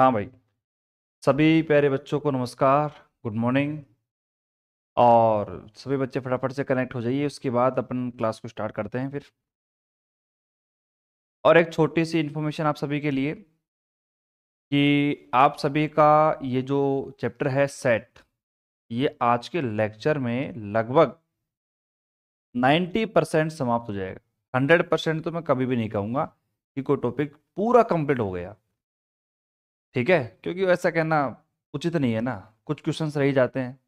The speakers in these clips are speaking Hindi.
हाँ भाई सभी प्यारे बच्चों को नमस्कार गुड मॉर्निंग और सभी बच्चे फटाफट से कनेक्ट हो जाइए उसके बाद अपन क्लास को स्टार्ट करते हैं फिर और एक छोटी सी इन्फॉर्मेशन आप सभी के लिए कि आप सभी का ये जो चैप्टर है सेट ये आज के लेक्चर में लगभग 90 परसेंट समाप्त हो जाएगा 100 परसेंट तो मैं कभी भी नहीं कहूँगा कि कोई टॉपिक पूरा कंप्लीट हो गया ठीक है क्योंकि ऐसा कहना उचित नहीं है ना कुछ क्वेश्चंस रह जाते हैं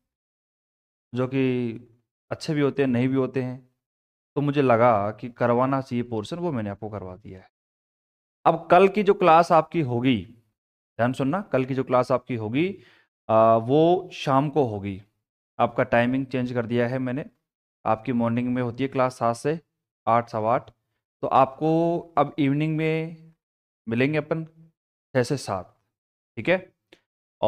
जो कि अच्छे भी होते हैं नहीं भी होते हैं तो मुझे लगा कि करवाना चाहिए पोर्शन वो मैंने आपको करवा दिया है अब कल की जो क्लास आपकी होगी ध्यान सुनना कल की जो क्लास आपकी होगी वो शाम को होगी आपका टाइमिंग चेंज कर दिया है मैंने आपकी मॉर्निंग में होती है क्लास सात से आठ सवा आठ तो आपको अब इवनिंग में मिलेंगे अपन छः से सात ठीक है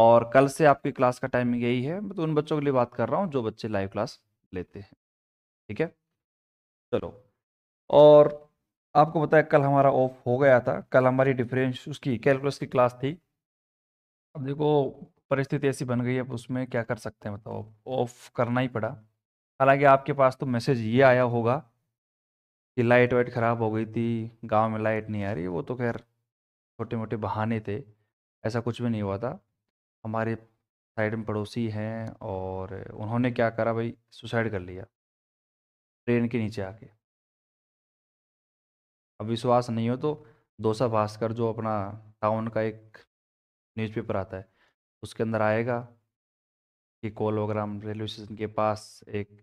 और कल से आपकी क्लास का टाइमिंग यही है मैं तो उन बच्चों के लिए बात कर रहा हूँ जो बच्चे लाइव क्लास लेते हैं ठीक है चलो और आपको बताया कल हमारा ऑफ हो गया था कल हमारी डिफरेंस उसकी कैलकुलस की क्लास थी अब देखो परिस्थिति ऐसी बन गई अब उसमें क्या कर सकते हैं बताओ ऑफ करना ही पड़ा हालांकि आपके पास तो मैसेज ये आया होगा कि लाइट वाइट ख़राब हो गई थी गांव में लाइट नहीं आ रही वो तो खैर छोटे मोटे बहाने थे ऐसा कुछ भी नहीं हुआ था हमारे साइड में पड़ोसी हैं और उन्होंने क्या करा भाई सुसाइड कर लिया ट्रेन के नीचे आके अब विश्वास नहीं हो तो दोसा भास्कर जो अपना टाउन का एक न्यूज़पेपर आता है उसके अंदर आएगा कि कोलोग्राम रेलवे स्टेशन के पास एक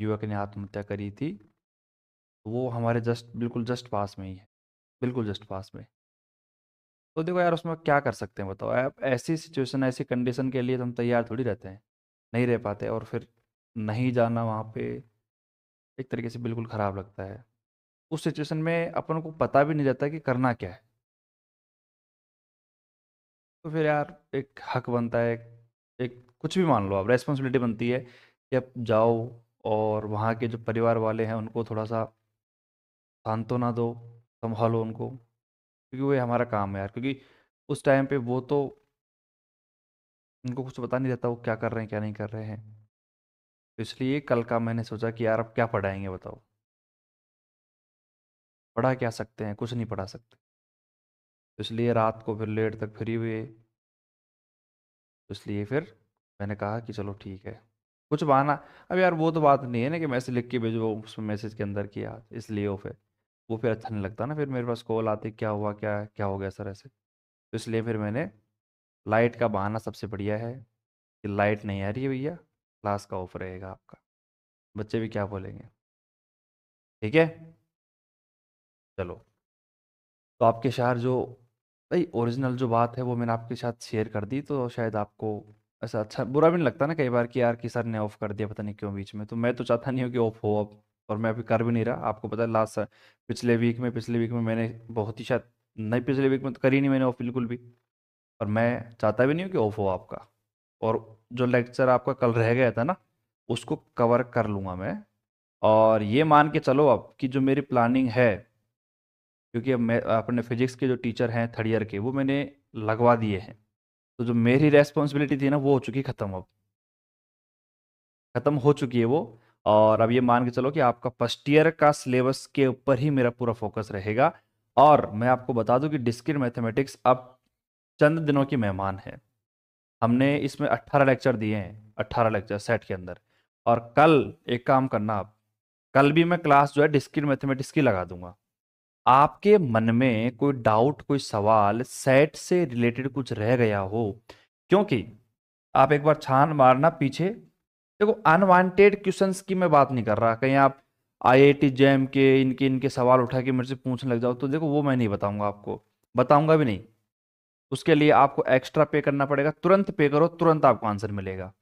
युवक ने आत्महत्या करी थी वो हमारे जस्ट बिल्कुल जस्ट पास में ही है बिल्कुल जस्ट पास में तो देखो यार उसमें क्या कर सकते हैं बताओ आप ऐसी सिचुएशन ऐसी कंडीशन के लिए तो हम तैयार थोड़ी रहते हैं नहीं रह पाते और फिर नहीं जाना वहाँ पे एक तरीके से बिल्कुल ख़राब लगता है उस सिचुएशन में अपन को पता भी नहीं रहता कि करना क्या है तो फिर यार एक हक बनता है एक कुछ भी मान लो आप रेस्पॉन्सिबिलिटी बनती है कि आप जाओ और वहाँ के जो परिवार वाले हैं उनको थोड़ा सा सांत्वना दो संभालो उनको क्योंकि वो हमारा काम है यार क्योंकि उस टाइम पे वो तो उनको कुछ पता नहीं रहता वो क्या कर रहे हैं क्या नहीं कर रहे हैं तो इसलिए कल का मैंने सोचा कि यार अब क्या पढ़ाएंगे बताओ पढ़ा क्या सकते हैं कुछ नहीं पढ़ा सकते तो इसलिए रात को फिर लेट तक फ्री हुए तो इसलिए फिर मैंने कहा कि चलो ठीक है कुछ बहाना अब यार वो तो बात नहीं है ना कि मैसेज लिख के भेजो उसमें मैसेज के अंदर किया इसलिए वो फिर वो फिर अच्छा नहीं लगता ना फिर मेरे पास कॉल आती क्या हुआ क्या क्या हो गया सर ऐसे तो इसलिए फिर मैंने लाइट का बहाना सबसे बढ़िया है कि लाइट नहीं आ रही है भैया क्लास का ऑफ रहेगा आपका बच्चे भी क्या बोलेंगे ठीक है चलो तो आपके शहर जो भाई ओरिजिनल जो बात है वो मैंने आपके साथ शेयर कर दी तो शायद आपको ऐसा अच्छा बुरा भी नहीं लगता ना कई बार कि यार कि सर ने ऑफ़ कर दिया पता नहीं क्यों बीच में तो मैं तो चाहता नहीं हूँ कि ऑफ हो अब और मैं अभी कर भी नहीं रहा आपको पता है लास्ट पिछले वीक में पिछले वीक में मैंने बहुत ही शायद नहीं पिछले वीक में तो करी नहीं मैंने ऑफ बिल्कुल भी और मैं चाहता भी नहीं हूँ कि ऑफ हो आपका और जो लेक्चर आपका कल रह गया था ना उसको कवर कर लूँगा मैं और ये मान के चलो अब कि जो मेरी प्लानिंग है क्योंकि अब मैं अपने फिजिक्स के जो टीचर हैं थर्ड ईयर के वो मैंने लगवा दिए हैं तो जो मेरी रेस्पॉन्सिबिलिटी थी ना वो हो चुकी ख़त्म अब ख़त्म हो चुकी है वो और अब ये मान के चलो कि आपका फर्स्ट ईयर का सिलेबस के ऊपर ही मेरा पूरा फोकस रहेगा और मैं आपको बता दूं कि डिस्क्रिट मैथमेटिक्स अब चंद दिनों की मेहमान है हमने इसमें 18 लेक्चर दिए हैं 18 लेक्चर सेट के अंदर और कल एक काम करना आप कल भी मैं क्लास जो है डिस्क्रिट मैथमेटिक्स की लगा दूंगा आपके मन में कोई डाउट कोई सवाल सेट से रिलेटेड कुछ रह गया हो क्योंकि आप एक बार छान मारना पीछे देखो अनवांटेड क्वेश्चंस की मैं बात नहीं कर रहा कहीं आप आईआईटी जैम के इनके इनके सवाल उठा के मेरे से पूछने लग जाओ तो देखो वो मैं नहीं बताऊंगा आपको बताऊंगा भी नहीं उसके लिए आपको एक्स्ट्रा पे करना पड़ेगा तुरंत पे करो तुरंत आपको आंसर मिलेगा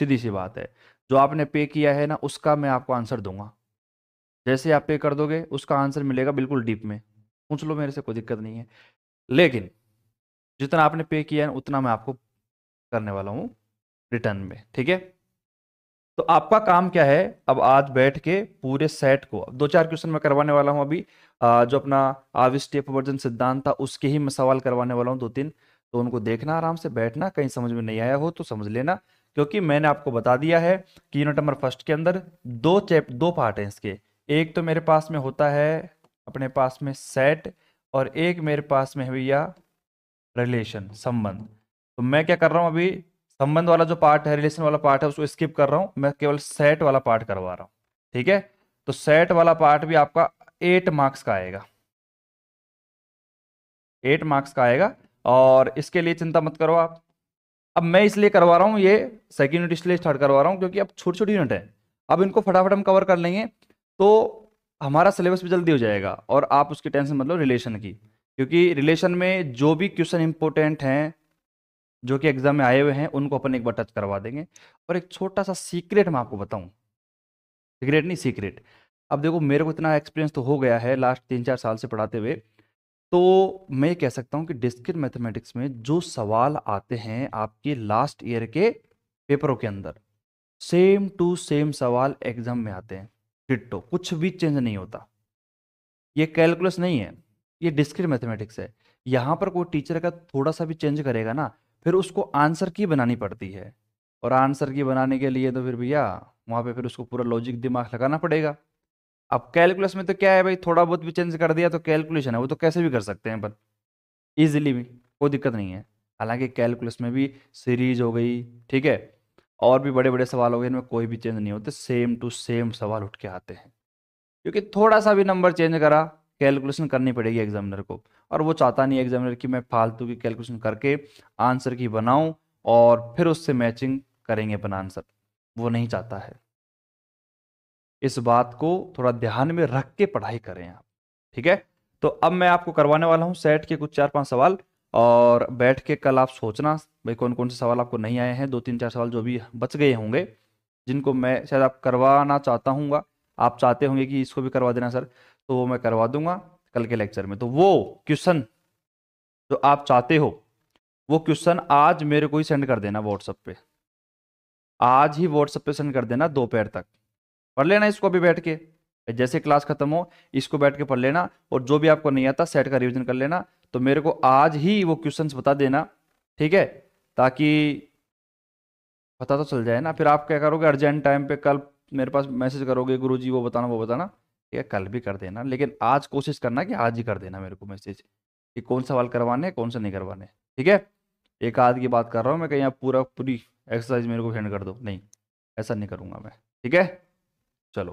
सीधी सी बात है जो आपने पे किया है ना उसका मैं आपको आंसर दूंगा जैसे आप पे कर दोगे उसका आंसर मिलेगा बिल्कुल डीप में पूछ लो मेरे से कोई दिक्कत नहीं है लेकिन जितना आपने पे किया है उतना मैं आपको करने वाला हूँ रिटर्न में ठीक है तो आपका काम क्या है अब आज बैठ के पूरे सेट को दो चार क्वेश्चन मैं करवाने वाला हूं अभी जो अपना आविस्टेप वर्जन सिद्धांत था उसके ही मैं सवाल करवाने वाला हूं दो तीन तो उनको देखना आराम से बैठना कहीं समझ में नहीं आया हो तो समझ लेना क्योंकि मैंने आपको बता दिया है कि यूनिट नंबर फर्स्ट के अंदर दो चैप दो पार्ट हैं इसके एक तो मेरे पास में होता है अपने पास में सेट और एक मेरे पास में है भैया रिलेशन संबंध तो मैं क्या कर रहा हूँ अभी संबंध वाला जो पार्ट है रिलेशन वाला पार्ट है उसको स्किप कर रहा हूँ मैं केवल सेट वाला पार्ट करवा रहा हूँ ठीक है तो सेट वाला पार्ट भी आपका एट मार्क्स का आएगा एट मार्क्स का आएगा और इसके लिए चिंता मत करो आप अब मैं इसलिए करवा रहा हूँ ये सेकेंड यूनिट इसलिए स्टार्ट करवा रहा हूँ क्योंकि अब छोटी छोटी यूनिट है अब इनको फटाफट हम कवर कर लेंगे तो हमारा सिलेबस भी जल्दी हो जाएगा और आप उसकी टेंशन मतलब रिलेशन की क्योंकि रिलेशन में जो भी क्वेश्चन इंपॉर्टेंट हैं जो कि एग्जाम में आए हुए हैं उनको अपन एक बार टच करवा देंगे और एक छोटा सा सीक्रेट मैं आपको बताऊँ सीक्रेट नहीं सीक्रेट अब देखो मेरे को इतना एक्सपीरियंस तो हो गया है लास्ट तीन चार साल से पढ़ाते हुए तो मैं कह सकता हूँ कि डिस्क्रिट मैथमेटिक्स में जो सवाल आते हैं आपके लास्ट ईयर के पेपरों के अंदर सेम टू सेम सवाल एग्जाम में आते हैं डिट्टो कुछ भी चेंज नहीं होता ये कैलकुलस नहीं है ये डिस्क्रिट मैथमेटिक्स है यहाँ पर कोई टीचर का थोड़ा सा भी चेंज करेगा ना फिर उसको आंसर की बनानी पड़ती है और आंसर की बनाने के लिए तो फिर भैया वहाँ पे फिर उसको पूरा लॉजिक दिमाग लगाना पड़ेगा अब कैलकुलस में तो क्या है भाई थोड़ा बहुत भी चेंज कर दिया तो कैलकुलेशन है वो तो कैसे भी कर सकते हैं पर ईजिली भी कोई दिक्कत नहीं है हालांकि कैलकुलस में भी सीरीज हो गई ठीक है और भी बड़े बड़े सवाल हो गए इनमें कोई भी चेंज नहीं होते सेम टू सेम सवाल उठ के आते हैं क्योंकि थोड़ा सा भी नंबर चेंज करा कैलकुलेशन करनी पड़ेगी एग्जामिनर को और वो चाहता नहीं एग्जामिनर कि मैं फालतू की कैलकुलेशन करके आंसर की बनाऊँ और फिर उससे मैचिंग करेंगे अपना आंसर वो नहीं चाहता है इस बात को थोड़ा ध्यान में रख के पढ़ाई करें आप ठीक है तो अब मैं आपको करवाने वाला हूँ सेट के कुछ चार पांच सवाल और बैठ के कल आप सोचना भाई कौन कौन से सवाल आपको नहीं आए हैं दो तीन चार सवाल जो भी बच गए होंगे जिनको मैं शायद आप करवाना चाहता हूँ आप चाहते होंगे कि इसको भी करवा देना सर तो वो मैं करवा दूंगा कल के लेक्चर में तो वो क्वेश्चन जो आप चाहते हो वो क्वेश्चन आज मेरे को ही सेंड कर देना व्हाट्सएप पे आज ही व्हाट्सएप पे सेंड कर देना दोपहर तक पढ़ लेना इसको अभी बैठ के जैसे क्लास खत्म हो इसको बैठ के पढ़ लेना और जो भी आपको नहीं आता सेट का रिविजन कर लेना तो मेरे को आज ही वो क्वेश्चन बता देना ठीक है ताकि पता तो चल जाए ना फिर आप क्या करोगे अर्जेंट टाइम पे कल मेरे पास मैसेज करोगे गुरुजी वो बताना वो बताना ठीक है कल भी कर देना लेकिन आज कोशिश करना कि आज ही कर देना मेरे को मैसेज कि कौन सवाल करवाने हैं कौन सा नहीं करवाने ठीक है एक आध की बात कर रहा हूँ मैं कहीं आप पूरा पूरी एक्सरसाइज मेरे को सेंड कर दो नहीं ऐसा नहीं करूँगा मैं ठीक है चलो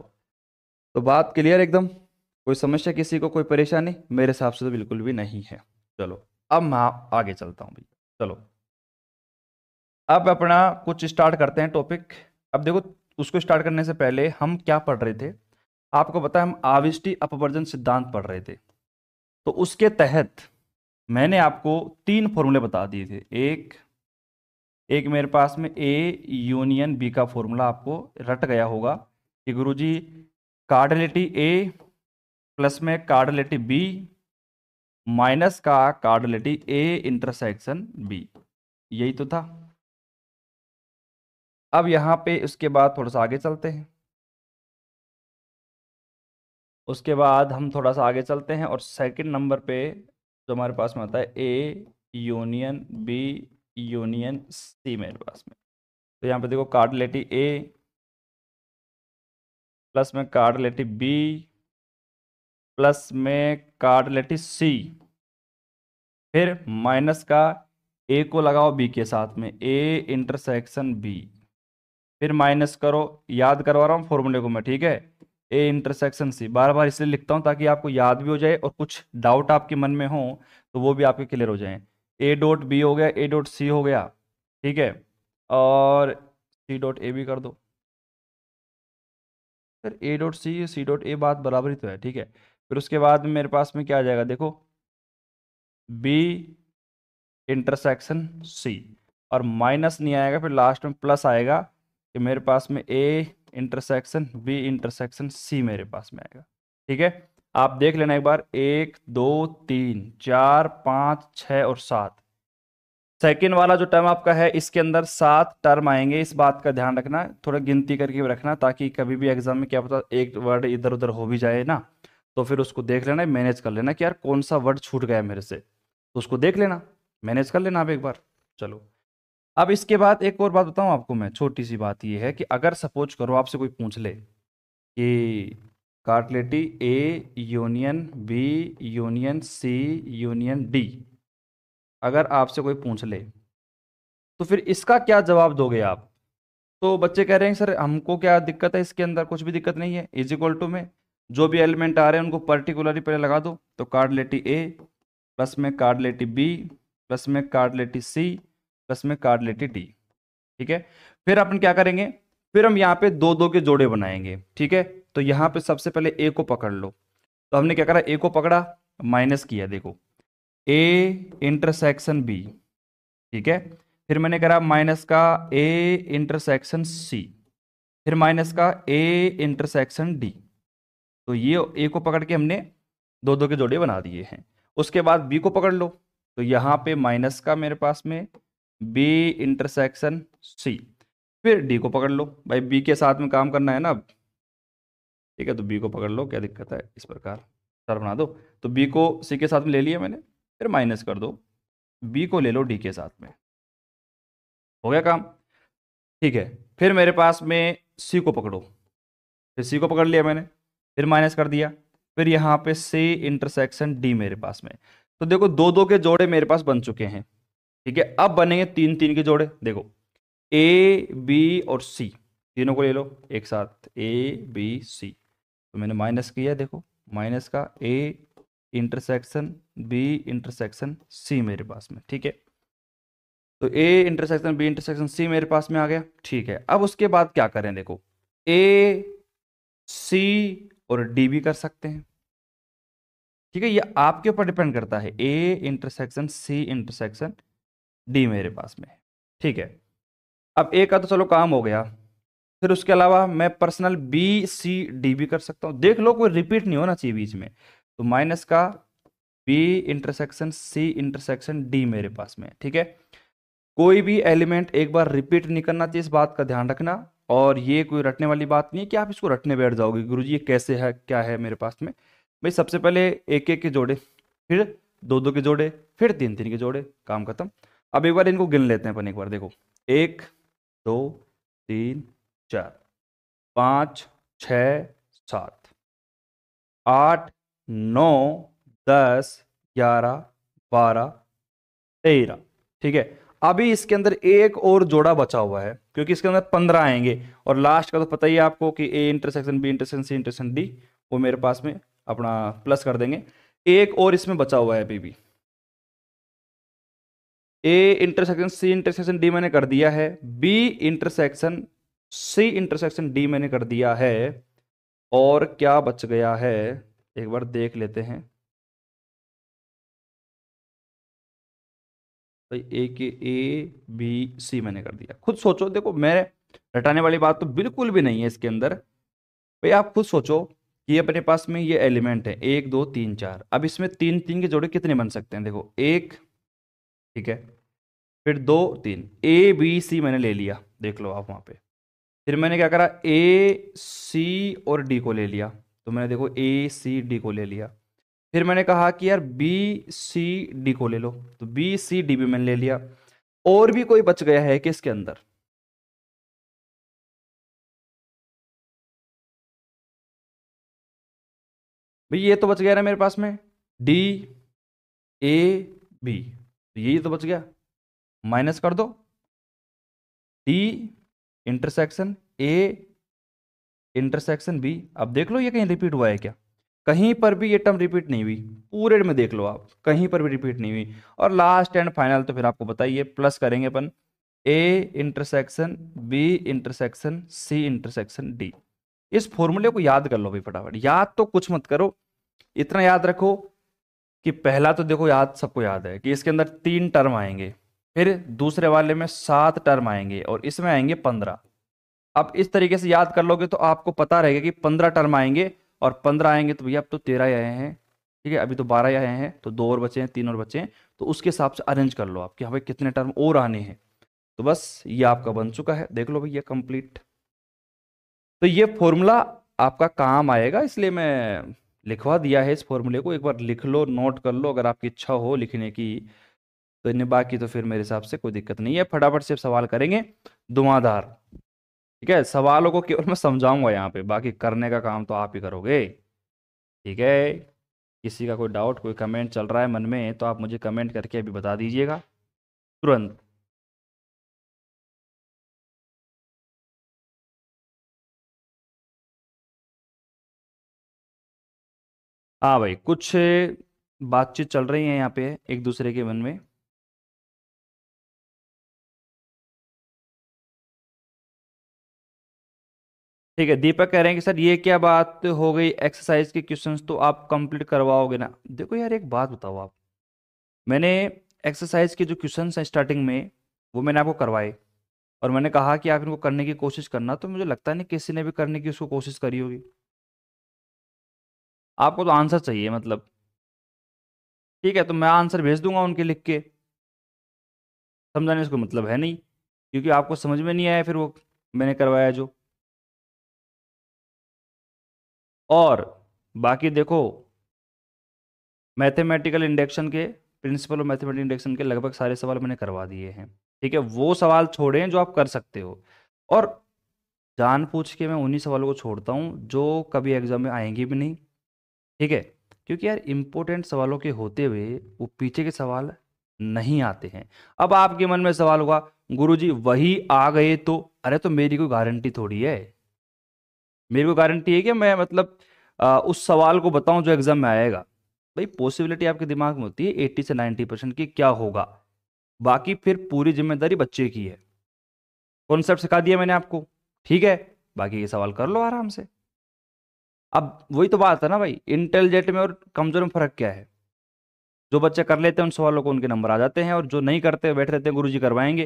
तो बात क्लियर एकदम कोई समस्या किसी को कोई परेशानी मेरे हिसाब से तो बिल्कुल भी नहीं है चलो अब मैं आगे चलता हूँ भैया चलो अब अपना कुछ स्टार्ट करते हैं टॉपिक अब देखो उसको स्टार्ट करने से पहले हम क्या पढ़ रहे थे आपको पता है हम आविष्टि अपवर्जन सिद्धांत पढ़ रहे थे तो उसके तहत मैंने आपको तीन फॉर्मूले बता दिए थे एक एक मेरे पास में ए यूनियन बी का फॉर्मूला आपको रट गया होगा कि गुरुजी कार्डलेटी ए प्लस में कार्डलेटी बी माइनस का कार्डलेटी ए इंटरसेक्शन बी यही तो था अब यहाँ पे उसके बाद थोड़ा सा आगे चलते हैं उसके बाद हम थोड़ा सा आगे चलते हैं और सेकंड नंबर पे जो हमारे पास में आता है A union B union C मेरे पास में तो यहाँ पे देखो कार्ड लेटी ए प्लस में कार्ड लेटी बी प्लस में कार्ड लेटी सी फिर माइनस का ए को लगाओ बी के साथ में ए इंटरसेक्शन बी फिर माइनस करो याद करवा रहा हूँ फॉर्मूले को मैं ठीक है ए इंटरसेक्शन सी बार बार इसलिए लिखता हूँ ताकि आपको याद भी हो जाए और कुछ डाउट आपके मन में हो तो वो भी आपके क्लियर हो जाए ए डॉट बी हो गया ए डॉट सी हो गया ठीक है और सी डॉट ए भी कर दो sir A dot C C dot A बात बराबर ही तो है ठीक है फिर उसके बाद मेरे पास में क्या आ जाएगा देखो बी इंटरसेक्शन सी और माइनस नहीं आएगा फिर लास्ट में प्लस आएगा कि मेरे पास में A intersection B intersection C मेरे पास में आएगा ठीक है आप देख लेना एक बार एक दो तीन चार पाँच छ और सात सेकेंड वाला जो टर्म आपका है इसके अंदर सात टर्म आएंगे इस बात का ध्यान रखना थोड़ा गिनती करके रखना ताकि कभी भी एग्जाम में क्या पता एक वर्ड इधर उधर हो भी जाए ना तो फिर उसको देख लेना मैनेज कर लेना कि यार कौन सा वर्ड छूट गया मेरे से तो उसको देख लेना मैनेज कर लेना आप एक बार चलो अब इसके बाद एक और बात बताऊं आपको मैं छोटी सी बात यह है कि अगर सपोज करो आपसे कोई पूछ ले कि cardinality A union B union C union D अगर आपसे कोई पूछ ले तो फिर इसका क्या जवाब दोगे आप तो बच्चे कह रहे हैं सर हमको क्या दिक्कत है इसके अंदर कुछ भी दिक्कत नहीं है इज इक्वल टू में जो भी एलिमेंट आ रहे हैं उनको पर्टिकुलरली पहले लगा दो तो कार्डलेटी ए प्लस में कार्डलेटी बी प्लस में कार्डलेटी सी प्लस में कार्ड लेटी डी ठीक है फिर अपन क्या करेंगे फिर हम यहाँ पे दो दो के जोड़े बनाएंगे ठीक है तो यहाँ पे सबसे पहले ए को पकड़ लो तो हमने क्या करा ए को पकड़ा माइनस किया देखो ए इंटरसेक्शन बी ठीक है फिर मैंने करा माइनस का ए इंटरसेक्शन सी फिर माइनस का ए इंटरसेक्शन डी तो ये ए को पकड़ के हमने दो दो के जोड़े बना दिए हैं उसके बाद बी को पकड़ लो तो यहाँ पे माइनस का मेरे पास में बी इंटरसेक्शन सी फिर डी को पकड़ लो भाई बी के साथ में काम करना है ना अब ठीक है तो बी को पकड़ लो क्या दिक्कत है इस प्रकार सर बना दो तो बी को सी के साथ में ले लिया मैंने फिर माइनस कर दो बी को ले लो डी के साथ में हो गया काम ठीक है फिर मेरे पास में सी को पकड़ो फिर सी को पकड़ लिया मैंने फिर माइनस कर दिया फिर यहाँ पे सी इंटरसेक्शन डी मेरे पास में तो देखो दो दो के जोड़े मेरे पास बन चुके हैं ठीक है अब बनेंगे तीन तीन के जोड़े देखो ए बी और सी तीनों को ले लो एक साथ ए बी सी तो मैंने माइनस किया देखो माइनस का A intersection B intersection C मेरे पास में ठीक है तो A intersection B intersection C मेरे पास में आ गया ठीक है अब उसके बाद क्या करें देखो ए सी और डी भी कर सकते हैं ठीक है ये आपके ऊपर डिपेंड करता है A intersection C intersection D मेरे पास में ठीक है अब ए का तो चलो काम हो गया फिर उसके अलावा मैं पर्सनल बी सी डी भी कर सकता हूँ देख लो कोई रिपीट नहीं होना चाहिए बीच में तो माइनस का B intersection C intersection D मेरे पास में ठीक है कोई भी एलिमेंट एक बार रिपीट नहीं करना चाहिए इस बात का ध्यान रखना और ये कोई रटने वाली बात नहीं है कि आप इसको रटने बैठ जाओगे गुरु जी ये कैसे है क्या है मेरे पास में भाई सबसे पहले एक एक के जोड़े फिर दो दो के जोड़े फिर तीन तीन के जोड़े काम खत्म अब एक बार इनको गिन लेते हैं अपन एक बार देखो एक दो तीन चार पाँच छ सात आठ नौ दस ग्यारह बारह तेरह ठीक है अभी इसके अंदर एक और जोड़ा बचा हुआ है क्योंकि इसके अंदर पंद्रह आएंगे और लास्ट का तो पता ही है आपको कि A intersection B intersection C intersection D वो मेरे पास में अपना प्लस कर देंगे एक और इसमें बचा हुआ है अभी भी A intersection C intersection D मैंने कर दिया है B intersection C intersection D मैंने कर दिया है और क्या बच गया है एक बार देख लेते हैं भाई ए के ए बी सी मैंने कर दिया खुद सोचो देखो मैं रटाने वाली बात तो बिल्कुल भी नहीं है इसके अंदर भाई आप खुद सोचो कि अपने पास में ये एलिमेंट है एक दो तीन चार अब इसमें तीन तीन के जोड़े कितने बन सकते हैं देखो एक ठीक है फिर दो तीन ए बी सी मैंने ले लिया देख लो आप वहाँ पे फिर मैंने क्या करा ए सी और डी को ले लिया तो मैंने देखो ए सी डी को ले लिया फिर मैंने कहा कि यार बी सी डी को ले लो तो बी सी डी भी मैंने ले लिया और भी कोई बच गया है किसके अंदर भाई ये तो बच गया ना मेरे पास में डी ए बी तो यही तो बच गया माइनस कर दो T intersection A intersection B अब देख लो ये कहीं रिपीट हुआ है क्या कहीं पर भी ये टर्म रिपीट नहीं हुई पूरे में देख लो आप कहीं पर भी रिपीट नहीं हुई और लास्ट एंड फाइनल तो फिर आपको बताइए प्लस करेंगे अपन A intersection B intersection C intersection D इस फॉर्मूले को याद कर लो भाई फटाफट याद तो कुछ मत करो इतना याद रखो कि पहला तो देखो याद सबको याद है कि इसके अंदर तीन टर्म आएंगे फिर दूसरे वाले में सात टर्म आएंगे और इसमें आएंगे पंद्रह अब इस तरीके से याद कर लोगे तो आपको पता रहेगा कि पंद्रह टर्म आएंगे और पंद्रह आएंगे तो भैया अब तो तेरह ही आए हैं ठीक है अभी तो बारह ही आए हैं तो दो और बचे हैं तीन और बचे हैं तो उसके हिसाब से अरेंज कर लो आप कि हमें कितने टर्म और आने हैं तो बस ये आपका बन चुका है देख लो भैया कंप्लीट तो ये फॉर्मूला आपका काम आएगा इसलिए मैं लिखवा दिया है इस फॉर्मूले को एक बार लिख लो नोट कर लो अगर आपकी इच्छा हो लिखने की तो इन्हें बाकी तो फिर मेरे हिसाब से कोई दिक्कत नहीं है फटाफट से सवाल करेंगे धुआंधार ठीक है सवालों को केवल मैं समझाऊंगा यहाँ पे बाकी करने का काम तो आप ही करोगे ठीक है किसी का कोई डाउट कोई कमेंट चल रहा है मन में तो आप मुझे कमेंट करके अभी बता दीजिएगा तुरंत हाँ भाई कुछ बातचीत चल रही है यहाँ पे एक दूसरे के मन में ठीक है दीपक कह रहे हैं कि सर ये क्या बात हो गई एक्सरसाइज के क्वेश्चंस तो आप कंप्लीट करवाओगे ना देखो यार एक बात बताओ आप मैंने एक्सरसाइज के जो क्वेश्चंस हैं स्टार्टिंग में वो मैंने आपको करवाए और मैंने कहा कि आप इनको करने की कोशिश करना तो मुझे लगता नहीं किसी ने भी करने की उसको कोशिश करी होगी आपको तो आंसर चाहिए मतलब ठीक है तो मैं आंसर भेज दूंगा उनके लिख के समझाने इसको मतलब है नहीं क्योंकि आपको समझ में नहीं आया फिर वो मैंने करवाया जो और बाकी देखो मैथमेटिकल इंडेक्शन के प्रिंसिपल और मैथमेटिकल इंडेक्शन के लगभग सारे सवाल मैंने करवा दिए हैं ठीक है वो सवाल छोड़ें जो आप कर सकते हो और जान पूछ के मैं उन्हीं सवालों को छोड़ता हूँ जो कभी एग्जाम में आएंगे भी नहीं ठीक है क्योंकि यार इम्पोर्टेंट सवालों के होते हुए वो पीछे के सवाल नहीं आते हैं अब आपके मन में सवाल होगा गुरुजी वही आ गए तो अरे तो मेरी कोई गारंटी थोड़ी है मेरे को गारंटी है कि मैं मतलब आ, उस सवाल को बताऊं जो एग्जाम में आएगा भाई पॉसिबिलिटी आपके दिमाग में होती है एट्टी से नाइन्टी परसेंट की क्या होगा बाकी फिर पूरी जिम्मेदारी बच्चे की है कॉन्सेप्ट सिखा दिया मैंने आपको ठीक है बाकी ये सवाल कर लो आराम से अब वही तो बात है ना भाई इंटेलिजेंट में और कमजोर में फर्क क्या है जो बच्चे कर लेते हैं उन सवालों को उनके नंबर आ जाते हैं और जो नहीं करते बैठे रहते हैं गुरु जी करवाएंगे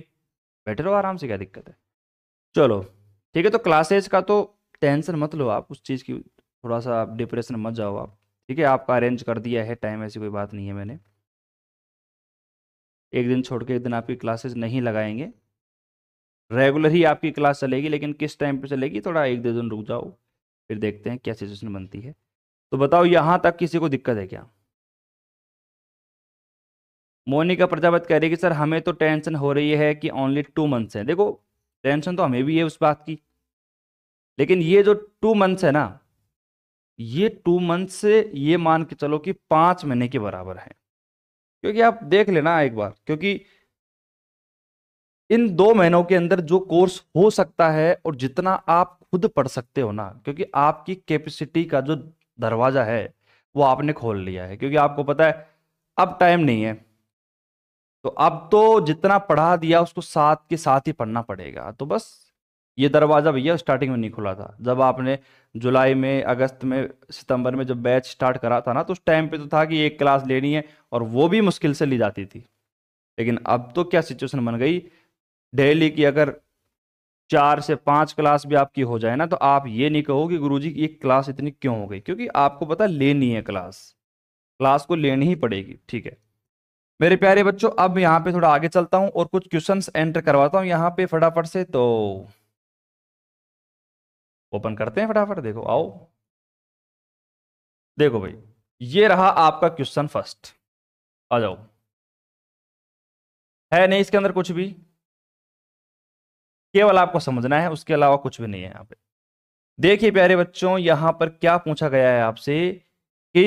बैठे रहो आराम से क्या दिक्कत है चलो ठीक है तो क्लासेज का तो टेंशन मत लो आप उस चीज़ की थोड़ा सा आप डिप्रेशन मत जाओ आप ठीक है आपका अरेंज कर दिया है टाइम ऐसी कोई बात नहीं है मैंने एक दिन छोड़ के एक दिन आपकी क्लासेस नहीं लगाएंगे रेगुलर ही आपकी क्लास चलेगी लेकिन किस टाइम पे चलेगी थोड़ा एक दो दिन रुक जाओ फिर देखते हैं क्या सिचुएशन बनती है तो बताओ यहाँ तक किसी को दिक्कत है क्या मोनिका प्रजापत कह रही है कि सर हमें तो टेंशन हो रही है कि ओनली टू मंथ्स हैं देखो टेंशन तो हमें भी है उस बात की लेकिन ये जो टू मंथ्स है ना ये टू मंथ से ये मान के चलो कि पांच महीने के बराबर है क्योंकि आप देख लेना एक बार क्योंकि इन दो महीनों के अंदर जो कोर्स हो सकता है और जितना आप खुद पढ़ सकते हो ना क्योंकि आपकी कैपेसिटी का जो दरवाज़ा है वो आपने खोल लिया है क्योंकि आपको पता है अब टाइम नहीं है तो अब तो जितना पढ़ा दिया उसको साथ के साथ ही पढ़ना पड़ेगा तो बस ये दरवाज़ा भैया स्टार्टिंग में नहीं खुला था जब आपने जुलाई में अगस्त में सितंबर में जब बैच स्टार्ट करा था ना तो उस टाइम पे तो था कि एक क्लास लेनी है और वो भी मुश्किल से ली जाती थी लेकिन अब तो क्या सिचुएशन बन गई डेली की अगर चार से पाँच क्लास भी आपकी हो जाए ना तो आप ये नहीं कहो कि गुरु जी ये क्लास इतनी क्यों हो गई क्योंकि आपको पता लेनी है क्लास क्लास को लेनी ही पड़ेगी ठीक है मेरे प्यारे बच्चों अब यहाँ पे थोड़ा आगे चलता हूँ और कुछ क्वेश्चंस एंटर करवाता हूँ यहाँ पे फटाफट से तो ओपन करते हैं फटाफट देखो आओ देखो भाई ये रहा आपका क्वेश्चन फर्स्ट आ जाओ है नहीं इसके अंदर कुछ भी केवल आपको समझना है उसके अलावा कुछ भी नहीं है यहाँ पे देखिए प्यारे बच्चों यहां पर क्या पूछा गया है आपसे कि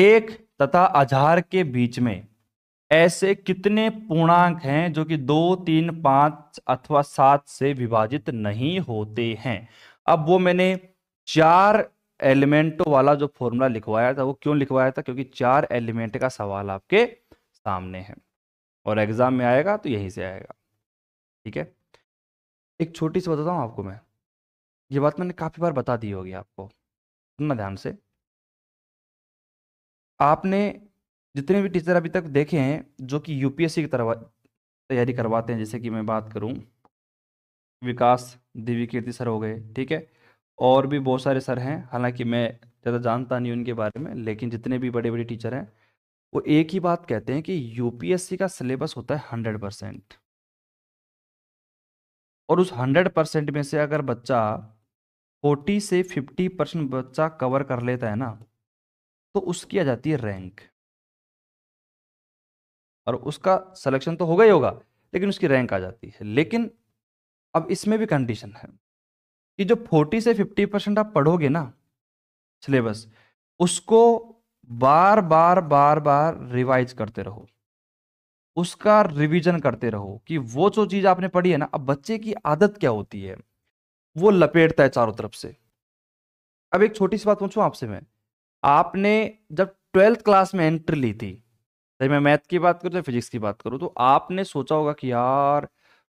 एक तथा आधार के बीच में ऐसे कितने पूर्णांक हैं जो कि दो तीन पांच अथवा सात से विभाजित नहीं होते हैं अब वो मैंने चार एलिमेंटों वाला जो फॉर्मूला लिखवाया था वो क्यों लिखवाया था क्योंकि चार एलिमेंट का सवाल आपके सामने है और एग्जाम में आएगा तो यहीं से आएगा ठीक है एक छोटी सी बताता हूँ आपको मैं ये बात मैंने काफ़ी बार बता दी होगी आपको सुनना ध्यान से आपने जितने भी टीचर अभी तक देखे हैं जो कि यूपीएससी की तरह तैयारी करवाते हैं जैसे कि मैं बात करूं विकास दिव्य कीर्ति सर हो गए ठीक है और भी बहुत सारे सर हैं हालांकि मैं ज़्यादा जानता नहीं उनके बारे में लेकिन जितने भी बड़े बड़े टीचर हैं वो एक ही बात कहते हैं कि यूपीएससी का सिलेबस होता है हंड्रेड परसेंट और उस हंड्रेड परसेंट में से अगर बच्चा फोर्टी से फिफ्टी परसेंट बच्चा कवर कर लेता है ना तो उसकी आ जाती है रैंक और उसका सिलेक्शन तो होगा ही होगा लेकिन उसकी रैंक आ जाती है लेकिन अब इसमें भी कंडीशन है कि जो 40 से 50 परसेंट आप पढ़ोगे ना सिलेबस उसको बार बार बार बार रिवाइज करते रहो उसका रिवीजन करते रहो कि वो जो चीज़ आपने पढ़ी है ना अब बच्चे की आदत क्या होती है वो लपेटता है चारों तरफ से अब एक छोटी सी बात पूछू आपसे मैं आपने जब ट्वेल्थ क्लास में एंट्री ली थी चाहे मैं मैथ की बात करूँ चाहे फिजिक्स की बात करूँ तो आपने सोचा होगा कि यार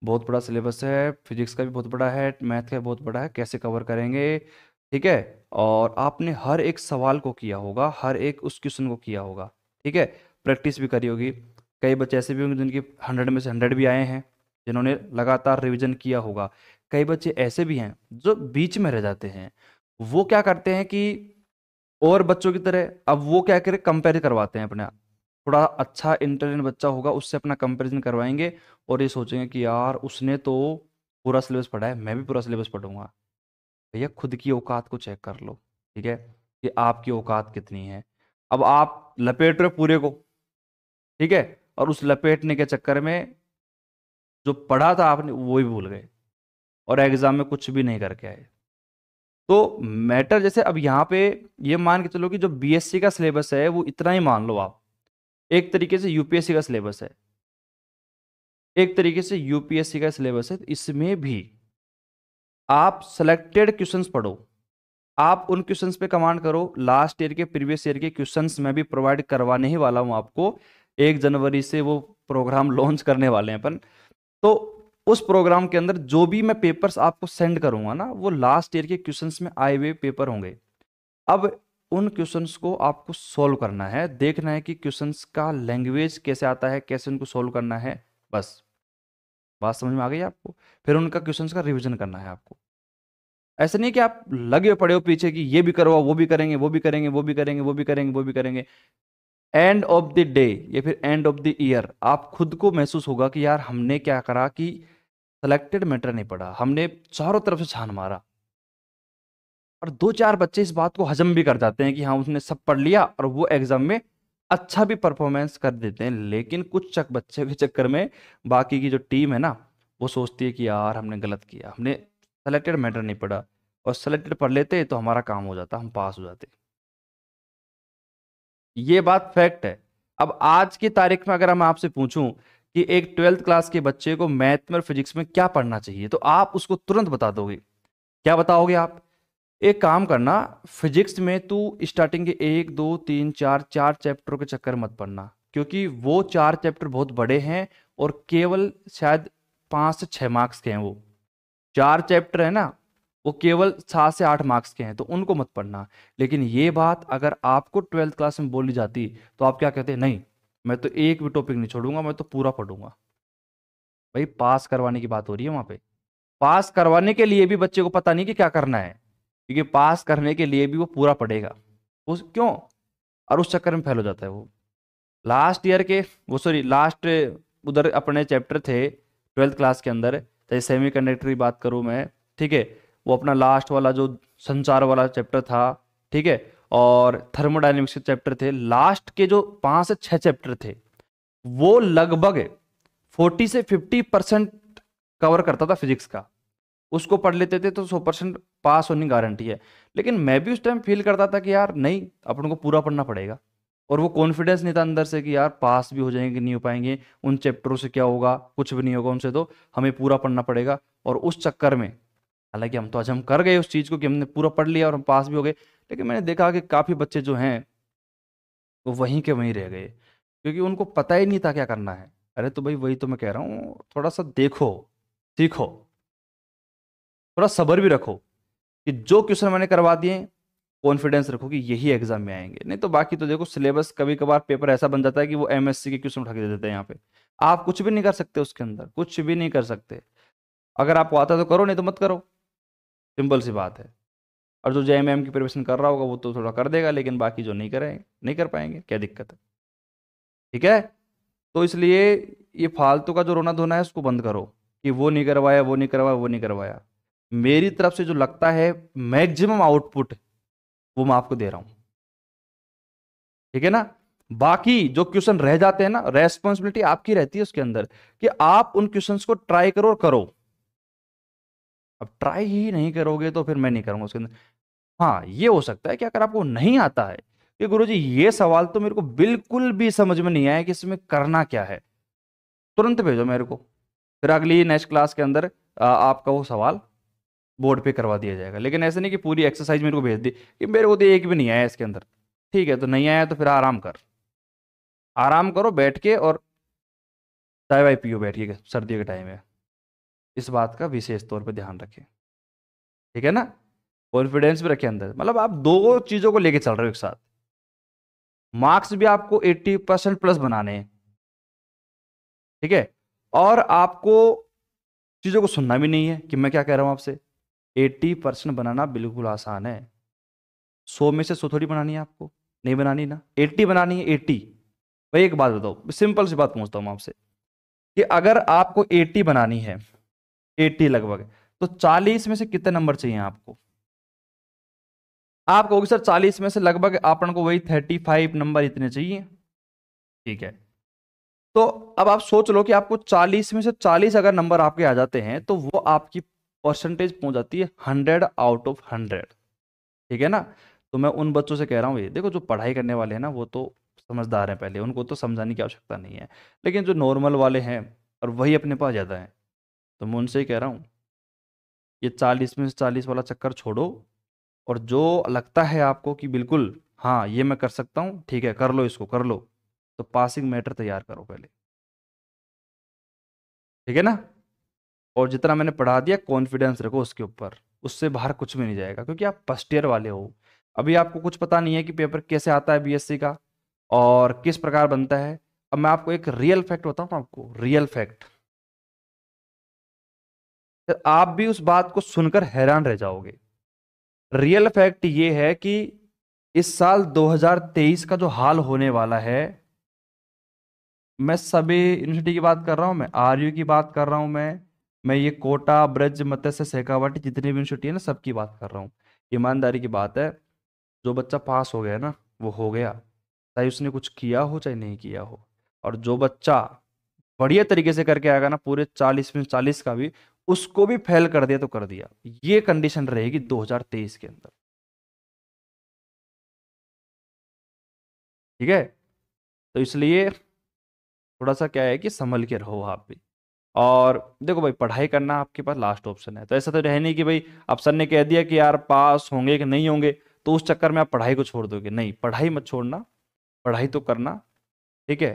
बहुत बड़ा सिलेबस है फिजिक्स का भी बहुत बड़ा है मैथ का बहुत बड़ा है कैसे कवर करेंगे ठीक है और आपने हर एक सवाल को किया होगा हर एक उस क्वेश्चन को किया होगा ठीक है प्रैक्टिस भी करी होगी कई बच्चे ऐसे भी होंगे जिनके हंड्रेड में से हंड्रेड भी आए हैं जिन्होंने लगातार रिविजन किया होगा कई बच्चे ऐसे भी हैं जो बीच में रह जाते हैं वो क्या करते हैं कि और बच्चों की तरह अब वो क्या करें कंपेयर करवाते हैं अपने आप थोड़ा अच्छा इंटेलिजेंट बच्चा होगा उससे अपना कंपेरिजन करवाएंगे और ये सोचेंगे कि यार उसने तो पूरा सिलेबस पढ़ा है मैं भी पूरा सिलेबस पढ़ूंगा भैया खुद की औकात को चेक कर लो ठीक है कि आपकी औकात कितनी है अब आप लपेट रहे पूरे को ठीक है और उस लपेटने के चक्कर में जो पढ़ा था आपने वो ही भूल गए और एग्ज़ाम में कुछ भी नहीं करके आए तो मैटर जैसे अब यहाँ पे ये मान के चलो कि जो बीएससी का सिलेबस है वो इतना ही मान लो आप एक तरीके से यूपीएससी का सिलेबस है एक तरीके से यूपीएससी का सिलेबस है इसमें भी आप सेलेक्टेड क्वेश्चंस पढ़ो आप उन क्वेश्चंस पे कमांड करो लास्ट ईयर के प्रीवियस ईयर के क्वेश्चंस मैं भी प्रोवाइड करवाने ही वाला हूं आपको एक जनवरी से वो प्रोग्राम लॉन्च करने वाले हैं अपन तो उस प्रोग्राम के अंदर जो भी मैं पेपर्स आपको सेंड करूंगा ना वो लास्ट ईयर के क्वेश्चंस में आए हुए पेपर होंगे अब उन क्वेश्चंस को आपको सोल्व करना है देखना है कि क्वेश्चंस का लैंग्वेज कैसे आता है कैसे उनको सोल्व करना है बस बात समझ में आ गई आपको फिर उनका क्वेश्चन का रिविजन करना है आपको ऐसा नहीं कि आप लगे पड़े हो पीछे कि ये भी करो वो भी करेंगे वो भी करेंगे वो भी करेंगे वो भी करेंगे वो भी करेंगे एंड ऑफ द डे या फिर एंड ऑफ द ईयर आप खुद को महसूस होगा कि यार हमने क्या करा कि सेलेक्टेड मैटर नहीं पढ़ा हमने चारों तरफ से छान मारा और दो चार बच्चे इस बात को हजम भी कर जाते हैं कि हाँ उसने सब पढ़ लिया और वो एग्ज़ाम में अच्छा भी परफॉर्मेंस कर देते हैं लेकिन कुछ चक बच्चे के चक्कर में बाकी की जो टीम है ना वो सोचती है कि यार हमने गलत किया हमने सेलेक्टेड मैटर नहीं पढ़ा और सेलेक्टेड पढ़ लेते तो हमारा काम हो जाता हम पास हो जाते ये बात फैक्ट है अब आज की तारीख में अगर हम आपसे पूछूं कि एक ट्वेल्थ क्लास के बच्चे को मैथ में और फिजिक्स में क्या पढ़ना चाहिए तो आप उसको तुरंत बता दोगे क्या बताओगे आप एक काम करना फिजिक्स में तू स्टार्टिंग के एक दो तीन चार चार चैप्टर के चक्कर मत पड़ना क्योंकि वो चार चैप्टर बहुत बड़े हैं और केवल शायद पाँच से छः मार्क्स के हैं वो चार चैप्टर है ना वो केवल सात से आठ मार्क्स के हैं तो उनको मत पढ़ना लेकिन ये बात अगर आपको ट्वेल्थ क्लास में बोली जाती तो आप क्या कहते नहीं मैं तो एक भी टॉपिक नहीं छोड़ूंगा मैं तो पूरा पढ़ूंगा भाई पास करवाने की बात हो रही है वहाँ पे पास करवाने के लिए भी बच्चे को पता नहीं कि क्या करना है क्योंकि पास करने के लिए भी वो पूरा पड़ेगा उस क्यों और उस चक्कर में फैल हो जाता है वो लास्ट ईयर के वो सॉरी लास्ट उधर अपने चैप्टर थे ट्वेल्थ क्लास के अंदर चाहे सेमी कंडक्टर की बात करूँ मैं ठीक है वो अपना लास्ट वाला जो संचार वाला चैप्टर था ठीक है और थर्मोडाइनमिक्स के चैप्टर थे लास्ट के जो पाँच से छः चैप्टर थे वो लगभग फोर्टी से फिफ्टी परसेंट कवर करता था फिजिक्स का उसको पढ़ लेते थे तो सौ परसेंट पास होने की गारंटी है लेकिन मैं भी उस टाइम फील करता था कि यार नहीं अपन को पूरा पढ़ना पड़ेगा और वो कॉन्फिडेंस नहीं था अंदर से कि यार पास भी हो जाएंगे कि नहीं हो पाएंगे उन चैप्टरों से क्या होगा कुछ भी नहीं होगा उनसे तो हमें पूरा पढ़ना पड़ेगा और उस चक्कर में हालांकि हम तो आज हम कर गए उस चीज़ को कि हमने पूरा पढ़ लिया और हम पास भी हो गए लेकिन मैंने देखा कि काफ़ी बच्चे जो हैं वो वहीं के वहीं रह गए क्योंकि उनको पता ही नहीं था क्या करना है अरे तो भाई वही तो मैं कह रहा हूँ थोड़ा सा देखो सीखो थोड़ा सबर भी रखो कि जो क्वेश्चन मैंने करवा दिए कॉन्फिडेंस रखो कि यही एग्जाम में आएंगे नहीं तो बाकी तो देखो सिलेबस कभी कभार पेपर ऐसा बन जाता है कि वो एम के क्वेश्चन उठा के दे देते हैं यहाँ पे आप कुछ भी नहीं कर सकते उसके अंदर कुछ भी नहीं कर सकते अगर आपको आता तो करो नहीं तो मत करो सिंपल सी बात है और जो जे की प्रिपरेशन कर रहा होगा वो तो थोड़ा कर देगा लेकिन बाकी जो नहीं करें नहीं कर पाएंगे क्या दिक्कत है ठीक है तो इसलिए ये फालतू का जो रोना धोना है उसको बंद करो कि वो नहीं करवाया वो नहीं करवाया वो नहीं करवाया मेरी तरफ से जो लगता है मैक्सिमम आउटपुट वो मैं आपको दे रहा हूं ठीक है ना बाकी जो क्वेश्चन रह जाते हैं ना रेस्पॉन्सिबिलिटी आपकी रहती है उसके अंदर कि आप उन क्वेश्चन को ट्राई करो और करो अब ट्राई ही नहीं करोगे तो फिर मैं नहीं करूंगा उसके अंदर हाँ ये हो सकता है कि अगर आपको नहीं आता है कि गुरु जी ये सवाल तो मेरे को बिल्कुल भी समझ में नहीं आया कि इसमें करना क्या है तुरंत भेजो मेरे को फिर अगली नेक्स्ट क्लास के अंदर आपका वो सवाल बोर्ड पे करवा दिया जाएगा लेकिन ऐसे नहीं कि पूरी एक्सरसाइज मेरे को भेज दी कि मेरे को तो एक भी नहीं आया इसके अंदर ठीक है तो नहीं आया तो फिर आराम कर आराम करो बैठ के और चाय वाय पियो बैठ के सर्दियों के टाइम में इस बात का विशेष तौर पर ध्यान रखें ठीक है ना कॉन्फिडेंस भी रखें अंदर मतलब आप दो चीज़ों को लेके चल रहे हो एक साथ मार्क्स भी आपको 80 परसेंट प्लस बनाने हैं ठीक है और आपको चीज़ों को सुनना भी नहीं है कि मैं क्या कह रहा हूँ आपसे एट्टी परसेंट बनाना बिल्कुल आसान है सौ में से सौ थोड़ी बनानी है आपको नहीं बनानी ना एट्टी बनानी है एट्टी भाई एक बात बताओ सिंपल सी बात पूछता हूँ आपसे कि अगर आपको एट्टी बनानी है एट्टी लगभग तो चालीस में से कितने नंबर चाहिए आपको आप कहोगे सर चालीस में से लगभग अपन को वही थर्टी फाइव नंबर इतने चाहिए ठीक है तो अब आप सोच लो कि आपको चालीस में से चालीस अगर नंबर आपके आ जाते हैं तो वो आपकी परसेंटेज पहुंच जाती है हंड्रेड आउट ऑफ हंड्रेड ठीक है ना तो मैं उन बच्चों से कह रहा हूँ ये देखो जो पढ़ाई करने वाले हैं ना वो तो समझदार हैं पहले उनको तो समझाने की आवश्यकता नहीं है लेकिन जो नॉर्मल वाले हैं और वही अपने पास ज़्यादा हैं तो मैं उनसे ही कह रहा हूँ ये चालीस में से चालीस वाला चक्कर छोड़ो और जो लगता है आपको कि बिल्कुल हाँ ये मैं कर सकता हूँ ठीक है कर लो इसको कर लो तो पासिंग मैटर तैयार करो पहले ठीक है ना और जितना मैंने पढ़ा दिया कॉन्फिडेंस रखो उसके ऊपर उससे बाहर कुछ भी नहीं जाएगा क्योंकि आप फर्स्ट ईयर वाले हो अभी आपको कुछ पता नहीं है कि पेपर कैसे आता है बी का और किस प्रकार बनता है अब मैं आपको एक रियल फैक्ट बताऊँ आपको रियल फैक्ट तो आप भी उस बात को सुनकर हैरान रह जाओगे रियल फैक्ट ये है कि इस साल 2023 का जो हाल होने वाला है मैं सभी यूनिवर्सिटी की बात कर रहा हूँ मैं आर की बात कर रहा हूँ मैं मैं ये कोटा ब्रज मत्स्य शेखावाटी जितनी भी यूनिवर्सिटी है ना सबकी बात कर रहा हूँ ईमानदारी की बात है जो बच्चा पास हो गया ना वो हो गया चाहे उसने कुछ किया हो चाहे नहीं किया हो और जो बच्चा बढ़िया तरीके से करके आएगा ना पूरे चालीस में चालीस का भी उसको भी फेल कर दिया तो कर दिया ये कंडीशन रहेगी 2023 के अंदर ठीक है तो इसलिए थोड़ा सा क्या है कि संभल के रहो आप भी और देखो भाई पढ़ाई करना आपके पास लास्ट ऑप्शन है तो ऐसा तो रहे नहीं कि भाई अफसर ने कह दिया कि यार पास होंगे कि नहीं होंगे तो उस चक्कर में आप पढ़ाई को छोड़ दोगे नहीं पढ़ाई मत छोड़ना पढ़ाई तो करना ठीक है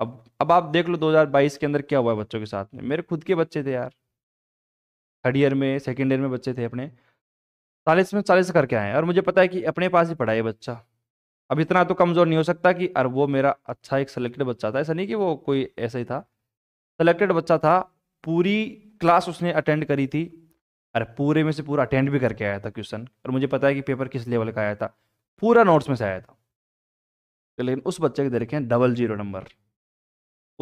अब अब आप देख लो 2022 के अंदर क्या हुआ है बच्चों के साथ में मेरे खुद के बच्चे थे यार थर्ड ईयर में सेकेंड ईयर में बच्चे थे अपने चालीस में चालीस करके आए और मुझे पता है कि अपने पास ही पढ़ाई है बच्चा अब इतना तो कमज़ोर नहीं हो सकता कि अरे वो मेरा अच्छा एक सेलेक्टेड बच्चा था ऐसा नहीं कि वो कोई ऐसा ही था सेलेक्टेड बच्चा था पूरी क्लास उसने अटेंड करी थी अरे पूरे में से पूरा अटेंड भी करके आया था क्वेश्चन और मुझे पता है कि पेपर किस लेवल का आया था पूरा नोट्स में से आया था तो लेकिन उस बच्चे के देखें डबल जीरो नंबर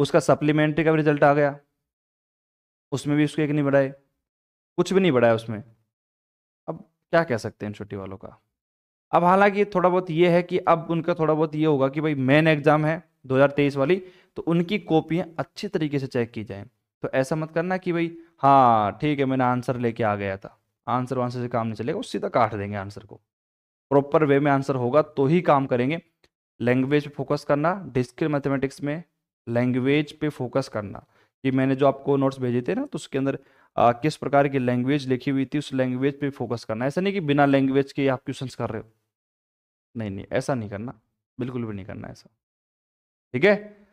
उसका सप्लीमेंट्री का भी रिजल्ट आ गया उसमें भी उसको एक नहीं बढ़ाए कुछ भी नहीं बढ़ाया उसमें अब क्या कह सकते हैं इन छुट्टी वालों का अब हालांकि थोड़ा बहुत ये है कि अब उनका थोड़ा बहुत ये होगा कि भाई मेन एग्ज़ाम है 2023 वाली तो उनकी कॉपियाँ अच्छे तरीके से चेक की जाएँ तो ऐसा मत करना कि भाई हाँ ठीक है मैंने आंसर लेके आ गया था आंसर वांसर से काम नहीं चलेगा उस सीधा काट देंगे आंसर को प्रॉपर वे में आंसर होगा तो ही काम करेंगे लैंग्वेज पे फोकस करना डिस्किल मैथमेटिक्स में लैंग्वेज पे फोकस करना कि मैंने जो आपको नोट्स भेजे थे ना तो उसके अंदर आ, किस प्रकार की लैंग्वेज लिखी हुई थी उस लैंग्वेज पे फोकस करना ऐसा नहीं कि बिना लैंग्वेज के आप क्वेश्चन कर रहे हो नहीं नहीं ऐसा नहीं करना बिल्कुल भी नहीं करना ऐसा ठीक है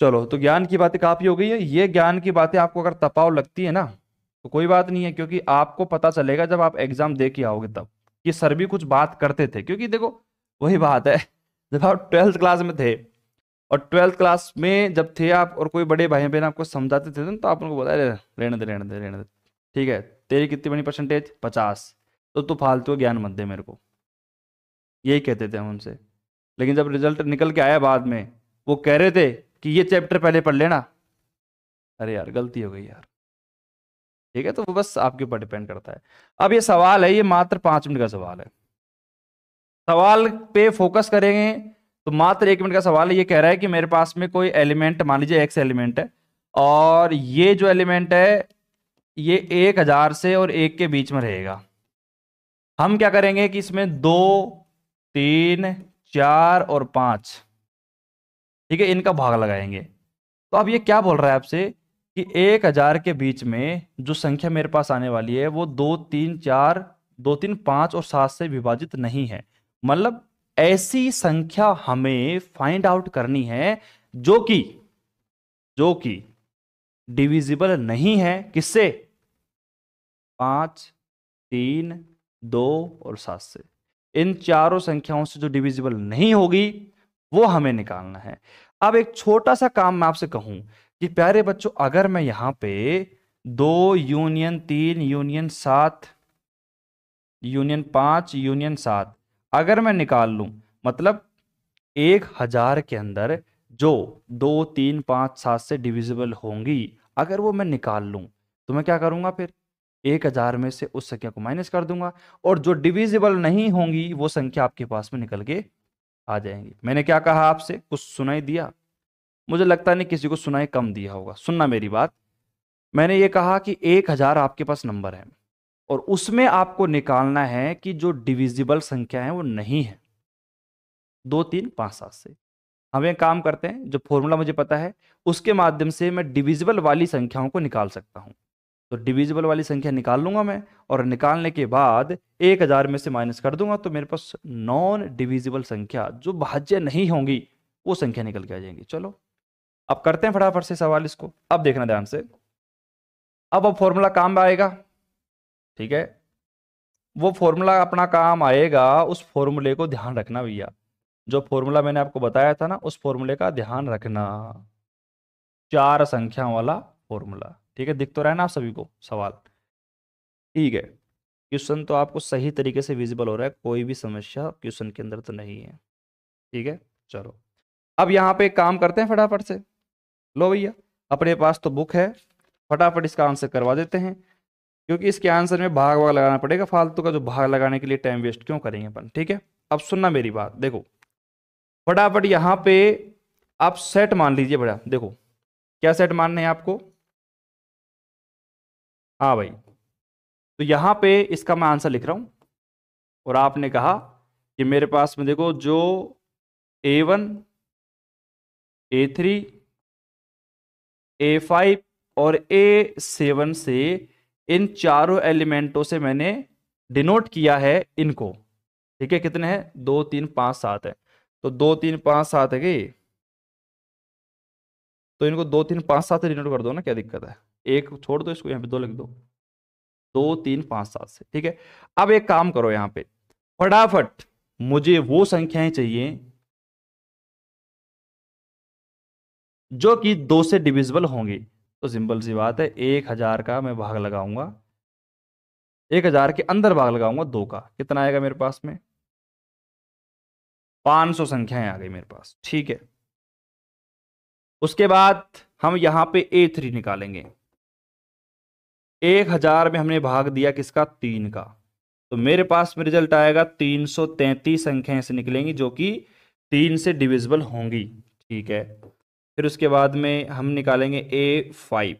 चलो तो ज्ञान की बातें काफ़ी हो गई है ये ज्ञान की बातें आपको अगर तपाव लगती है ना तो कोई बात नहीं है क्योंकि आपको पता चलेगा जब आप एग्ज़ाम दे के आओगे तब ये सर भी कुछ बात करते थे क्योंकि देखो वही बात है जब आप ट्वेल्थ क्लास में थे और ट्वेल्थ क्लास में जब थे आप और कोई बड़े भाई बहन आपको समझाते थे ना तो आप उनको बताए रहने दे रहने दे रहने दे ठीक है तेरी कितनी बनी परसेंटेज पचास तो तू फालतू ज्ञान मत दे मेरे को यही कहते थे हम उनसे लेकिन जब रिजल्ट निकल के आया बाद में वो कह रहे थे कि ये चैप्टर पहले पढ़ लेना अरे यार गलती हो गई यार ठीक है तो वो बस आपके ऊपर डिपेंड करता है अब ये सवाल है ये मात्र पांच मिनट का सवाल है सवाल पे फोकस करेंगे तो मात्र एक मिनट का सवाल है ये कह रहा है कि मेरे पास में कोई एलिमेंट मान लीजिए एक्स एलिमेंट है और ये जो एलिमेंट है ये एक हजार से और एक के बीच में रहेगा हम क्या करेंगे कि इसमें दो तीन चार और पांच ठीक है इनका भाग लगाएंगे तो अब ये क्या बोल रहा है आपसे कि एक हजार के बीच में जो संख्या मेरे पास आने वाली है वो दो तीन चार दो तीन पांच और सात से विभाजित नहीं है मतलब ऐसी संख्या हमें फाइंड आउट करनी है जो कि जो कि डिविजिबल नहीं है किससे पांच तीन दो और सात से इन चारों संख्याओं से जो डिविजिबल नहीं होगी वो हमें निकालना है अब एक छोटा सा काम मैं आपसे कहूं कि प्यारे बच्चों अगर मैं यहां पे दो यूनियन तीन यूनियन सात यूनियन पांच यूनियन सात अगर मैं निकाल लू मतलब एक हजार के अंदर जो दो तीन पांच सात से डिविजिबल होंगी अगर वो मैं निकाल लू तो मैं क्या करूंगा फिर एक हज़ार में से उस संख्या को माइनस कर दूंगा और जो डिविजिबल नहीं होंगी वो संख्या आपके पास में निकल के आ जाएंगे मैंने क्या कहा आपसे कुछ सुनाई दिया मुझे लगता नहीं किसी को सुनाई कम दिया होगा सुनना मेरी बात मैंने ये कहा कि एक हज़ार आपके पास नंबर है और उसमें आपको निकालना है कि जो डिविजिबल संख्या है वो नहीं है दो तीन पाँच सात से हम एक काम करते हैं जो फॉर्मूला मुझे पता है उसके माध्यम से मैं डिविजिबल वाली संख्याओं को निकाल सकता हूँ तो डिविजिबल वाली संख्या निकाल लूंगा मैं और निकालने के बाद एक हजार में से माइनस कर दूंगा तो मेरे पास नॉन डिविजिबल संख्या जो भाज्य नहीं होंगी वो संख्या निकल के आ जाएंगी चलो अब करते हैं फटाफट से सवाल इसको अब देखना ध्यान से अब अब फॉर्मूला काम आएगा ठीक है वो फॉर्मूला अपना काम आएगा उस फॉर्मूले को ध्यान रखना भैया जो फॉर्मूला मैंने आपको बताया था ना उस फॉर्मूले का ध्यान रखना चार संख्या वाला फॉर्मूला ठीक है दिख तो रहा है ना आप सभी को सवाल ठीक है क्वेश्चन तो आपको सही तरीके से विजिबल हो रहा है कोई भी समस्या क्वेश्चन के अंदर तो नहीं है ठीक है चलो अब यहाँ पे काम करते हैं फटाफट से लो भैया अपने पास तो बुक है फटाफट इसका आंसर करवा देते हैं क्योंकि इसके आंसर में भाग वाग लगाना पड़ेगा फालतू का जो भाग लगाने के लिए टाइम वेस्ट क्यों करेंगे अपन ठीक है अब सुनना मेरी बात देखो फटाफट यहाँ पे आप सेट मान लीजिए बड़ा देखो क्या सेट मानना है आपको हाँ भाई तो यहाँ पे इसका मैं आंसर लिख रहा हूँ और आपने कहा कि मेरे पास में देखो जो A one A three A five और ए सेवन से इन चारों एलिमेंटों से मैंने डिनोट किया है इनको ठीक है कितने हैं दो तीन पाँच सात है तो दो तीन पाँच सात है कि तो इनको दो तीन पाँच सात से डिनोट कर दो ना क्या दिक्कत है एक छोड़ दो इसको यहाँ पे दो लिख दो दो हम्म। तीन पांच सात से ठीक है अब एक काम करो यहाँ पे फटाफट मुझे वो संख्याएं चाहिए जो कि दो से डिविजिबल होंगी तो सिंपल सी बात है एक हजार का मैं भाग लगाऊंगा एक हजार के अंदर भाग लगाऊंगा दो का कितना आएगा मेरे पास में पांच सौ संख्याएं आ गई मेरे पास ठीक है उसके बाद हम यहां पे ए थ्री निकालेंगे एक हजार में हमने भाग दिया किसका तीन का तो मेरे पास में रिजल्ट आएगा तीन सौ तैंतीस संख्याएं से निकलेंगी जो कि तीन से डिविजिबल होंगी ठीक है फिर उसके बाद में हम निकालेंगे ए फाइव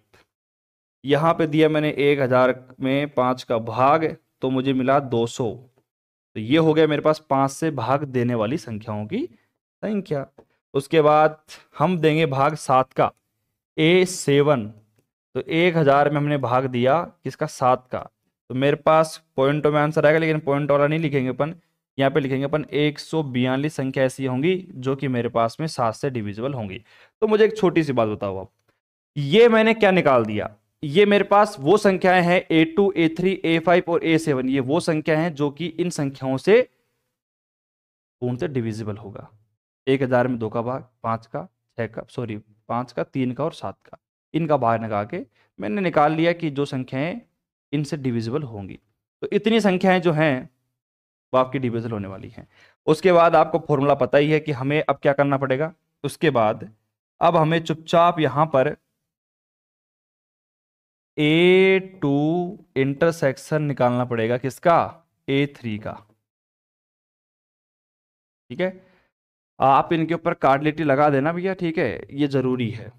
यहाँ पे दिया मैंने एक हजार में पाँच का भाग तो मुझे मिला दो सौ तो ये हो गया मेरे पास पाँच से भाग देने वाली संख्याओं की संख्या उसके बाद हम देंगे भाग सात का ए सेवन तो एक हज़ार में हमने भाग दिया किसका सात का तो मेरे पास पॉइंटों में आंसर आएगा लेकिन पॉइंट वाला नहीं लिखेंगे अपन यहाँ पे लिखेंगे अपन एक संख्या ऐसी होंगी जो कि मेरे पास में सात से डिविजिबल होंगी तो मुझे एक छोटी सी बात बताओ आप ये मैंने क्या निकाल दिया ये मेरे पास वो संख्याएं हैं A two A three A five और ए सेवन ये वो संख्या हैं जो कि इन संख्याओं से पूर्णतः डिविजिबल होगा एक हजार में दो का भाग पांच का छह का सॉरी पांच का तीन का और सात का इनका बाहर निकाल के मैंने निकाल लिया कि जो संख्याएं इनसे डिविजिबल होंगी तो इतनी संख्याएं जो हैं वो आपकी डिविजिबल होने वाली हैं उसके बाद आपको फॉर्मूला पता ही है कि हमें अब क्या करना पड़ेगा उसके बाद अब हमें चुपचाप यहाँ पर ए टू इंटरसेक्शन निकालना पड़ेगा किसका ए थ्री का ठीक है आप इनके ऊपर कार्डलिटी लगा देना भैया ठीक है ये ज़रूरी है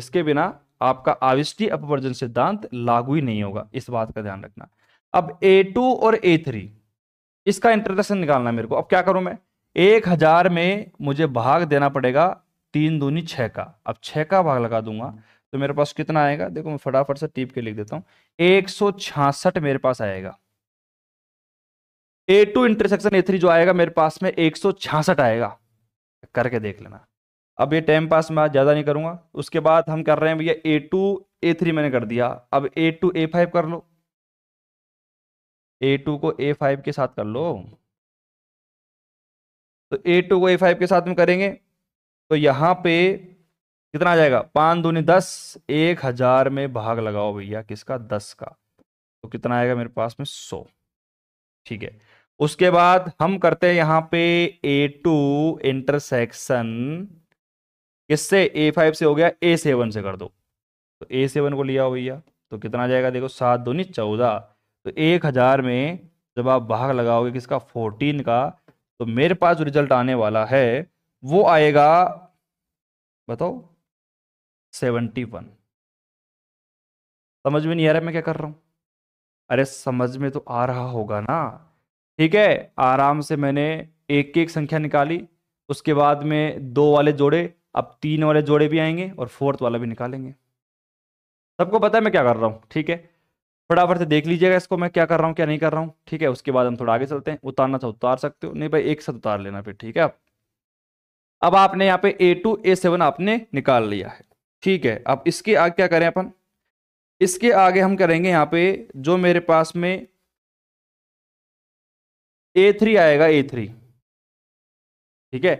इसके बिना आपका आविष्टि अपवर्जन सिद्धांत लागू ही नहीं होगा इस बात का ध्यान रखना अब A2 और A3 इसका इंटरसेक्शन निकालना मेरे को अब क्या करूं मैं एक हजार में मुझे भाग देना पड़ेगा तीन दूनी छह का अब छह का भाग लगा दूंगा तो मेरे पास कितना आएगा देखो मैं फटाफट से टीप के लिख देता हूं एक सौ छियासठ मेरे पास आएगा A two intersection A three जो आएगा मेरे पास में एक सौ छियासठ आएगा करके देख लेना अब ये टाइम पास मैं ज़्यादा नहीं करूँगा उसके बाद हम कर रहे हैं भैया ए टू ए थ्री मैंने कर दिया अब ए टू ए फाइव कर लो ए टू को ए फाइव के साथ कर लो तो ए टू को ए फाइव के साथ में करेंगे तो यहाँ पे कितना आ जाएगा पाँच दूनी दस एक हज़ार में भाग लगाओ भैया किसका दस का तो कितना आएगा मेरे पास में सौ ठीक है उसके बाद हम करते हैं यहाँ पे ए टू इंटरसेक्शन किससे ए फाइव से हो गया ए सेवन से कर दो तो ए सेवन को लिया हो भैया तो कितना जाएगा देखो सात दो नहीं चौदह तो एक हज़ार में जब आप भाग लगाओगे किसका फोर्टीन का तो मेरे पास जो रिजल्ट आने वाला है वो आएगा बताओ सेवेंटी वन समझ में नहीं आ रहा मैं क्या कर रहा हूँ अरे समझ में तो आ रहा होगा ना ठीक है आराम से मैंने एक एक संख्या निकाली उसके बाद में दो वाले जोड़े अब तीन वाले जोड़े भी आएंगे और फोर्थ वाला भी निकालेंगे सबको पता है मैं क्या कर रहा हूँ ठीक है फटाफट से देख लीजिएगा इसको मैं क्या कर रहा हूँ क्या नहीं कर रहा हूँ ठीक है उसके बाद हम थोड़ा आगे चलते हैं उतारना था उतार सकते हो नहीं भाई एक साथ उतार लेना फिर ठीक है आप अब आपने यहाँ पे ए टू ए सेवन आपने निकाल लिया है ठीक है अब इसके आगे क्या करें अपन इसके आगे हम करेंगे यहाँ पे जो मेरे पास में ए थ्री आएगा ए थ्री ठीक है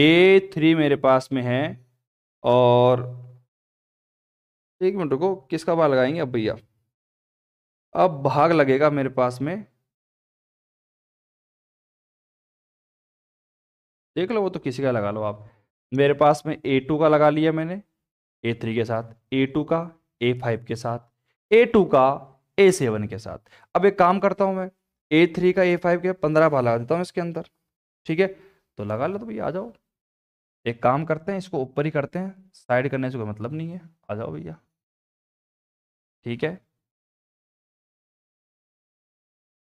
ए थ्री मेरे पास में है और एक मिनट रुको किसका भाग लगाएंगे अब भैया अब भाग लगेगा मेरे पास में देख लो वो तो किसी का लगा लो आप मेरे पास में ए टू का लगा लिया मैंने ए थ्री के साथ ए टू का ए फाइव के साथ ए टू का ए सेवन के साथ अब एक काम करता हूँ मैं ए थ्री का ए फाइव के पंद्रह भाग लगा देता हूँ इसके अंदर ठीक है तो लगा लो तो भैया आ जाओ एक काम करते हैं इसको ऊपर ही करते हैं साइड करने से कोई मतलब नहीं है आ जाओ भैया ठीक है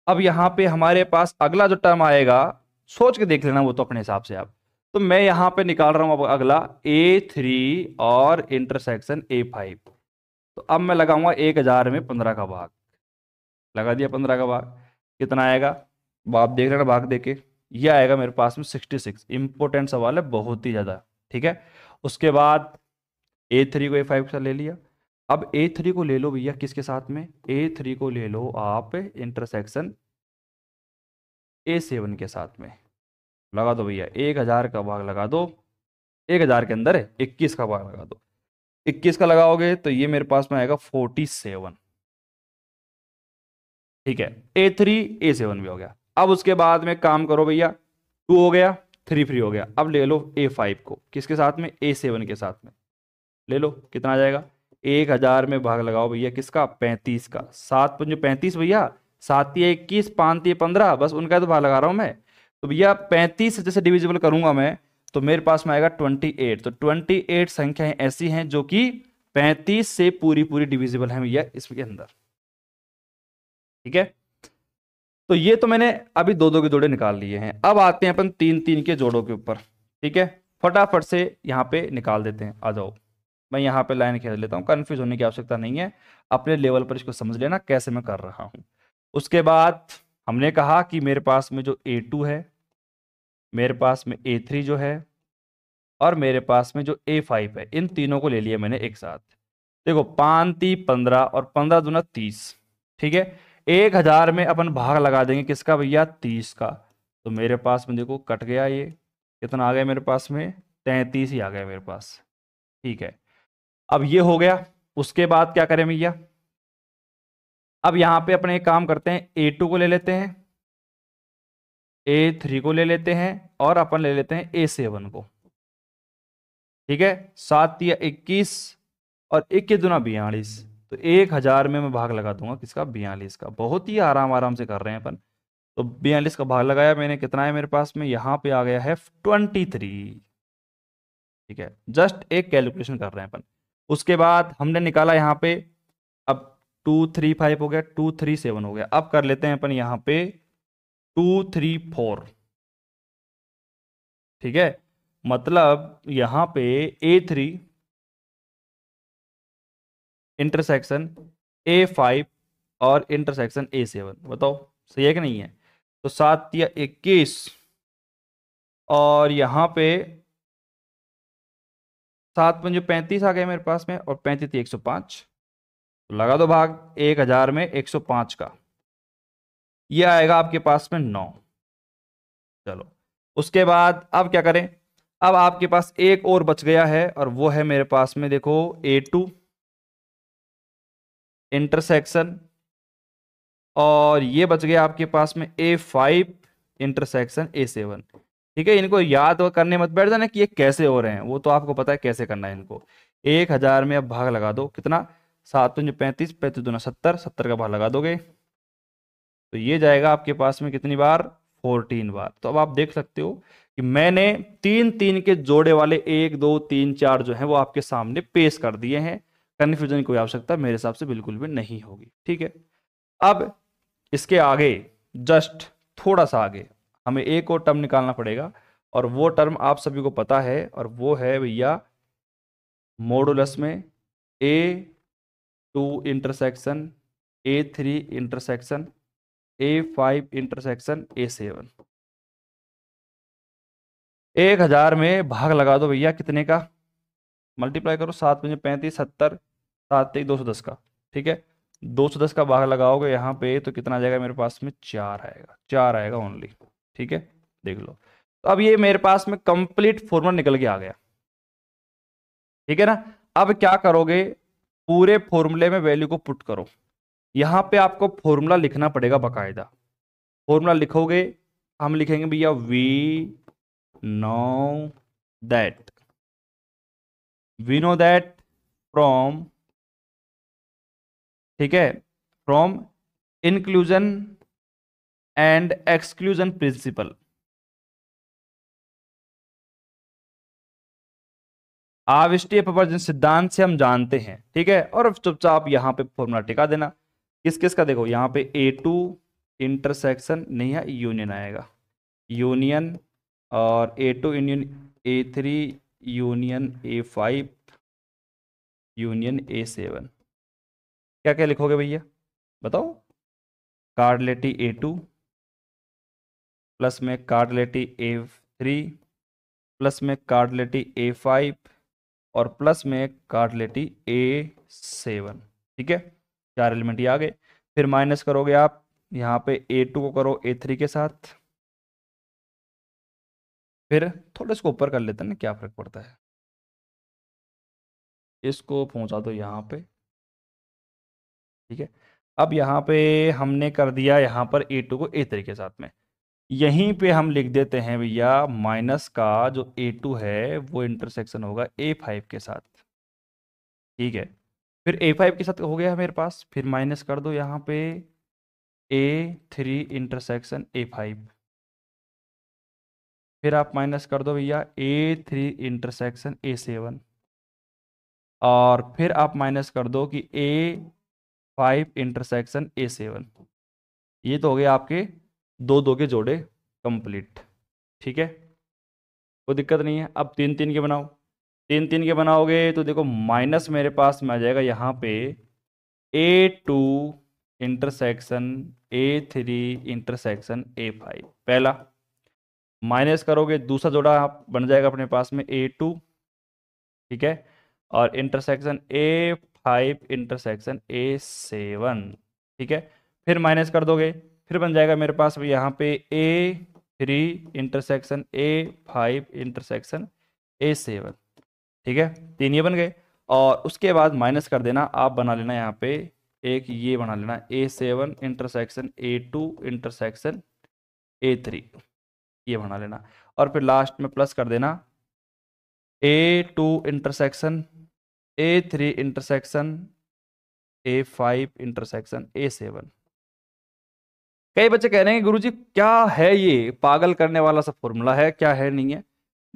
अब यहाँ पे हमारे पास अगला जो टर्म आएगा सोच के देख लेना वो तो अपने हिसाब से आप तो मैं यहाँ पे निकाल रहा हूँ अब अगला ए थ्री और इंटरसेक्शन ए फाइव तो अब मैं लगाऊंगा एक हजार में पंद्रह का भाग लगा दिया पंद्रह का भाग कितना आएगा आप देख लेना भाग देके ये आएगा मेरे पास में सिक्सटी सिक्स इंपोर्टेंट सवाल है बहुत ही ज़्यादा ठीक है उसके बाद ए थ्री को ए फाइव का ले लिया अब ए थ्री को ले लो भैया किसके साथ में ए थ्री को ले लो आप इंटरसेक्शन ए सेवन के साथ में लगा दो भैया एक हज़ार का भाग लगा दो एक हज़ार के अंदर है इक्कीस का भाग लगा दो इक्कीस का लगाओगे तो ये मेरे पास में आएगा फोर्टी सेवन ठीक है ए थ्री ए सेवन भी हो गया अब उसके बाद में काम करो भैया टू हो गया थ्री फ्री हो गया अब ले लो ए फाइव को किसके साथ में ए सेवन के साथ में ले लो कितना आ जाएगा एक हजार में भाग लगाओ भैया किसका पैंतीस का सात पंजो पैंतीस भैया सात या इक्कीस पाँच या पंद्रह बस उनका तो भाग लगा रहा हूँ मैं तो भैया पैंतीस जैसे डिविजिबल करूंगा मैं तो मेरे पास में आएगा ट्वेंटी एट तो ट्वेंटी एट संख्याएं ऐसी हैं जो कि पैंतीस से पूरी पूरी डिविजिबल है भैया इसके अंदर ठीक है तो ये तो मैंने अभी दो दो के जोड़े निकाल लिए हैं अब आते हैं अपन तीन तीन के जोड़ों के ऊपर ठीक है फटाफट से यहाँ पे निकाल देते हैं आ जाओ मैं यहाँ पे लाइन खेल लेता हूँ कन्फ्यूज होने की आवश्यकता नहीं है अपने लेवल पर इसको समझ लेना कैसे मैं कर रहा हूँ उसके बाद हमने कहा कि मेरे पास में जो ए टू है मेरे पास में ए थ्री जो है और मेरे पास में जो ए फाइव है इन तीनों को ले लिया मैंने एक साथ देखो पाँच पंद्रह और पंद्रह दूना तीस ठीक है एक हजार में अपन भाग लगा देंगे किसका भैया तीस का तो मेरे पास में देखो कट गया ये कितना आ गया मेरे पास में तैतीस ही आ गया मेरे पास ठीक है अब ये हो गया उसके बाद क्या करें भैया अब यहां पे अपने एक काम करते हैं ए टू को ले लेते हैं ए थ्री को ले लेते हैं और अपन ले लेते हैं ए सेवन को ठीक है सात या इक्कीस और इक्कीस दुना बयालीस तो एक हज़ार में मैं भाग लगा दूंगा किसका बयालीस का बहुत ही आराम आराम से कर रहे हैं अपन तो बयालीस का भाग लगाया मैंने कितना है मेरे पास में यहाँ पे आ गया है ट्वेंटी थ्री ठीक है जस्ट एक कैलकुलेशन कर रहे हैं अपन उसके बाद हमने निकाला यहाँ पे अब टू थ्री फाइव हो गया टू थ्री सेवन हो गया अब कर लेते हैं अपन यहाँ पे टू थ्री फोर ठीक है मतलब यहाँ पे A three intersection A five और इंटरसेक्शन ए सेवन बताओ सही है कि नहीं है तो सात या इक्कीस और यहाँ पे सात पंजो पैंतीस आ गए मेरे पास में और पैंतीस एक सौ पाँच तो लगा दो भाग एक हजार में एक सौ पाँच का ये आएगा आपके पास में नौ चलो उसके बाद अब क्या करें अब आपके पास एक और बच गया है और वो है मेरे पास में देखो ए टू इंटरसेक्शन और ये बच गया आपके पास में A five intersection A seven ठीक है इनको याद करने मत बैठ जाना कि ये कैसे हो रहे हैं वो तो आपको पता है कैसे करना है इनको एक हजार में अब भाग लगा दो कितना सात पैंतीस पैंतीस दोनों सत्तर सत्तर का भाग लगा दोगे तो ये जाएगा आपके पास में कितनी बार फोर्टीन बार तो अब आप देख सकते हो कि मैंने तीन तीन के जोड़े वाले एक दो तीन चार जो है वो आपके सामने पेश कर दिए हैं कन्फ्यूजन की कोई आवश्यकता मेरे हिसाब से बिल्कुल भी नहीं होगी ठीक है अब इसके आगे जस्ट थोड़ा सा आगे हमें एक और टर्म निकालना पड़ेगा और वो टर्म आप सभी को पता है और वो है भैया मोडुलस में A two intersection A three intersection A five intersection A seven एक हजार में भाग लगा दो भैया कितने का मल्टीप्लाई करो सात पंजे पैंतीस सत्तर सात तेईस दो सौ दस का ठीक है दो सौ दस का भाग लगाओगे यहाँ पे तो कितना आ जाएगा मेरे पास में चार आएगा चार आएगा ओनली ठीक है देख लो तो अब ये मेरे पास में कंप्लीट फॉर्मूला निकल के आ गया ठीक है ना अब क्या करोगे पूरे फॉर्मूले में वैल्यू को पुट करो यहाँ पे आपको फॉर्मूला लिखना पड़ेगा बाकायदा फॉर्मूला लिखोगे हम लिखेंगे भैया we know that we know that from ठीक है from inclusion and exclusion principle आविष्टीय प्रवर्जन सिद्धांत से हम जानते हैं ठीक है और अब चुपचाप यहां पे फॉर्मूला टिका देना किस किस का देखो यहां पे ए टू इंटरसेक्शन नहीं है यूनियन आएगा यूनियन और A two union A three union A five union A seven क्या क्या लिखोगे भैया बताओ कार्डलेटी ए टू प्लस में कार्डलेटी ए थ्री प्लस में कार्डलेटी ए फाइव और प्लस में कार्डलेटी ए सेवन ठीक है चार एलिमेंट ये आ गए फिर माइनस करोगे आप यहाँ पे ए टू को करो ए थ्री के साथ फिर थोड़ा इसको ऊपर कर लेते हैं ना क्या फ़र्क पड़ता है इसको पहुंचा दो यहाँ पे ठीक है अब यहाँ पे हमने कर दिया यहाँ पर ए टू को ए तरीके के साथ में यहीं पे हम लिख देते हैं भैया माइनस का जो ए टू है वो इंटरसेक्शन होगा ए फाइव के साथ ठीक है फिर ए फाइव के साथ हो गया मेरे पास फिर माइनस कर दो यहाँ पे A three intersection A five फिर आप माइनस कर दो भैया A three intersection A seven और फिर आप माइनस कर दो कि A five intersection A seven ये तो हो गए आपके दो दो के जोड़े कंप्लीट ठीक है कोई दिक्कत नहीं है अब तीन तीन के बनाओ तीन तीन के बनाओगे तो देखो माइनस मेरे पास में आ जाएगा यहाँ पे A two intersection A three intersection A five पहला माइनस करोगे दूसरा जोड़ा आप बन जाएगा अपने पास में ए टू ठीक है और intersection A five intersection A seven ठीक है फिर माइनस कर दोगे फिर बन जाएगा मेरे पास यहाँ पे A three intersection A five intersection A seven ठीक है तीन ये बन गए और उसके बाद माइनस कर देना आप बना लेना यहाँ पे एक ये बना लेना A seven intersection A two intersection A three ये बना लेना और फिर लास्ट में प्लस कर देना A two intersection A three intersection A five intersection A seven कई बच्चे कह रहे हैं गुरु जी क्या है ये पागल करने वाला सब फॉर्मूला है क्या है नहीं है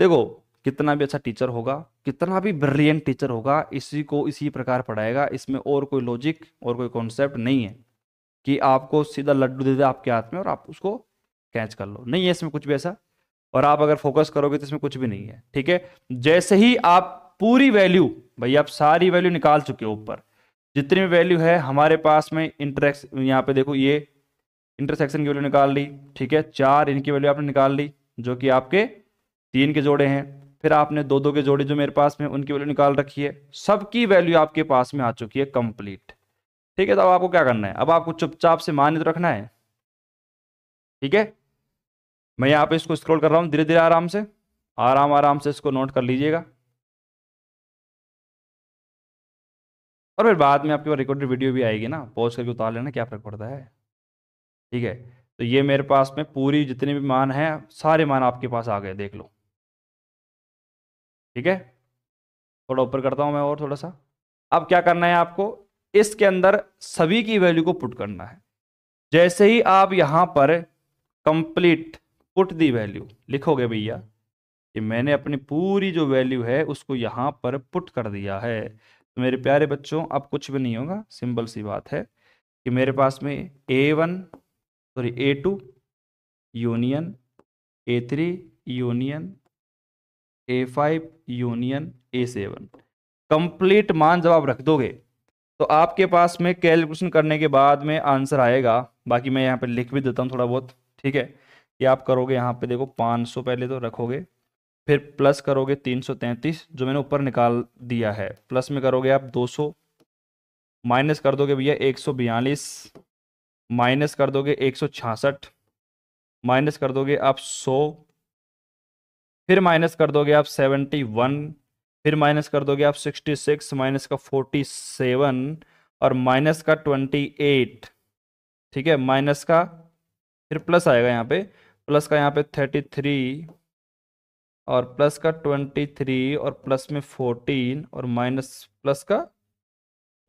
देखो कितना भी अच्छा टीचर होगा कितना भी ब्रिलियंट टीचर होगा इसी को इसी प्रकार पढ़ाएगा इसमें और कोई लॉजिक और कोई कॉन्सेप्ट नहीं है कि आपको सीधा लड्डू दे दे आपके हाथ में और आप उसको कैच कर लो नहीं है इसमें कुछ भी ऐसा और आप अगर फोकस करोगे तो इसमें कुछ भी नहीं है ठीक है जैसे ही आप पूरी वैल्यू भैया आप सारी वैल्यू निकाल चुके हो ऊपर जितनी भी वैल्यू है हमारे पास में इंटरेक्स यहाँ पे देखो ये इंटरसेक्शन की वैल्यू निकाल ली ठीक है चार इनकी वैल्यू आपने निकाल ली जो कि आपके तीन के जोड़े हैं फिर आपने दो दो के जोड़े जो मेरे पास में उनकी वैल्यू निकाल रखी है सबकी वैल्यू आपके पास में आ चुकी है कंप्लीट ठीक है तो अब आपको क्या करना है अब आपको चुपचाप से मान्य रखना है ठीक है मैं यहाँ पे इसको स्क्रॉल कर रहा हूँ धीरे धीरे आराम से आराम आराम से इसको नोट कर लीजिएगा और फिर बाद में आपके पास रिकॉर्डेड वीडियो भी आएगी ना पॉज करके उतार लेना क्या फ़र्क पड़ता है ठीक है तो ये मेरे पास में पूरी जितने भी मान हैं सारे मान आपके पास आ गए देख लो ठीक है थोड़ा ऊपर करता हूँ मैं और थोड़ा सा अब क्या करना है आपको इसके अंदर सभी की वैल्यू को पुट करना है जैसे ही आप यहाँ पर कंप्लीट पुट दी वैल्यू लिखोगे भैया कि मैंने अपनी पूरी जो वैल्यू है उसको यहाँ पर पुट कर दिया है तो मेरे प्यारे बच्चों अब कुछ भी नहीं होगा सिंपल सी बात है कि मेरे पास में A one sorry A two union A three union A five union A seven complete मान जब आप रख दोगे तो आपके पास में कैलकुलेशन करने के बाद में आंसर आएगा बाकी मैं यहाँ पे लिख भी देता हूँ थोड़ा बहुत ठीक है कि आप करोगे यहाँ पे देखो 500 पहले तो रखोगे फिर प्लस करोगे 333 जो मैंने ऊपर निकाल दिया है प्लस में करोगे आप 200 माइनस कर दोगे भैया एक माइनस कर दोगे एक माइनस कर दोगे आप 100 फिर माइनस कर दोगे आप 71 फिर माइनस कर दोगे आप 66 माइनस का 47 और माइनस का 28 ठीक है माइनस का फिर प्लस आएगा यहाँ पे प्लस का यहाँ पे 33 और प्लस का ट्वेंटी थ्री और प्लस में फोर्टीन और माइनस प्लस का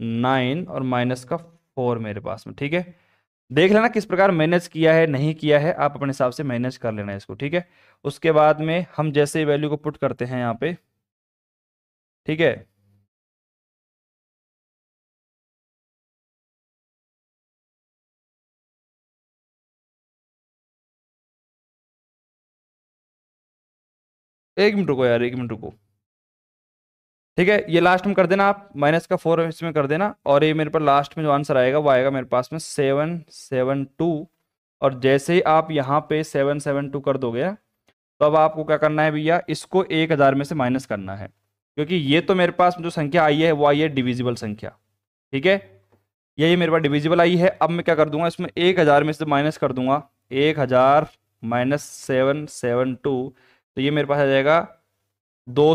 नाइन और माइनस का फोर मेरे पास में ठीक है देख लेना किस प्रकार मैनेज किया है नहीं किया है आप अपने हिसाब से मैनेज कर लेना इसको ठीक है उसके बाद में हम जैसे वैल्यू को पुट करते हैं यहाँ पे ठीक है एक मिनट रुको यार एक मिनट रुको ठीक है ये लास्ट में कर देना आप माइनस का फोर इसमें कर देना और ये मेरे पर लास्ट में जो आंसर आएगा वो आएगा मेरे पास में सेवन सेवन टू और जैसे ही आप यहाँ पे सेवन सेवन टू कर दोगे तो अब आपको क्या करना है भैया इसको एक हज़ार में से माइनस करना है क्योंकि ये तो मेरे पास में जो संख्या आई है वो आई है डिविजिबल संख्या ठीक है यही मेरे पास डिविजिबल आई है अब मैं क्या कर दूंगा इसमें एक हज़ार में से माइनस कर दूंगा एक हज़ार माइनस सेवन सेवन टू तो ये मेरे पास आ जाएगा दो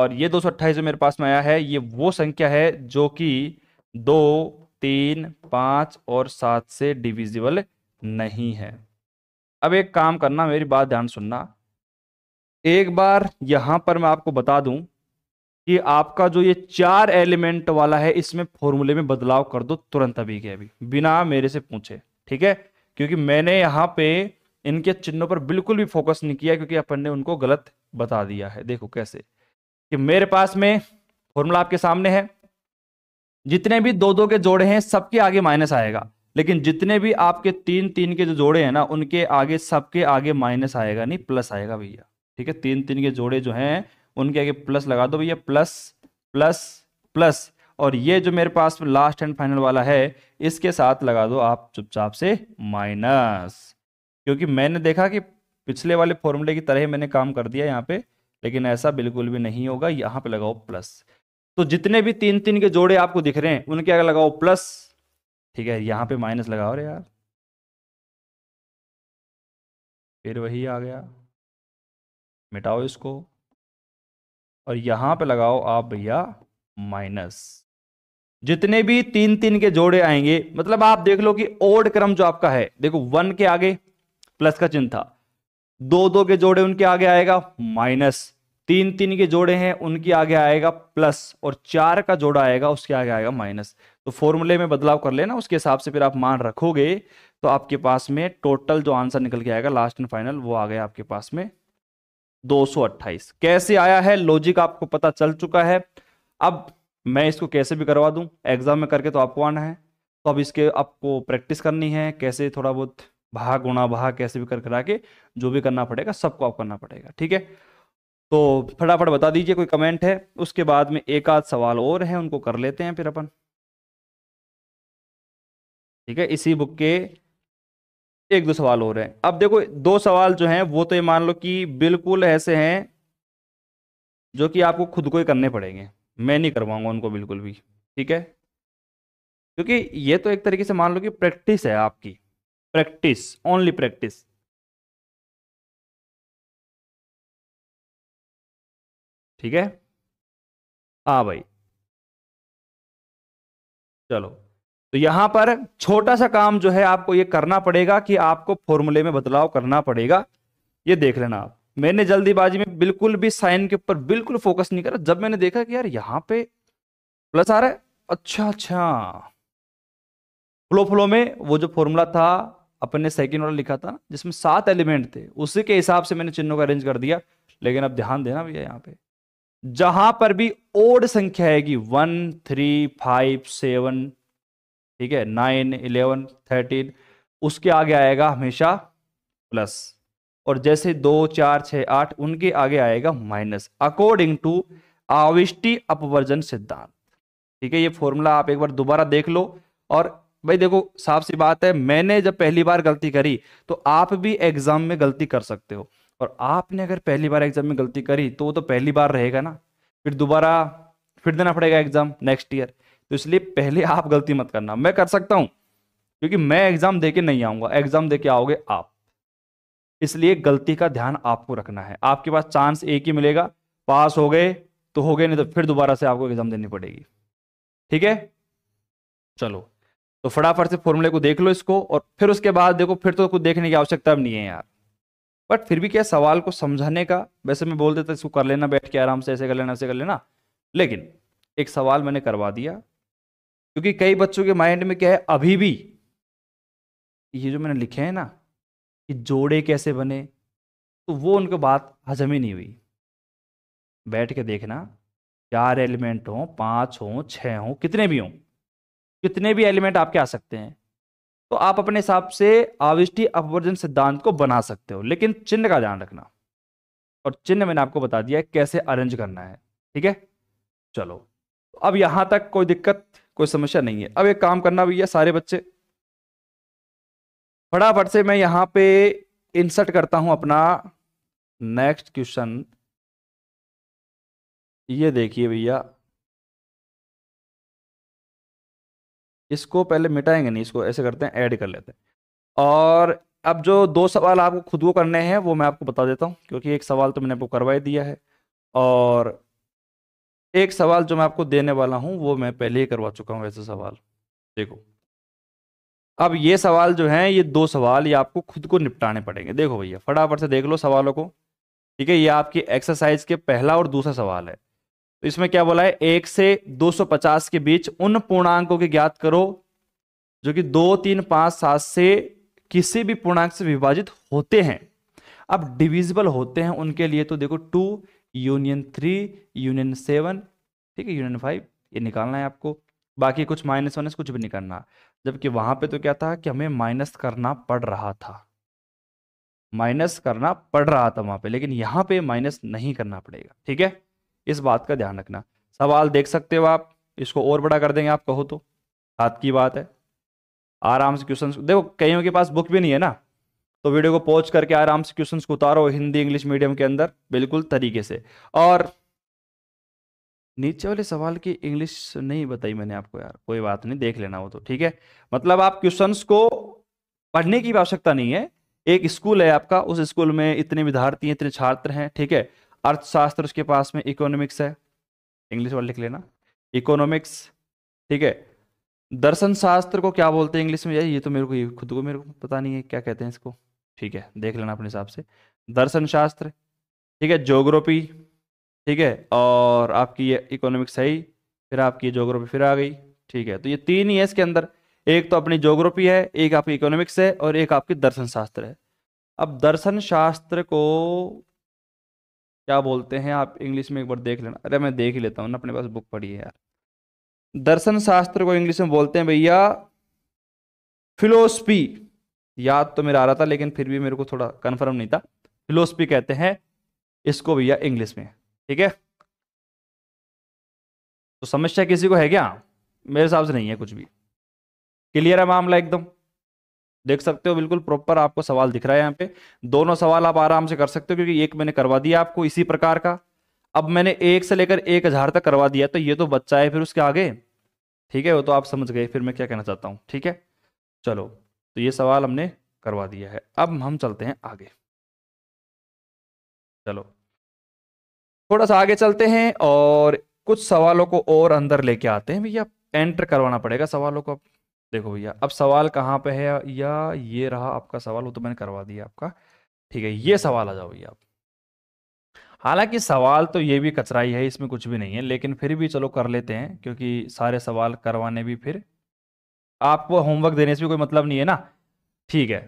और ये दो जो मेरे पास में आया है ये वो संख्या है जो कि दो तीन पाँच और सात से डिविजिबल नहीं है अब एक काम करना मेरी बात ध्यान सुनना एक बार यहां पर मैं आपको बता दूं कि आपका जो ये चार एलिमेंट वाला है इसमें फॉर्मूले में बदलाव कर दो तुरंत अभी के अभी बिना मेरे से पूछे ठीक है क्योंकि मैंने यहां पे इनके चिन्हों पर बिल्कुल भी फोकस नहीं किया क्योंकि अपन ने उनको गलत बता दिया है देखो कैसे कि मेरे पास में फॉर्मूला आपके सामने है जितने भी दो दो के जोड़े हैं सबके आगे माइनस आएगा लेकिन जितने भी आपके तीन तीन के जो जोड़े हैं ना उनके आगे सबके आगे माइनस आएगा नहीं प्लस आएगा भैया ठीक है तीन तीन के जोड़े जो हैं उनके आगे प्लस लगा दो भैया प्लस प्लस प्लस और ये जो मेरे पास लास्ट एंड फाइनल वाला है इसके साथ लगा दो आप चुपचाप से माइनस क्योंकि मैंने देखा कि पिछले वाले फॉर्मूले की तरह मैंने काम कर दिया यहाँ पे लेकिन ऐसा बिल्कुल भी नहीं होगा यहाँ पे लगाओ प्लस तो जितने भी तीन तीन के जोड़े आपको दिख रहे हैं उनके आगे लगाओ प्लस ठीक है यहाँ पे माइनस लगाओ रे यार फिर वही आ गया मिटाओ इसको और यहाँ पे लगाओ आप भैया माइनस जितने भी तीन तीन के जोड़े आएंगे मतलब आप देख लो कि ओड क्रम जो आपका है देखो वन के आगे प्लस का चिन्ह था दो दो के जोड़े उनके आगे आएगा माइनस तीन तीन के जोड़े हैं उनके आगे आएगा प्लस और चार का जोड़ा आएगा उसके आगे आएगा माइनस तो फॉर्मूले में बदलाव कर लेना उसके हिसाब से फिर आप मान रखोगे तो आपके पास में टोटल जो आंसर निकल के आएगा लास्ट एंड फाइनल वो आ गया आपके पास में 228 कैसे आया है लॉजिक आपको पता चल चुका है अब मैं इसको कैसे भी करवा दूं एग्जाम में करके तो आपको आना है तो अब इसके आपको प्रैक्टिस करनी है कैसे थोड़ा बहुत भाग गुणा भाग कैसे भी कर करा के जो भी करना पड़ेगा सबको आप करना पड़ेगा ठीक है तो फटाफट बता दीजिए कोई कमेंट है उसके बाद में एक आध सवाल और है उनको कर लेते हैं फिर अपन ठीक है इसी बुक के एक दो सवाल हो रहे हैं अब देखो दो सवाल जो हैं वो तो ये मान लो कि बिल्कुल ऐसे हैं जो कि आपको खुद को ही करने पड़ेंगे मैं नहीं करवाऊंगा उनको बिल्कुल भी ठीक है क्योंकि ये तो एक तरीके से मान लो कि प्रैक्टिस है आपकी प्रैक्टिस ओनली प्रैक्टिस ठीक है हा भाई चलो तो यहां पर छोटा सा काम जो है आपको ये करना पड़ेगा कि आपको फॉर्मूले में बदलाव करना पड़ेगा ये देख लेना आप मैंने जल्दीबाजी में बिल्कुल भी साइन के ऊपर बिल्कुल फोकस नहीं करा जब मैंने देखा कि यार यहां पे प्लस आ रहा है अच्छा अच्छा फ्लो फ्लो में वो जो फॉर्मूला था अपन ने सेकेंड वाला लिखा था जिसमें सात एलिमेंट थे उसी के हिसाब से मैंने चिन्हों का अरेंज कर दिया लेकिन अब ध्यान देना भैया यहाँ पे जहां पर भी ओड संख्या आएगी वन थ्री फाइव सेवन ठीक है नाइन इलेवन थर्टीन उसके आगे आएगा हमेशा प्लस और जैसे दो चार छ आठ उनके आगे आएगा माइनस अकॉर्डिंग टू आविष्टि अपवर्जन सिद्धांत ठीक है ये फॉर्मूला आप एक बार दोबारा देख लो और भाई देखो साफ सी बात है मैंने जब पहली बार गलती करी तो आप भी एग्जाम में गलती कर सकते हो और आपने अगर पहली बार एग्जाम में गलती करी तो वो तो पहली बार रहेगा ना फिर दोबारा फिर देना पड़ेगा एग्जाम नेक्स्ट ईयर तो इसलिए पहले आप गलती मत करना मैं कर सकता हूँ क्योंकि मैं एग्जाम दे के नहीं आऊँगा एग्जाम दे के आओगे आप इसलिए गलती का ध्यान आपको रखना है आपके पास चांस एक ही मिलेगा पास हो गए तो हो गए नहीं तो फिर दोबारा से आपको एग्जाम देनी पड़ेगी ठीक है चलो तो फटाफट से फॉर्मूले को देख लो इसको और फिर उसके बाद देखो फिर तो कुछ देखने की आवश्यकता नहीं है यार बट फिर भी क्या सवाल को समझाने का वैसे मैं बोल देता इसको कर लेना बैठ के आराम से ऐसे कर लेना ऐसे कर लेना लेकिन एक सवाल मैंने करवा दिया क्योंकि कई बच्चों के माइंड में क्या है अभी भी ये जो मैंने लिखे हैं ना कि जोड़े कैसे बने तो वो उनको बात हजम ही नहीं हुई बैठ के देखना चार एलिमेंट हों पाँच हों छः हों कितने भी हों कितने भी एलिमेंट आपके आ सकते हैं तो आप अपने हिसाब से आविष्टि अपवर्जन सिद्धांत को बना सकते हो लेकिन चिन्ह का ध्यान रखना और चिन्ह मैंने आपको बता दिया है कैसे अरेंज करना है ठीक है चलो अब यहां तक कोई दिक्कत कोई समस्या नहीं है अब एक काम करना भैया सारे बच्चे फटाफट से मैं यहां पे इंसर्ट करता हूं अपना नेक्स्ट क्वेश्चन ये देखिए भैया इसको पहले मिटाएंगे नहीं इसको ऐसे करते हैं ऐड कर लेते हैं और अब जो दो सवाल आपको खुद को करने हैं वो मैं आपको बता देता हूँ क्योंकि एक सवाल तो मैंने आपको करवा दिया है और एक सवाल जो मैं आपको देने वाला हूँ वो मैं पहले ही करवा चुका हूँ ऐसे सवाल देखो अब ये सवाल जो है ये दो सवाल ये आपको खुद को निपटाने पड़ेंगे देखो भैया फटाफट से देख लो सवालों को ठीक है ये आपकी एक्सरसाइज के पहला और दूसरा सवाल है तो इसमें क्या बोला है एक से 250 के बीच उन पूर्णांकों की ज्ञात करो जो कि दो तीन पांच सात से किसी भी पूर्णांक से विभाजित होते हैं अब डिविजिबल होते हैं उनके लिए तो देखो two union three union seven ठीक है यूनियन फाइव ये निकालना है आपको बाकी कुछ माइनस वाइनस कुछ भी नहीं करना जबकि वहां पे तो क्या था कि हमें माइनस करना पड़ रहा था माइनस करना पड़ रहा था वहां पे लेकिन यहां पे माइनस नहीं करना पड़ेगा ठीक है इस बात का ध्यान रखना सवाल देख सकते हो आप इसको और बड़ा कर देंगे आप कहो तो हाथ की बात है आराम से क्वेश्चन देखो कईयों के पास बुक भी नहीं है ना तो वीडियो को पॉज करके आराम से क्वेश्चन को उतारो हिंदी इंग्लिश मीडियम के अंदर बिल्कुल तरीके से और नीचे वाले सवाल की इंग्लिश नहीं बताई मैंने आपको यार कोई बात नहीं देख लेना वो तो ठीक है मतलब आप क्वेश्चंस को पढ़ने की आवश्यकता नहीं है एक स्कूल है आपका उस स्कूल में इतने विद्यार्थी हैं इतने छात्र हैं ठीक है अर्थशास्त्र उसके पास में इकोनॉमिक्स है इंग्लिश वाले लिख लेना इकोनॉमिक्स ठीक है दर्शन शास्त्र को क्या बोलते हैं इंग्लिश में ये तो मेरे को ये खुद को मेरे को पता नहीं है क्या कहते हैं इसको ठीक है देख लेना अपने हिसाब से दर्शन शास्त्र ठीक है जोग्राफी ठीक है और आपकी ये इकोनॉमिक्स है ही फिर आपकी जोग्राफी फिर आ गई ठीक है तो ये तीन ही है इसके अंदर एक तो अपनी जोग्राफी है एक आपकी इकोनॉमिक्स है और एक आपकी दर्शन शास्त्र है अब दर्शन शास्त्र को क्या बोलते हैं आप इंग्लिश में एक बार देख लेना अरे मैं देख ही लेता हूँ ना अपने पास बुक पढ़ी है यार दर्शन शास्त्र को इंग्लिश में बोलते हैं भैया फिलोसफी याद तो मेरा आ रहा था लेकिन फिर भी मेरे को थोड़ा कन्फर्म नहीं था फिलोसफी कहते हैं इसको भैया इंग्लिश में ठीक है तो समस्या किसी को है क्या मेरे हिसाब से नहीं है कुछ भी क्लियर है मामला एकदम देख सकते हो बिल्कुल प्रॉपर आपको सवाल दिख रहा है यहाँ पे दोनों सवाल आप आराम से कर सकते हो क्योंकि एक मैंने करवा दिया आपको इसी प्रकार का अब मैंने एक से लेकर एक हजार तक करवा दिया तो ये तो बच्चा है फिर उसके आगे ठीक है वो तो आप समझ गए फिर मैं क्या कहना चाहता हूँ ठीक है चलो तो ये सवाल हमने करवा दिया है अब हम चलते हैं आगे चलो थोड़ा सा आगे चलते हैं और कुछ सवालों को और अंदर लेके आते हैं भैया एंटर करवाना पड़ेगा सवालों को अब देखो भैया अब सवाल कहाँ पे है या ये रहा आपका सवाल वो तो मैंने करवा दिया आपका ठीक है ये सवाल आ जाओ भैया आप हालांकि सवाल तो ये भी कचरा ही है इसमें कुछ भी नहीं है लेकिन फिर भी चलो कर लेते हैं क्योंकि सारे सवाल करवाने भी फिर आपको होमवर्क देने से भी कोई मतलब नहीं है ना ठीक है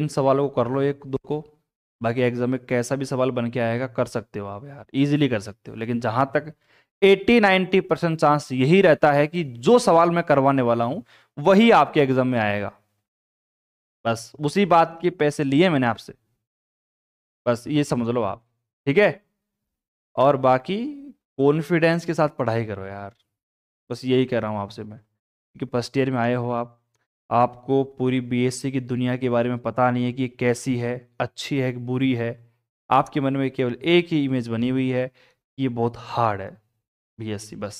इन सवालों को कर लो एक दो को बाकी एग्जाम में कैसा भी सवाल बन के आएगा कर सकते हो आप यार इजीली कर सकते हो लेकिन जहां तक एट्टी नाइनटी परसेंट चांस यही रहता है कि जो सवाल मैं करवाने वाला हूँ वही आपके एग्जाम में आएगा बस उसी बात के पैसे लिए मैंने आपसे बस ये समझ लो आप ठीक है और बाकी कॉन्फिडेंस के साथ पढ़ाई करो यार बस यही कह रहा हूँ आपसे मैं क्योंकि फर्स्ट ईयर में आए हो आप आपको पूरी बीएससी की दुनिया के बारे में पता नहीं है कि कैसी है अच्छी है कि बुरी है आपके मन में केवल एक ही इमेज बनी हुई है कि ये बहुत हार्ड है बीएससी बस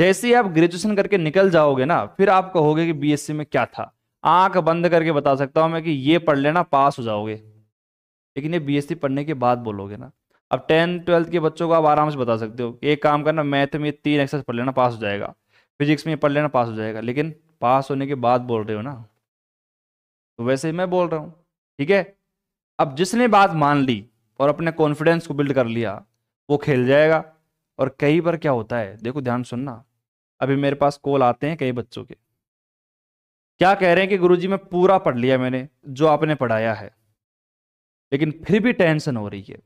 जैसे ही आप ग्रेजुएशन करके निकल जाओगे ना फिर आप कहोगे कि बीएससी में क्या था आंख बंद करके बता सकता हूं मैं कि ये पढ़ लेना पास हो जाओगे लेकिन ये बीएससी पढ़ने के बाद बोलोगे ना अब टेंथ ट्वेल्थ के बच्चों को आप आराम से बता सकते हो एक काम करना मैथ में तीन एक्सरसाइज पढ़ लेना पास हो जाएगा फिजिक्स में पढ़ लेना पास हो जाएगा लेकिन पास होने के बाद बोल रहे हो ना तो वैसे ही मैं बोल रहा हूँ ठीक है अब जिसने बात मान ली और अपने कॉन्फिडेंस को बिल्ड कर लिया वो खेल जाएगा और कई बार क्या होता है देखो ध्यान सुनना अभी मेरे पास कॉल आते हैं कई बच्चों के क्या कह रहे हैं कि गुरुजी मैं पूरा पढ़ लिया मैंने जो आपने पढ़ाया है लेकिन फिर भी टेंशन हो रही है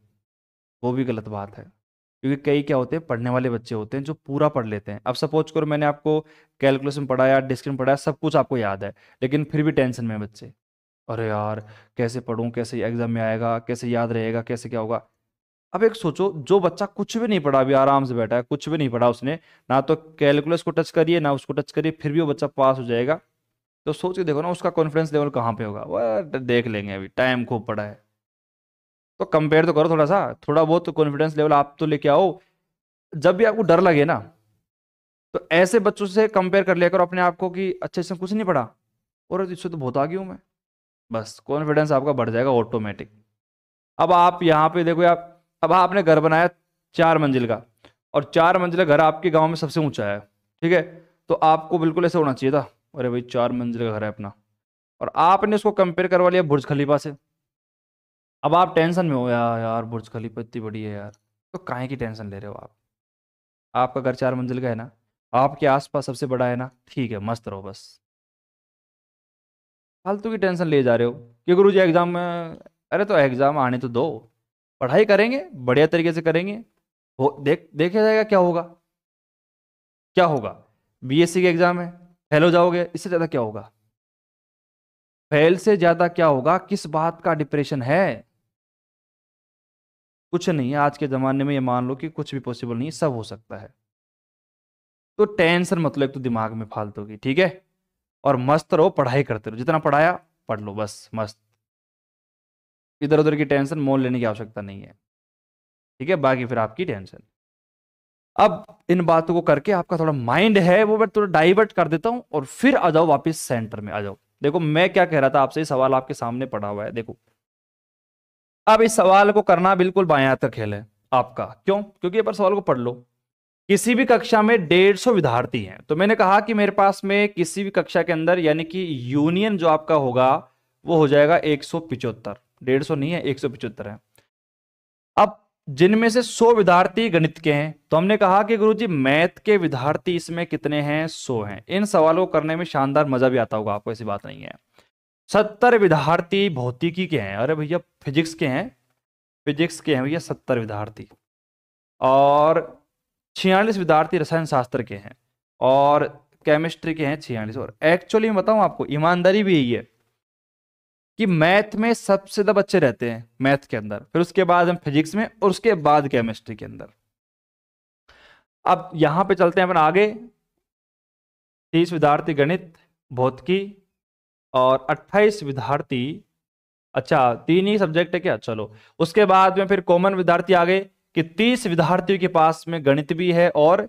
वो भी गलत बात है क्योंकि कई क्या होते हैं पढ़ने वाले बच्चे होते हैं जो पूरा पढ़ लेते हैं अब सपोज करो मैंने आपको कैलकुलेशन पढ़ाया डिस्क्रिप पढ़ाया सब कुछ आपको याद है लेकिन फिर भी टेंशन में बच्चे अरे यार कैसे पढ़ूँ कैसे एग्जाम में आएगा कैसे याद रहेगा कैसे क्या होगा अब एक सोचो जो बच्चा कुछ भी नहीं पढ़ा अभी आराम से बैठा है कुछ भी नहीं पढ़ा उसने ना तो कैलकुलस को टच करिए ना उसको टच करिए फिर भी वो बच्चा पास हो जाएगा तो सोच के देखो ना उसका कॉन्फिडेंस लेवल कहाँ पे होगा वह देख लेंगे अभी टाइम खूब पड़ा है तो कंपेयर तो करो थोड़ा सा थोड़ा बहुत कॉन्फिडेंस तो लेवल आप तो लेके आओ जब भी आपको डर लगे ना तो ऐसे बच्चों से कंपेयर कर लिया करो अपने आप को कि अच्छे से कुछ नहीं पढ़ा और इससे तो बहुत गई हूँ मैं बस कॉन्फिडेंस आपका बढ़ जाएगा ऑटोमेटिक अब आप यहाँ पे देखो आप अब आपने घर बनाया चार मंजिल का और चार का घर आपके गांव में सबसे ऊंचा है ठीक है तो आपको बिल्कुल ऐसे होना चाहिए था अरे भाई चार मंजिल का घर है अपना और आपने उसको कंपेयर करवा लिया बुर्ज खलीफा से अब आप टेंशन में हो यार यार बुर्ज खलीफा इतनी बड़ी है यार तो काहे की टेंशन ले रहे हो आप आपका घर चार मंजिल का है ना आपके आसपास सबसे बड़ा है ना ठीक है मस्त रहो बस फालतू की टेंशन ले जा रहे हो कि गुरु जी एग्ज़ाम में अरे तो एग्ज़ाम आने तो दो पढ़ाई करेंगे बढ़िया तरीके से करेंगे हो देख देखा जाएगा क्या होगा क्या होगा बीएससी के एग्जाम है फेल हो जाओगे इससे ज़्यादा क्या होगा फेल से ज़्यादा क्या होगा किस बात का डिप्रेशन है कुछ नहीं है आज के ज़माने में ये मान लो कि कुछ भी पॉसिबल नहीं सब हो सकता है तो टेंशन मतलब तो दिमाग में फालतू की ठीक है और मस्त रहो पढ़ाई करते रहो जितना पढ़ाया पढ़ लो बस मस्त इधर उधर की टेंशन मोल लेने की आवश्यकता नहीं है ठीक है बाकी फिर आपकी टेंशन अब इन बातों को करके आपका थोड़ा माइंड है वो मैं थोड़ा डाइवर्ट कर देता हूं और फिर आ जाओ वापस सेंटर में आ जाओ देखो मैं क्या कह रहा था आपसे सवाल आपके सामने पड़ा हुआ है देखो अब इस सवाल को करना बिल्कुल बाया हाथ का खेल है आपका क्यों क्योंकि बार सवाल को पढ़ लो किसी भी कक्षा में डेढ़ सौ विद्यार्थी हैं तो मैंने कहा कि मेरे पास में किसी भी कक्षा के अंदर यानी कि यूनियन जो आपका होगा वो हो जाएगा एक सौ पिचहत्तर डेढ़ सौ नहीं है एक सौ पिछहत्तर है अब जिनमें से सौ विद्यार्थी गणित के हैं तो हमने कहा कि गुरुजी मैथ के विद्यार्थी इसमें कितने हैं सौ हैं इन सवालों को करने में शानदार मजा भी आता होगा आपको ऐसी बात नहीं है सत्तर विद्यार्थी भौतिकी के हैं अरे भैया फिजिक्स के हैं फिजिक्स के हैं भैया सत्तर विद्यार्थी और छियालीस विद्यार्थी रसायन शास्त्र के हैं और केमिस्ट्री के हैं छियालीस और एक्चुअली मैं बताऊँ आपको ईमानदारी भी यही है कि मैथ में सबसे ज्यादा बच्चे रहते हैं मैथ के अंदर फिर उसके बाद हम फिजिक्स में और उसके बाद केमिस्ट्री के अंदर अब यहां पे चलते हैं अपन आगे तीस विद्यार्थी गणित भौतिकी और अट्ठाईस विद्यार्थी अच्छा तीन ही सब्जेक्ट है क्या चलो उसके बाद में फिर कॉमन विद्यार्थी आ गए कि तीस विद्यार्थियों के पास में गणित भी है और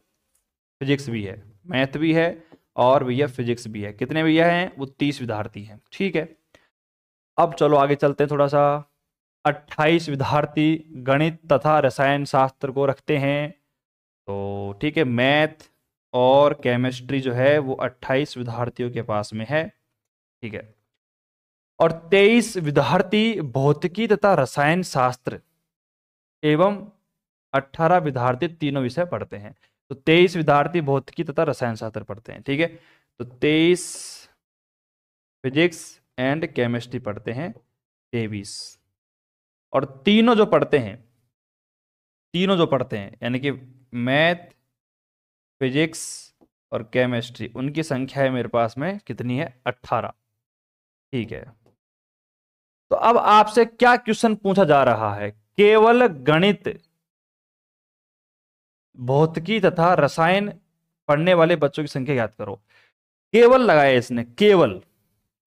फिजिक्स भी है मैथ भी है और भैया फिजिक्स भी है कितने भैया हैं वो तीस विद्यार्थी हैं ठीक है अब चलो आगे चलते हैं थोड़ा सा 28 विद्यार्थी गणित तथा रसायन शास्त्र को रखते हैं तो ठीक है मैथ और केमिस्ट्री जो है वो 28 विद्यार्थियों के पास में है ठीक है और 23 विद्यार्थी भौतिकी तथा रसायन शास्त्र एवं 18 विद्यार्थी तीनों विषय पढ़ते हैं तो 23 विद्यार्थी भौतिकी तथा रसायन शास्त्र पढ़ते हैं ठीक है तो 23 फिजिक्स एंड केमिस्ट्री पढ़ते हैं तेवीस और तीनों जो पढ़ते हैं तीनों जो पढ़ते हैं यानी कि मैथ फिजिक्स और केमिस्ट्री उनकी संख्या है मेरे पास में कितनी है अट्ठारह ठीक है तो अब आपसे क्या क्वेश्चन पूछा जा रहा है केवल गणित भौतिकी तथा रसायन पढ़ने वाले बच्चों की संख्या याद करो केवल लगाया इसने केवल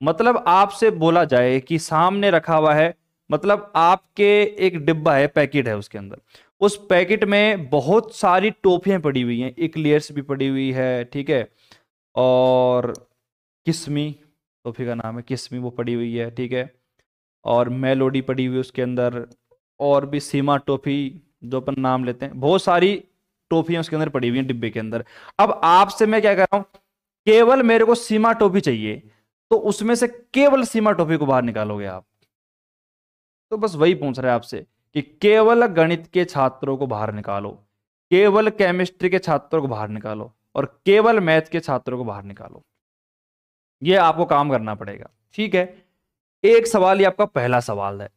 मतलब आपसे बोला जाए कि सामने रखा हुआ है मतलब आपके एक डिब्बा है पैकेट है उसके अंदर उस पैकेट में बहुत सारी टोफियां पड़ी हुई हैं एक लेयर्स भी पड़ी हुई है ठीक है और किस्मी टोफी का नाम है किस्मी वो पड़ी हुई है ठीक है और मेलोडी पड़ी हुई है उसके अंदर और भी सीमा टोफी जो अपन नाम लेते हैं बहुत सारी टोफियां उसके अंदर पड़ी हुई हैं डिब्बे के अंदर अब आपसे मैं क्या कर रहा हूँ केवल मेरे को सीमा टोफी चाहिए तो उसमें से केवल सीमा टोपी को बाहर निकालोगे आप तो बस वही पूछ रहे हैं आपसे कि केवल गणित के छात्रों को बाहर निकालो केवल केमिस्ट्री के छात्रों को बाहर निकालो और केवल मैथ के छात्रों को बाहर निकालो ये आपको काम करना पड़ेगा ठीक है एक सवाल ये आपका पहला सवाल है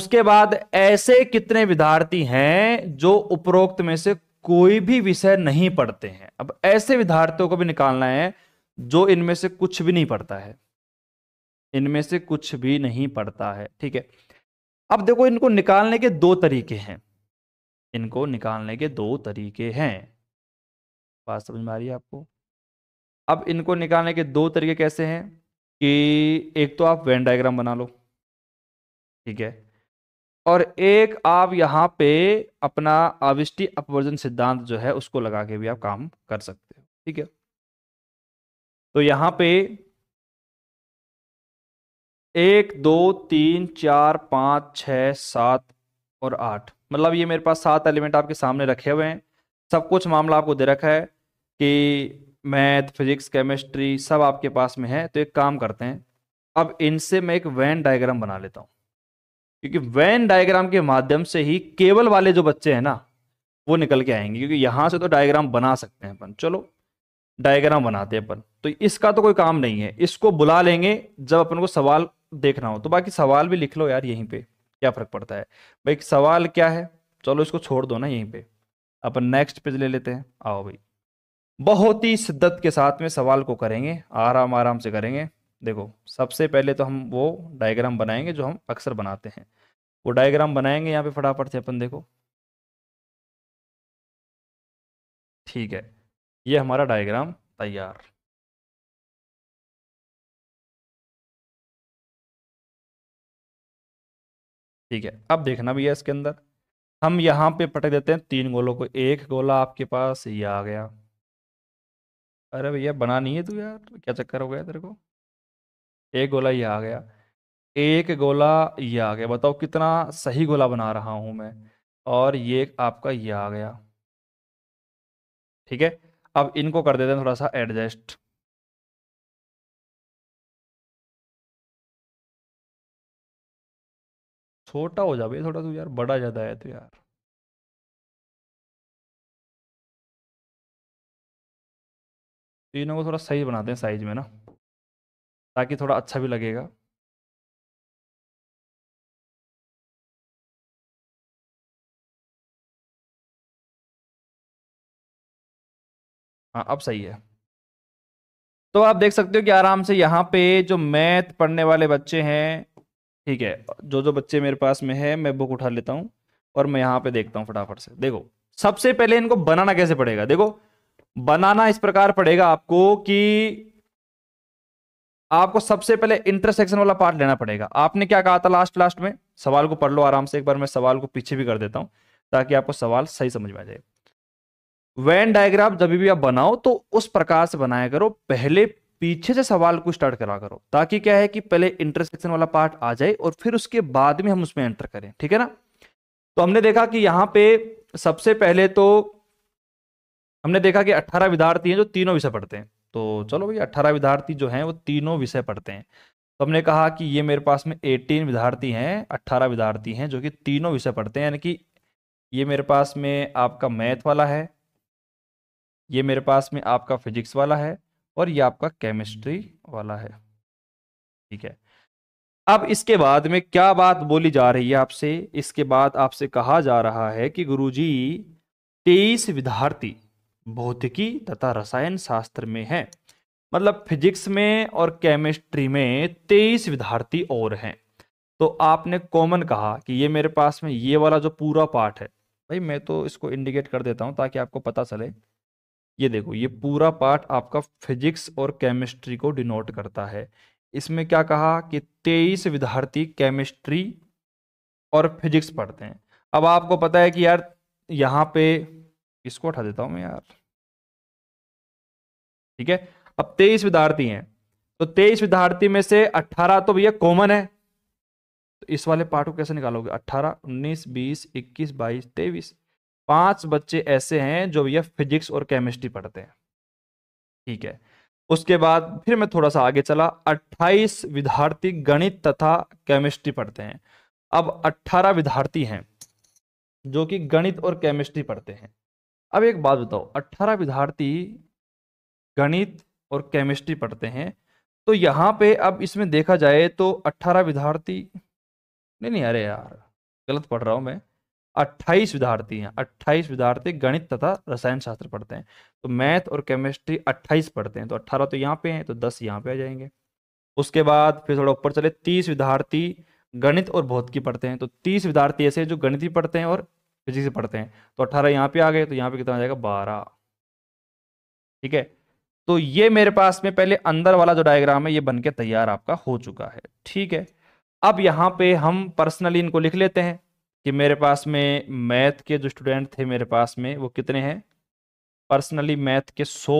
उसके बाद ऐसे कितने विद्यार्थी हैं जो उपरोक्त में से कोई भी विषय नहीं पढ़ते हैं अब ऐसे विद्यार्थियों को भी निकालना है जो इनमें से कुछ भी नहीं पढ़ता है इनमें से कुछ भी नहीं पढ़ता है ठीक है अब देखो इनको निकालने के दो तरीके हैं इनको निकालने के दो तरीके हैं बात समझ में आ रही है आपको अब इनको निकालने के दो तरीके कैसे हैं कि एक तो आप वेन डायग्राम बना लो ठीक है और एक आप यहाँ पे अपना आविष्टि अपवर्जन सिद्धांत जो है उसको लगा के भी आप काम कर सकते हो ठीक है तो यहां पे एक दो तीन चार पांच छ सात और आठ मतलब ये मेरे पास सात एलिमेंट आपके सामने रखे हुए हैं सब कुछ मामला आपको दे रखा है कि मैथ फिजिक्स केमिस्ट्री सब आपके पास में है तो एक काम करते हैं अब इनसे मैं एक वैन डायग्राम बना लेता हूं क्योंकि वैन डायग्राम के माध्यम से ही केवल वाले जो बच्चे हैं ना वो निकल के आएंगे क्योंकि यहां से तो डायग्राम बना सकते हैं अपन चलो डायग्राम बनाते हैं अपन तो इसका तो कोई काम नहीं है इसको बुला लेंगे जब अपन को सवाल देखना हो तो बाकी सवाल भी लिख लो यार यहीं पे क्या फर्क पड़ता है भाई सवाल क्या है चलो इसको छोड़ दो ना यहीं पे अपन नेक्स्ट पेज ले लेते हैं आओ भाई बहुत ही शिद्दत के साथ में सवाल को करेंगे आराम आराम से करेंगे देखो सबसे पहले तो हम वो डायग्राम बनाएंगे जो हम अक्सर बनाते हैं वो डायग्राम बनाएंगे यहाँ पे फटाफट से अपन देखो ठीक है ये हमारा डायग्राम तैयार ठीक है अब देखना भी है इसके अंदर हम यहाँ पे पटक देते हैं तीन गोलों को एक गोला आपके पास ये आ गया अरे भैया बना नहीं है तू यार क्या चक्कर हो गया तेरे को एक गोला ये आ गया एक गोला ये आ गया बताओ कितना सही गोला बना रहा हूँ मैं और ये आपका ये आ गया ठीक है अब इनको कर देते हैं थोड़ा सा एडजस्ट छोटा हो जा थोड़ा तू तो यार बड़ा ज़्यादा है तो यार तीनों को थोड़ा सही बनाते हैं साइज में ना ताकि थोड़ा अच्छा भी लगेगा हाँ अब सही है तो आप देख सकते हो कि आराम से यहाँ पे जो मैथ पढ़ने वाले बच्चे हैं ठीक है जो जो बच्चे मेरे पास में है मैं बुक उठा लेता हूँ और मैं यहाँ पे देखता हूँ फटाफट से देखो सबसे पहले इनको बनाना कैसे पड़ेगा देखो बनाना इस प्रकार पड़ेगा आपको कि आपको सबसे पहले इंटरसेक्शन वाला पार्ट लेना पड़ेगा आपने क्या कहा था लास्ट लास्ट में सवाल को पढ़ लो आराम से एक बार मैं सवाल को पीछे भी कर देता हूँ ताकि आपको सवाल सही समझ में आ जाए वैन डायग्राम जब भी आप बनाओ तो उस प्रकार से बनाया करो पहले पीछे से सवाल को स्टार्ट करा करो ताकि क्या है कि पहले इंटरसेक्शन वाला पार्ट आ जाए और फिर उसके बाद में हम उसमें एंटर करें ठीक है ना तो हमने देखा कि यहाँ पे सबसे पहले तो हमने देखा कि 18 विद्यार्थी हैं जो तीनों विषय पढ़ते हैं तो चलो भैया अट्ठारह विद्यार्थी जो हैं वो तीनों विषय पढ़ते हैं तो हमने कहा कि ये मेरे पास में एटीन विद्यार्थी हैं अट्ठारह विद्यार्थी हैं जो कि तीनों विषय पढ़ते हैं यानी कि ये मेरे पास में आपका मैथ वाला है ये मेरे पास में आपका फिजिक्स वाला है और ये आपका केमिस्ट्री हम्म। वाला है ठीक है अब इसके बाद में क्या बात बोली जा रही है आपसे इसके बाद आपसे कहा जा रहा है कि गुरुजी तेईस विद्यार्थी भौतिकी तथा रसायन शास्त्र में हैं मतलब फिजिक्स में और केमिस्ट्री में तेईस विद्यार्थी और हैं तो आपने कॉमन कहा कि ये मेरे पास में ये वाला जो पूरा पार्ट है भाई मैं तो इसको इंडिकेट कर देता हूँ ताकि आपको पता चले ये देखो ये पूरा पार्ट आपका फिजिक्स और केमिस्ट्री को डिनोट करता है इसमें क्या कहा कि तेईस विद्यार्थी केमिस्ट्री और फिजिक्स पढ़ते हैं अब आपको पता है कि यार यहाँ पे इसको उठा देता हूँ मैं यार ठीक है अब तेईस विद्यार्थी हैं तो तेईस विद्यार्थी में से अट्ठारह तो भैया कॉमन है तो इस वाले पार्ट को कैसे निकालोगे अट्ठारह उन्नीस बीस इक्कीस बाईस तेईस पांच बच्चे ऐसे हैं जो भैया फिजिक्स और केमिस्ट्री पढ़ते हैं ठीक है उसके बाद फिर मैं थोड़ा सा आगे चला 28 विद्यार्थी गणित तथा केमिस्ट्री पढ़ते हैं अब 18 विद्यार्थी हैं जो कि गणित और केमिस्ट्री पढ़ते हैं अब एक बात बताओ 18 विद्यार्थी गणित और केमिस्ट्री पढ़ते हैं तो यहाँ पे अब इसमें देखा जाए तो 18 विद्यार्थी नहीं नहीं अरे यार गलत पढ़ रहा हूँ मैं 28 विद्यार्थी हैं अट्ठाईस विद्यार्थी गणित तथा रसायन शास्त्र पढ़ते हैं तो मैथ और केमिस्ट्री 28 पढ़ते हैं तो अट्ठारह तो यहाँ पे हैं तो दस यहाँ पे आ जाएंगे उसके बाद फिर थोड़ा ऊपर चले तीस विद्यार्थी गणित और भौतिकी पढ़ते हैं तो तीस विद्यार्थी ऐसे जो गणित भी पढ़ते हैं और फिजिक्स पढ़ते हैं तो अट्ठारह यहाँ पे आ गए तो यहाँ पे कितना आ जाएगा बारह ठीक है तो ये मेरे पास में पहले अंदर वाला जो डायग्राम है ये बन तैयार आपका हो चुका है ठीक है अब यहाँ पे हम पर्सनली इनको लिख लेते हैं कि मेरे पास में मैथ के जो स्टूडेंट थे मेरे पास में वो कितने हैं पर्सनली मैथ के सो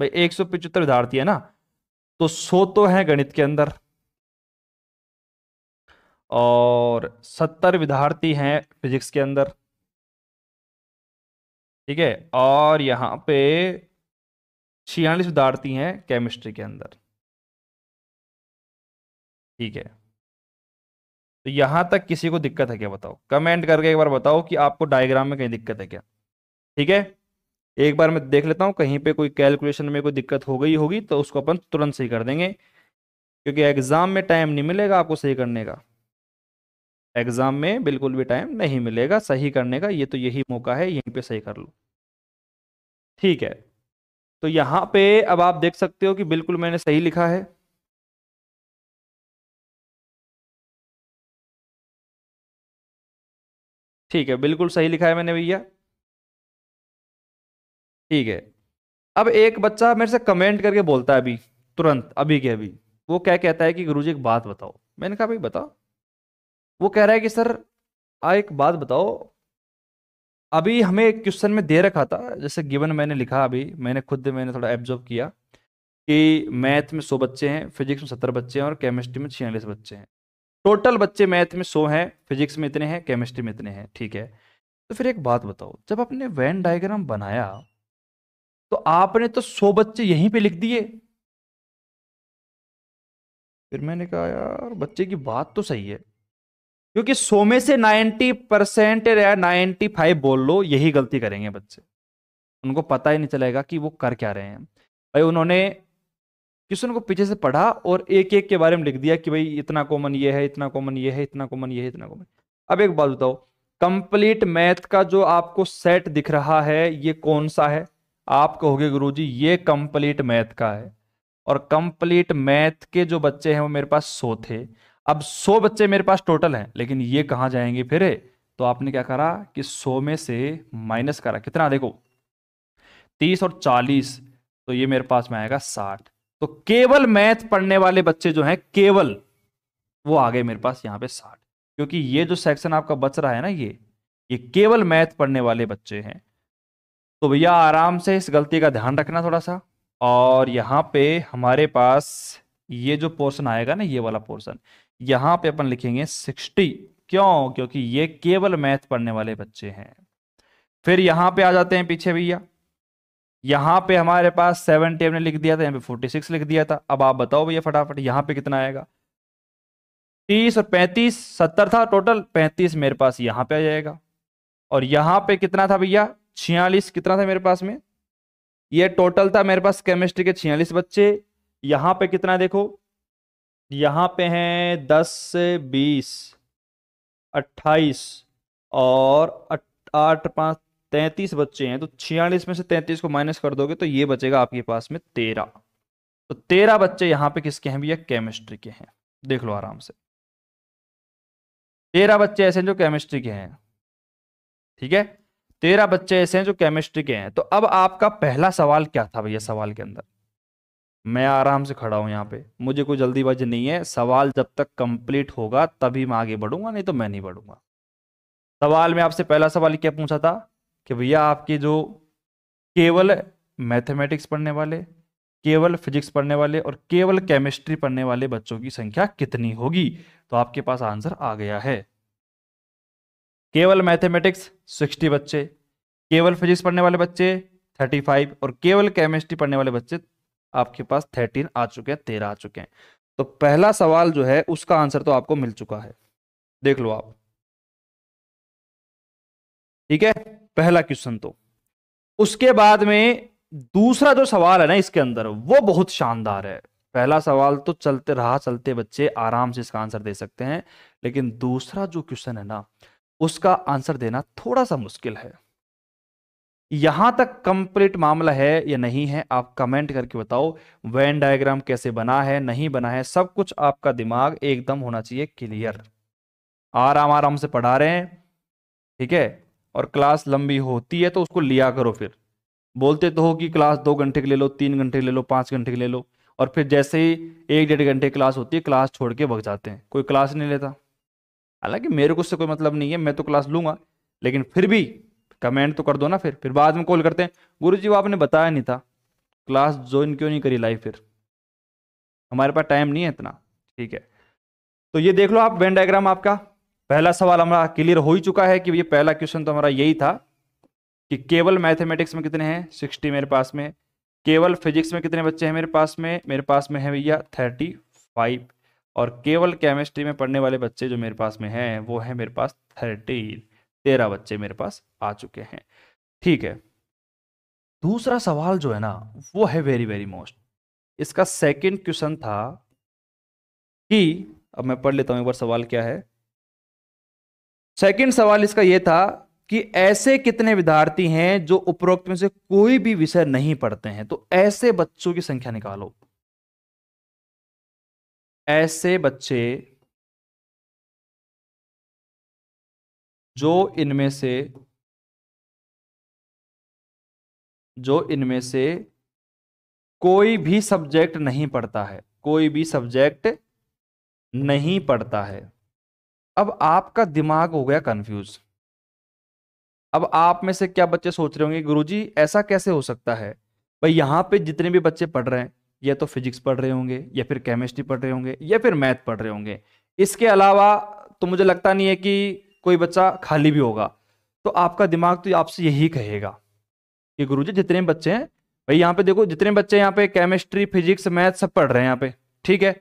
भाई एक सौ पिचहत्तर विद्यार्थी है ना तो सो तो है गणित के अंदर और सत्तर विद्यार्थी हैं फिजिक्स के अंदर ठीक है और यहाँ पे छियालीस विद्यार्थी हैं केमिस्ट्री के अंदर ठीक है तो यहाँ तक किसी को दिक्कत है क्या बताओ कमेंट करके एक बार बताओ कि आपको डायग्राम में कहीं दिक्कत है क्या ठीक है एक बार मैं देख लेता हूँ कहीं पे कोई कैलकुलेशन में कोई दिक्कत हो गई होगी तो उसको अपन तुरंत सही कर देंगे क्योंकि एग्ज़ाम में टाइम नहीं मिलेगा आपको सही करने का एग्ज़ाम में बिल्कुल भी टाइम नहीं मिलेगा सही करने का ये तो यही मौका है यहीं पे सही कर लो ठीक है तो यहाँ पे अब आप देख सकते हो कि बिल्कुल मैंने सही लिखा है ठीक है बिल्कुल सही लिखा है मैंने भैया ठीक है अब एक बच्चा मेरे से कमेंट करके बोलता है अभी तुरंत अभी के अभी वो क्या कहता है कि गुरुजी एक बात बताओ मैंने कहा भाई बताओ वो कह रहा है कि सर आ एक बात बताओ अभी हमें एक क्वेश्चन में दे रखा था जैसे गिवन मैंने लिखा अभी मैंने खुद मैंने थोड़ा एब्जॉर्व किया कि मैथ में सौ बच्चे हैं फिजिक्स में सत्तर बच्चे हैं और केमिस्ट्री में छियालीस बच्चे हैं टोटल बच्चे मैथ में सो हैं फिजिक्स में इतने हैं केमिस्ट्री में इतने हैं ठीक है तो फिर एक बात बताओ जब आपने वैन डायग्राम बनाया तो आपने तो सौ बच्चे यहीं पे लिख दिए फिर मैंने कहा यार बच्चे की बात तो सही है क्योंकि सौ में से नाइन्टी परसेंट या नाइन्टी फाइव बोल लो यही गलती करेंगे बच्चे उनको पता ही नहीं चलेगा कि वो कर क्या रहे हैं भाई उन्होंने किसी ने पीछे से पढ़ा और एक एक के बारे में लिख दिया कि भाई इतना कॉमन ये है इतना कॉमन ये है इतना कॉमन ये है इतना कॉमन अब एक बात बताओ कंप्लीट मैथ का जो आपको सेट दिख रहा है ये कौन सा है आप कहोगे गुरुजी ये कंप्लीट मैथ का है और कंप्लीट मैथ के जो बच्चे हैं वो मेरे पास सो थे अब सो बच्चे मेरे पास टोटल हैं लेकिन ये कहाँ जाएंगे फिर तो आपने क्या करा कि सो में से माइनस करा कितना देखो तीस और चालीस तो ये मेरे पास में आएगा साठ तो केवल मैथ पढ़ने वाले बच्चे जो हैं केवल वो आ गए मेरे पास यहाँ पे साठ क्योंकि ये जो सेक्शन आपका बच रहा है ना ये ये केवल मैथ पढ़ने वाले बच्चे हैं तो भैया आराम से इस गलती का ध्यान रखना थोड़ा सा और यहाँ पे हमारे पास ये जो पोर्शन आएगा ना ये वाला पोर्शन यहाँ पे अपन लिखेंगे सिक्सटी क्यों क्योंकि ये केवल मैथ पढ़ने वाले बच्चे हैं फिर यहाँ पे आ जाते हैं पीछे भैया यहाँ पे हमारे पास सेवनटी हमने लिख दिया था यहां पे फोर्टी सिक्स लिख दिया था अब आप बताओ भैया फटाफट यहाँ पे कितना आएगा तीस और पैंतीस सत्तर था टोटल पैंतीस मेरे पास यहां पे आ जाएगा और यहाँ पे कितना था भैया छियालीस कितना था मेरे पास में ये टोटल था मेरे पास केमिस्ट्री के छियालीस बच्चे यहाँ पे कितना देखो यहाँ पे है दस से बीस अट्ठाईस और आठ पाँच तैंतीस बच्चे हैं तो छियालीस में से तैंतीस को माइनस कर दोगे तो ये बचेगा आपके पास में तेरह तो तेरह बच्चे यहाँ पे किसके हैं भैया केमिस्ट्री के हैं देख लो आराम से तेरह बच्चे ऐसे हैं जो केमिस्ट्री के हैं ठीक है तेरह बच्चे ऐसे हैं जो केमिस्ट्री के हैं तो अब आपका पहला सवाल क्या था भैया सवाल के अंदर मैं आराम से खड़ा हूं यहाँ पे मुझे कोई जल्दीबाजी नहीं है सवाल जब तक कंप्लीट होगा तभी मैं आगे बढ़ूंगा नहीं तो मैं नहीं बढ़ूंगा सवाल में आपसे पहला सवाल क्या पूछा था कि भैया आपके जो केवल मैथमेटिक्स पढ़ने वाले केवल फिजिक्स पढ़ने वाले और केवल केमिस्ट्री पढ़ने वाले बच्चों की संख्या कितनी होगी तो आपके पास आंसर आ गया है केवल मैथमेटिक्स सिक्सटी बच्चे केवल फिजिक्स पढ़ने वाले बच्चे थर्टी फाइव और केवल केमिस्ट्री पढ़ने वाले बच्चे आपके पास थर्टीन आ चुके हैं तेरह आ चुके हैं तो पहला सवाल जो है उसका आंसर तो आपको मिल चुका है देख लो आप ठीक है पहला क्वेश्चन तो उसके बाद में दूसरा जो सवाल है ना इसके अंदर वो बहुत शानदार है पहला सवाल तो चलते रहा चलते बच्चे आराम से इसका आंसर दे सकते हैं लेकिन दूसरा जो क्वेश्चन है ना उसका आंसर देना थोड़ा सा मुश्किल है यहां तक कंप्लीट मामला है या नहीं है आप कमेंट करके बताओ वैन डायग्राम कैसे बना है नहीं बना है सब कुछ आपका दिमाग एकदम होना चाहिए क्लियर आराम आराम से पढ़ा रहे हैं ठीक है और क्लास लंबी होती है तो उसको लिया करो फिर बोलते तो हो कि क्लास दो घंटे के ले लो तीन घंटे ले लो पाँच घंटे के ले लो और फिर जैसे ही एक डेढ़ घंटे क्लास होती है क्लास छोड़ के भग जाते हैं कोई क्लास नहीं लेता हालांकि मेरे को उससे कोई मतलब नहीं है मैं तो क्लास लूँगा लेकिन फिर भी कमेंट तो कर दो ना फिर फिर बाद में कॉल करते हैं गुरु जी वो आपने बताया नहीं था क्लास ज्वाइन क्यों नहीं करी लाइव फिर हमारे पास टाइम नहीं है इतना ठीक है तो ये देख लो आप वेन डायग्राम आपका पहला सवाल हमारा क्लियर हो ही चुका है कि ये पहला क्वेश्चन तो हमारा यही था कि केवल मैथमेटिक्स में कितने हैं सिक्सटी मेरे पास में केवल फिजिक्स में कितने बच्चे हैं मेरे पास में मेरे पास में है भैया थर्टी फाइव और केवल केमिस्ट्री में पढ़ने वाले बच्चे जो मेरे पास में हैं वो है मेरे पास थर्टीन तेरह बच्चे मेरे पास आ चुके हैं ठीक है दूसरा सवाल जो है ना वो है वेरी वेरी मोस्ट इसका सेकेंड क्वेश्चन था कि अब मैं पढ़ लेता हूँ एक बार सवाल क्या है सेकंड सवाल इसका यह था कि ऐसे कितने विद्यार्थी हैं जो उपरोक्त में से कोई भी विषय नहीं पढ़ते हैं तो ऐसे बच्चों की संख्या निकालो ऐसे बच्चे जो इनमें से जो इनमें से कोई भी सब्जेक्ट नहीं पढ़ता है कोई भी सब्जेक्ट नहीं पढ़ता है अब आपका दिमाग हो गया कंफ्यूज अब आप में से क्या बच्चे सोच रहे होंगे गुरुजी ऐसा कैसे हो सकता है भाई यहाँ पे जितने भी बच्चे पढ़ रहे हैं या तो फिजिक्स पढ़ रहे होंगे या फिर केमिस्ट्री पढ़ रहे होंगे या फिर मैथ पढ़ रहे होंगे इसके अलावा तो मुझे लगता नहीं है कि कोई बच्चा खाली भी होगा तो आपका दिमाग तो आपसे यही कहेगा कि गुरु जितने बच्चे हैं भाई यहाँ पे देखो जितने बच्चे यहाँ पे केमिस्ट्री फिजिक्स मैथ सब पढ़ रहे हैं यहाँ पे ठीक है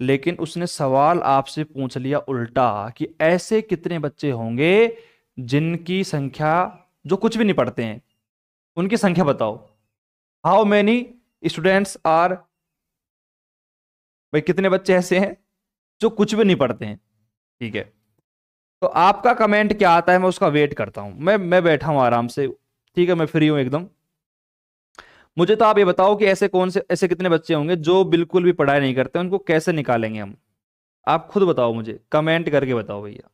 लेकिन उसने सवाल आपसे पूछ लिया उल्टा कि ऐसे कितने बच्चे होंगे जिनकी संख्या जो कुछ भी नहीं पढ़ते हैं उनकी संख्या बताओ हाउ मैनी स्टूडेंट्स आर भाई कितने बच्चे ऐसे हैं जो कुछ भी नहीं पढ़ते हैं ठीक है तो आपका कमेंट क्या आता है मैं उसका वेट करता हूं मैं मैं बैठा हूं आराम से ठीक है मैं फ्री हूं एकदम मुझे तो आप ये बताओ कि ऐसे कौन से ऐसे कितने बच्चे होंगे जो बिल्कुल भी पढ़ाई नहीं करते उनको कैसे निकालेंगे हम आप खुद बताओ मुझे कमेंट करके बताओ भैया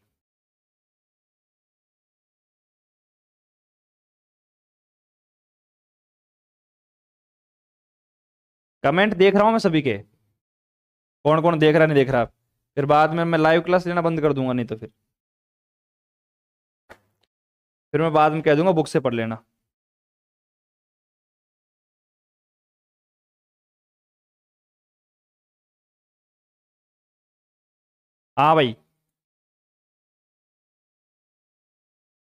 कमेंट देख रहा हूँ मैं सभी के कौन कौन देख रहा नहीं देख रहा फिर बाद में मैं लाइव क्लास लेना बंद कर दूंगा नहीं तो फिर फिर मैं बाद में कह दूंगा बुक से पढ़ लेना हाँ भाई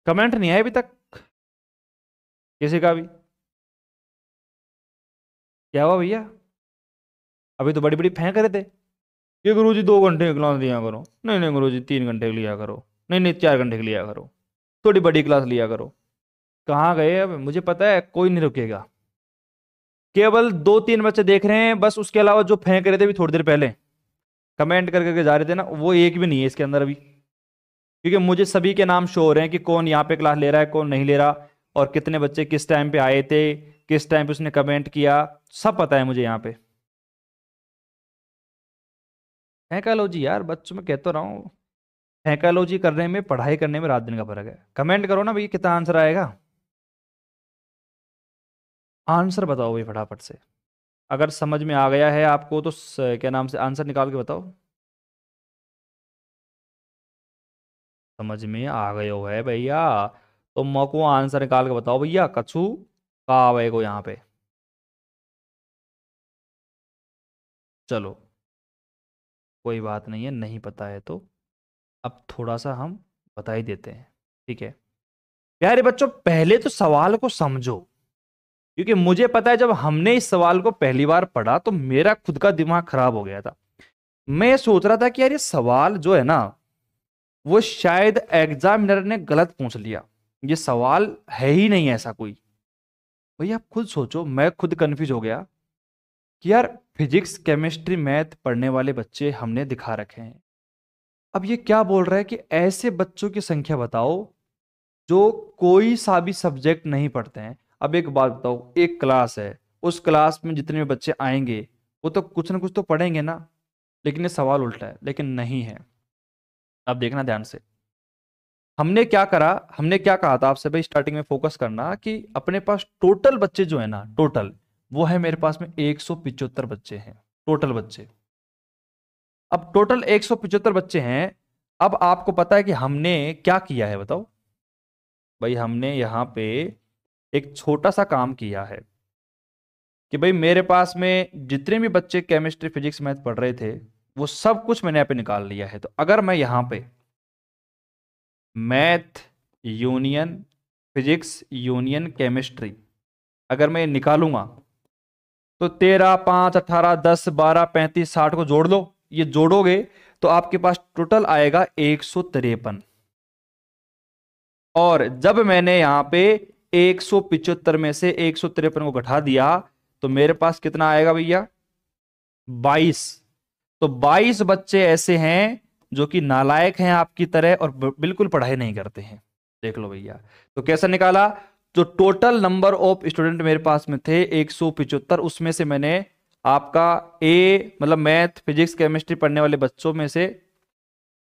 कमेंट नहीं आया अभी तक किसी का भी क्या हुआ भैया अभी तो बड़ी बड़ी फेंक रहे थे ये गुरु जी दो घंटे की क्लास लिया करो नहीं नहीं गुरु जी तीन घंटे लिया करो नहीं नहीं चार घंटे लिया करो थोड़ी बड़ी क्लास लिया करो कहाँ गए अब मुझे पता है कोई नहीं रुकेगा केवल दो तीन बच्चे देख रहे हैं बस उसके अलावा जो फेंक रहे थे भी थोड़ी देर पहले कमेंट कर करके जा रहे थे ना वो एक भी नहीं है इसके अंदर अभी क्योंकि मुझे सभी के नाम शो हो रहे हैं कि कौन यहाँ पे क्लास ले रहा है कौन नहीं ले रहा और कितने बच्चे किस टाइम पे आए थे किस टाइम पे उसने कमेंट किया सब पता है मुझे यहाँ पे फैंकालोजी यार बच्चों में कहते तो रहा हूँ फैंकालोजी करने में पढ़ाई करने में रात दिन का फर्क है कमेंट करो ना भैया कितना आंसर आएगा आंसर बताओ भाई फटाफट से अगर समझ में आ गया है आपको तो क्या नाम से आंसर निकाल के बताओ समझ में आ गए हो है भैया तो मको आंसर निकाल के बताओ भैया कछु आवे को यहाँ पे चलो कोई बात नहीं है नहीं पता है तो अब थोड़ा सा हम बता ही देते हैं ठीक है प्यारे बच्चों पहले तो सवाल को समझो क्योंकि मुझे पता है जब हमने इस सवाल को पहली बार पढ़ा तो मेरा खुद का दिमाग खराब हो गया था मैं सोच रहा था कि यार ये सवाल जो है ना वो शायद एग्जामिनर ने गलत पूछ लिया ये सवाल है ही नहीं ऐसा कोई भैया आप खुद सोचो मैं खुद कन्फ्यूज हो गया कि यार फिजिक्स केमिस्ट्री मैथ पढ़ने वाले बच्चे हमने दिखा रखे हैं अब ये क्या बोल रहा है कि ऐसे बच्चों की संख्या बताओ जो कोई सा भी सब्जेक्ट नहीं पढ़ते हैं अब एक बात बताओ एक क्लास है उस क्लास में जितने भी बच्चे आएंगे वो तो कुछ ना कुछ तो पढ़ेंगे ना लेकिन ये सवाल उल्टा है लेकिन नहीं है अब देखना ध्यान से हमने क्या करा हमने क्या कहा था आपसे भाई स्टार्टिंग में फोकस करना कि अपने पास टोटल बच्चे जो है ना टोटल वो है मेरे पास में एक बच्चे हैं टोटल बच्चे अब टोटल एक बच्चे हैं अब आपको पता है कि हमने क्या किया है बताओ भाई हमने यहाँ पे एक छोटा सा काम किया है कि भाई मेरे पास में जितने भी बच्चे केमिस्ट्री फिजिक्स मैथ पढ़ रहे थे वो सब कुछ मैंने यहाँ पे निकाल लिया है तो अगर मैं यहाँ पे math union physics union chemistry अगर मैं निकालूंगा तो तेरह पाँच अट्ठारह दस बारह पैंतीस साठ को जोड़ लो ये जोड़ोगे तो आपके पास टोटल आएगा एक सौ तिरपन और जब मैंने यहाँ पे एक में से एक को घटा दिया तो मेरे पास कितना आएगा भैया 22 तो 22 बच्चे ऐसे हैं जो कि नालायक हैं आपकी तरह और बिल्कुल पढ़ाई नहीं करते हैं देख लो भैया तो कैसा निकाला जो टोटल नंबर ऑफ स्टूडेंट मेरे पास में थे एक उसमें से मैंने आपका ए मतलब मैथ फिजिक्स केमिस्ट्री पढ़ने वाले बच्चों में से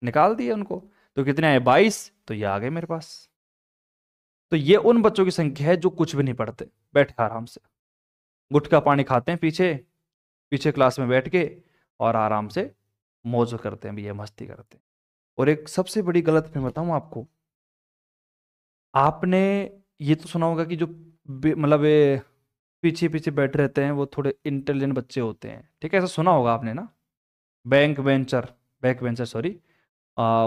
निकाल दिए उनको तो कितने आए बाईस तो ये आ गए मेरे पास तो ये उन बच्चों की संख्या है जो कुछ भी नहीं पढ़ते बैठे आराम से गुटखा पानी खाते हैं पीछे पीछे क्लास में बैठ के और आराम से मौज करते हैं भैया मस्ती करते हैं और एक सबसे बड़ी गलत मैं बताऊँ आपको आपने ये तो सुना होगा कि जो मतलब पीछे पीछे बैठे रहते हैं वो थोड़े इंटेलिजेंट बच्चे होते हैं ठीक है ऐसा सुना होगा आपने ना back bencher back bencher sorry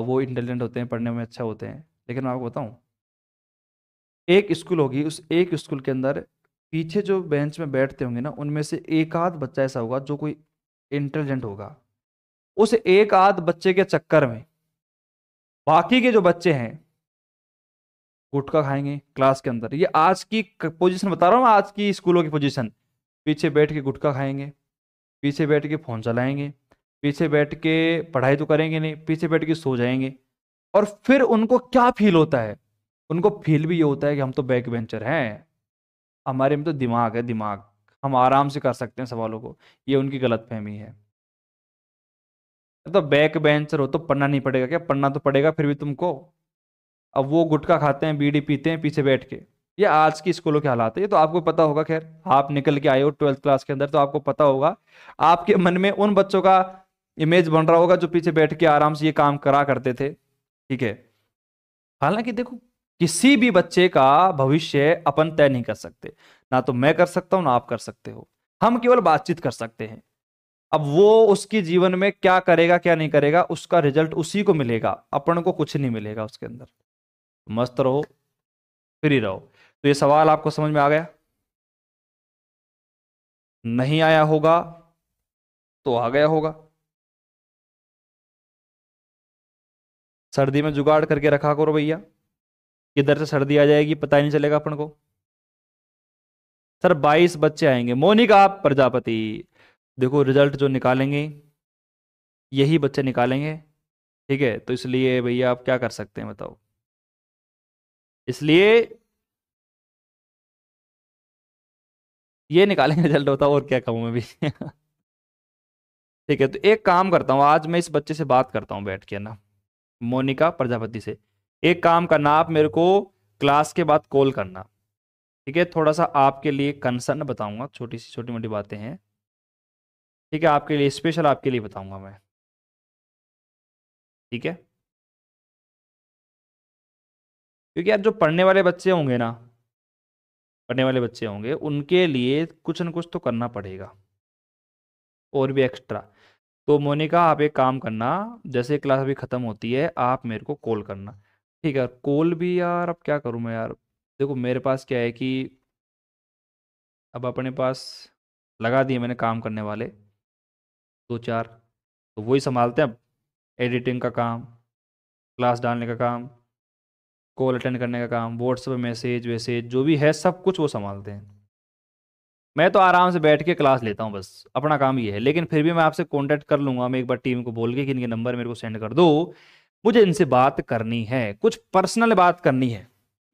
वो इंटेलिजेंट होते हैं पढ़ने में अच्छा होते हैं लेकिन मैं आपको बताऊँ एक स्कूल होगी उस एक स्कूल के अंदर पीछे जो बेंच में बैठते होंगे ना उनमें से एक आध बच्चा ऐसा होगा जो कोई इंटेलिजेंट होगा उस एक आध बच्चे के चक्कर में बाकी के जो बच्चे हैं गुटखा खाएंगे क्लास के अंदर ये आज की पोजीशन बता रहा हूँ आज की स्कूलों की पोजीशन पीछे बैठ के गुटखा खाएंगे पीछे बैठ के फ़ोन चलाएंगे पीछे बैठ के पढ़ाई तो करेंगे नहीं पीछे बैठ के सो जाएंगे और फिर उनको क्या फील होता है उनको फील भी ये होता है कि हम तो बैक बेंचर हैं हमारे में तो दिमाग है दिमाग हम आराम से कर सकते हैं सवालों को ये उनकी गलत फहमी है तो मतलब बैक बेंचर हो तो पढ़ना नहीं पड़ेगा क्या पढ़ना तो पड़ेगा फिर भी तुमको अब वो गुटखा खाते हैं बीड़ी पीते हैं पीछे बैठ के ये आज की स्कूलों के हालात है ये तो आपको पता होगा खैर आप निकल के आए हो ट्वेल्थ क्लास के अंदर तो आपको पता होगा आपके मन में उन बच्चों का इमेज बन रहा होगा जो पीछे बैठ के आराम से ये काम करा करते थे ठीक है हालांकि देखो किसी भी बच्चे का भविष्य अपन तय नहीं कर सकते ना तो मैं कर सकता हूं ना आप कर सकते हो हम केवल बातचीत कर सकते हैं अब वो उसके जीवन में क्या करेगा क्या नहीं करेगा उसका रिजल्ट उसी को मिलेगा अपन को कुछ नहीं मिलेगा उसके अंदर मस्त रहो फ्री रहो तो ये सवाल आपको समझ में आ गया नहीं आया होगा तो आ गया होगा सर्दी में जुगाड़ करके रखा करो भैया किधर से सर्दी आ जाएगी पता ही नहीं चलेगा अपन को सर बाईस बच्चे आएंगे मोनिका प्रजापति देखो रिजल्ट जो निकालेंगे यही बच्चे निकालेंगे ठीक है तो इसलिए भैया आप क्या कर सकते हैं बताओ इसलिए ये निकालेंगे रिजल्ट होता और क्या कहूँ मैं भी ठीक है तो एक काम करता हूँ आज मैं इस बच्चे से बात करता हूँ बैठ के ना मोनिका प्रजापति से एक काम करना आप मेरे को क्लास के बाद कॉल करना ठीक है थोड़ा सा आपके लिए कंसर्न बताऊंगा छोटी सी छोटी मोटी बातें हैं ठीक है आपके लिए स्पेशल आपके लिए बताऊंगा मैं ठीक है क्योंकि आप जो पढ़ने वाले बच्चे होंगे ना पढ़ने वाले बच्चे होंगे उनके लिए कुछ ना कुछ तो करना पड़ेगा और भी एक्स्ट्रा तो मोनिका आप एक काम करना जैसे क्लास अभी ख़त्म होती है आप मेरे को कॉल करना ठीक है कोल भी यार अब क्या करूँ मैं यार देखो मेरे पास क्या है कि अब अपने पास लगा दिए मैंने काम करने वाले दो चार तो वही संभालते हैं अब एडिटिंग का काम क्लास डालने का काम कॉल अटेंड करने का काम व्हाट्सएप मैसेज वैसेज जो भी है सब कुछ वो संभालते हैं मैं तो आराम से बैठ के क्लास लेता हूँ बस अपना काम ये है लेकिन फिर भी मैं आपसे कांटेक्ट कर लूँगा मैं एक बार टीम को बोल के कि इनके नंबर मेरे को सेंड कर दो मुझे इनसे बात करनी है कुछ पर्सनल बात करनी है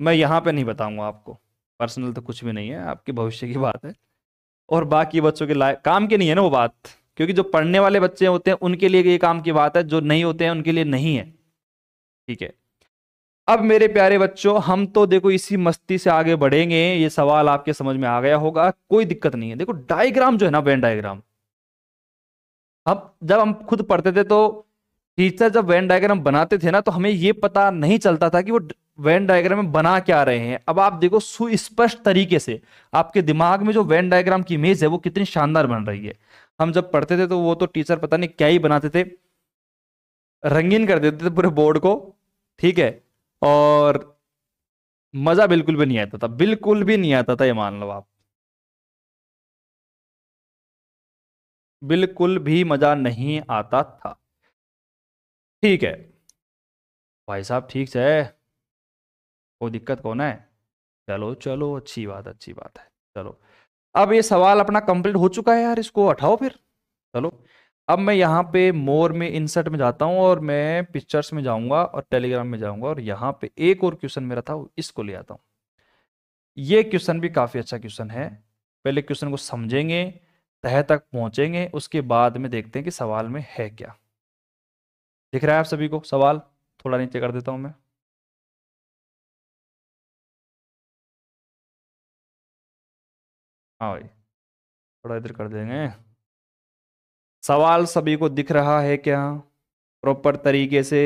मैं यहाँ पे नहीं बताऊंगा आपको पर्सनल तो कुछ भी नहीं है आपके भविष्य की बात है और बाकी बच्चों के लाइफ काम की नहीं है ना वो बात क्योंकि जो पढ़ने वाले बच्चे होते हैं उनके लिए ये काम की बात है जो नहीं होते हैं उनके लिए नहीं है ठीक है अब मेरे प्यारे बच्चों हम तो देखो इसी मस्ती से आगे बढ़ेंगे ये सवाल आपके समझ में आ गया होगा कोई दिक्कत नहीं है देखो डायग्राम जो है ना वेन डायग्राम हम जब हम खुद पढ़ते थे तो टीचर जब वैन डायग्राम बनाते थे ना तो हमें ये पता नहीं चलता था कि वो वैन डायग्राम में बना क्या रहे हैं अब आप देखो सुस्पष्ट तरीके से आपके दिमाग में जो वैन डायग्राम की इमेज है वो कितनी शानदार बन रही है हम जब पढ़ते थे तो वो तो टीचर पता नहीं क्या ही बनाते थे रंगीन कर देते थे पूरे बोर्ड को ठीक है और मजा बिल्कुल भी नहीं आता था बिल्कुल भी नहीं आता था ये मान लो आप बिल्कुल भी मजा नहीं आता था ठीक है भाई साहब ठीक है कोई दिक्कत कौन है चलो चलो अच्छी बात अच्छी बात है चलो अब ये सवाल अपना कंप्लीट हो चुका है यार इसको हटाओ फिर चलो अब मैं यहाँ पे मोर में इंसर्ट में जाता हूँ और मैं पिक्चर्स में जाऊँगा और टेलीग्राम में जाऊँगा और यहाँ पे एक और क्वेश्चन मेरा था इसको ले आता हूँ ये क्वेश्चन भी काफ़ी अच्छा क्वेश्चन है पहले क्वेश्चन को समझेंगे तह तक पहुँचेंगे उसके बाद में देखते हैं कि सवाल में है क्या दिख रहा है आप सभी को सवाल थोड़ा नीचे कर देता हूं मैं हाँ भाई थोड़ा इधर कर देंगे सवाल सभी को दिख रहा है क्या प्रॉपर तरीके से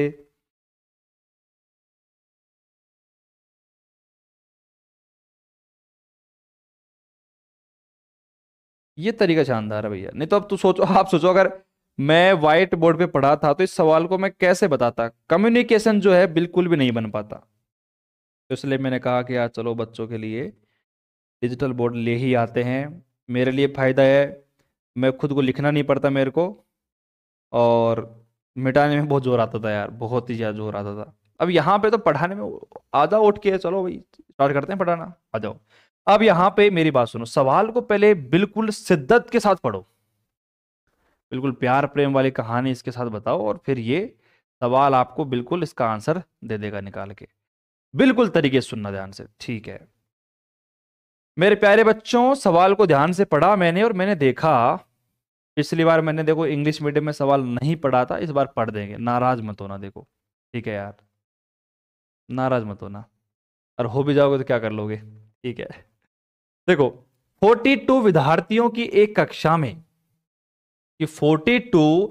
ये तरीका शानदार है भैया नहीं तो अब तू सोचो आप सोचो अगर मैं व्हाइट बोर्ड पे पढ़ा था तो इस सवाल को मैं कैसे बताता कम्युनिकेशन जो है बिल्कुल भी नहीं बन पाता तो इसलिए मैंने कहा कि यार चलो बच्चों के लिए डिजिटल बोर्ड ले ही आते हैं मेरे लिए फ़ायदा है मैं खुद को लिखना नहीं पड़ता मेरे को और मिटाने में बहुत जोर आता था यार बहुत ही ज़्यादा जोर आता था अब यहाँ पे तो पढ़ाने में आधा उठ के चलो भाई स्टार्ट करते हैं पढ़ाना आ जाओ अब यहाँ पे मेरी बात सुनो सवाल को पहले बिल्कुल शिद्दत के साथ पढ़ो बिल्कुल प्यार प्रेम वाली कहानी इसके साथ बताओ और फिर ये सवाल आपको बिल्कुल इसका आंसर दे देगा निकाल के बिल्कुल तरीके सुनना ध्यान से ठीक है मेरे प्यारे बच्चों सवाल को ध्यान से पढ़ा मैंने और मैंने देखा पिछली बार मैंने देखो इंग्लिश मीडियम में सवाल नहीं पढ़ा था इस बार पढ़ देंगे नाराज मत होना देखो ठीक है यार नाराज मत होना और हो भी जाओगे तो क्या कर लोगे ठीक है देखो 42 विद्यार्थियों की एक कक्षा में कि 42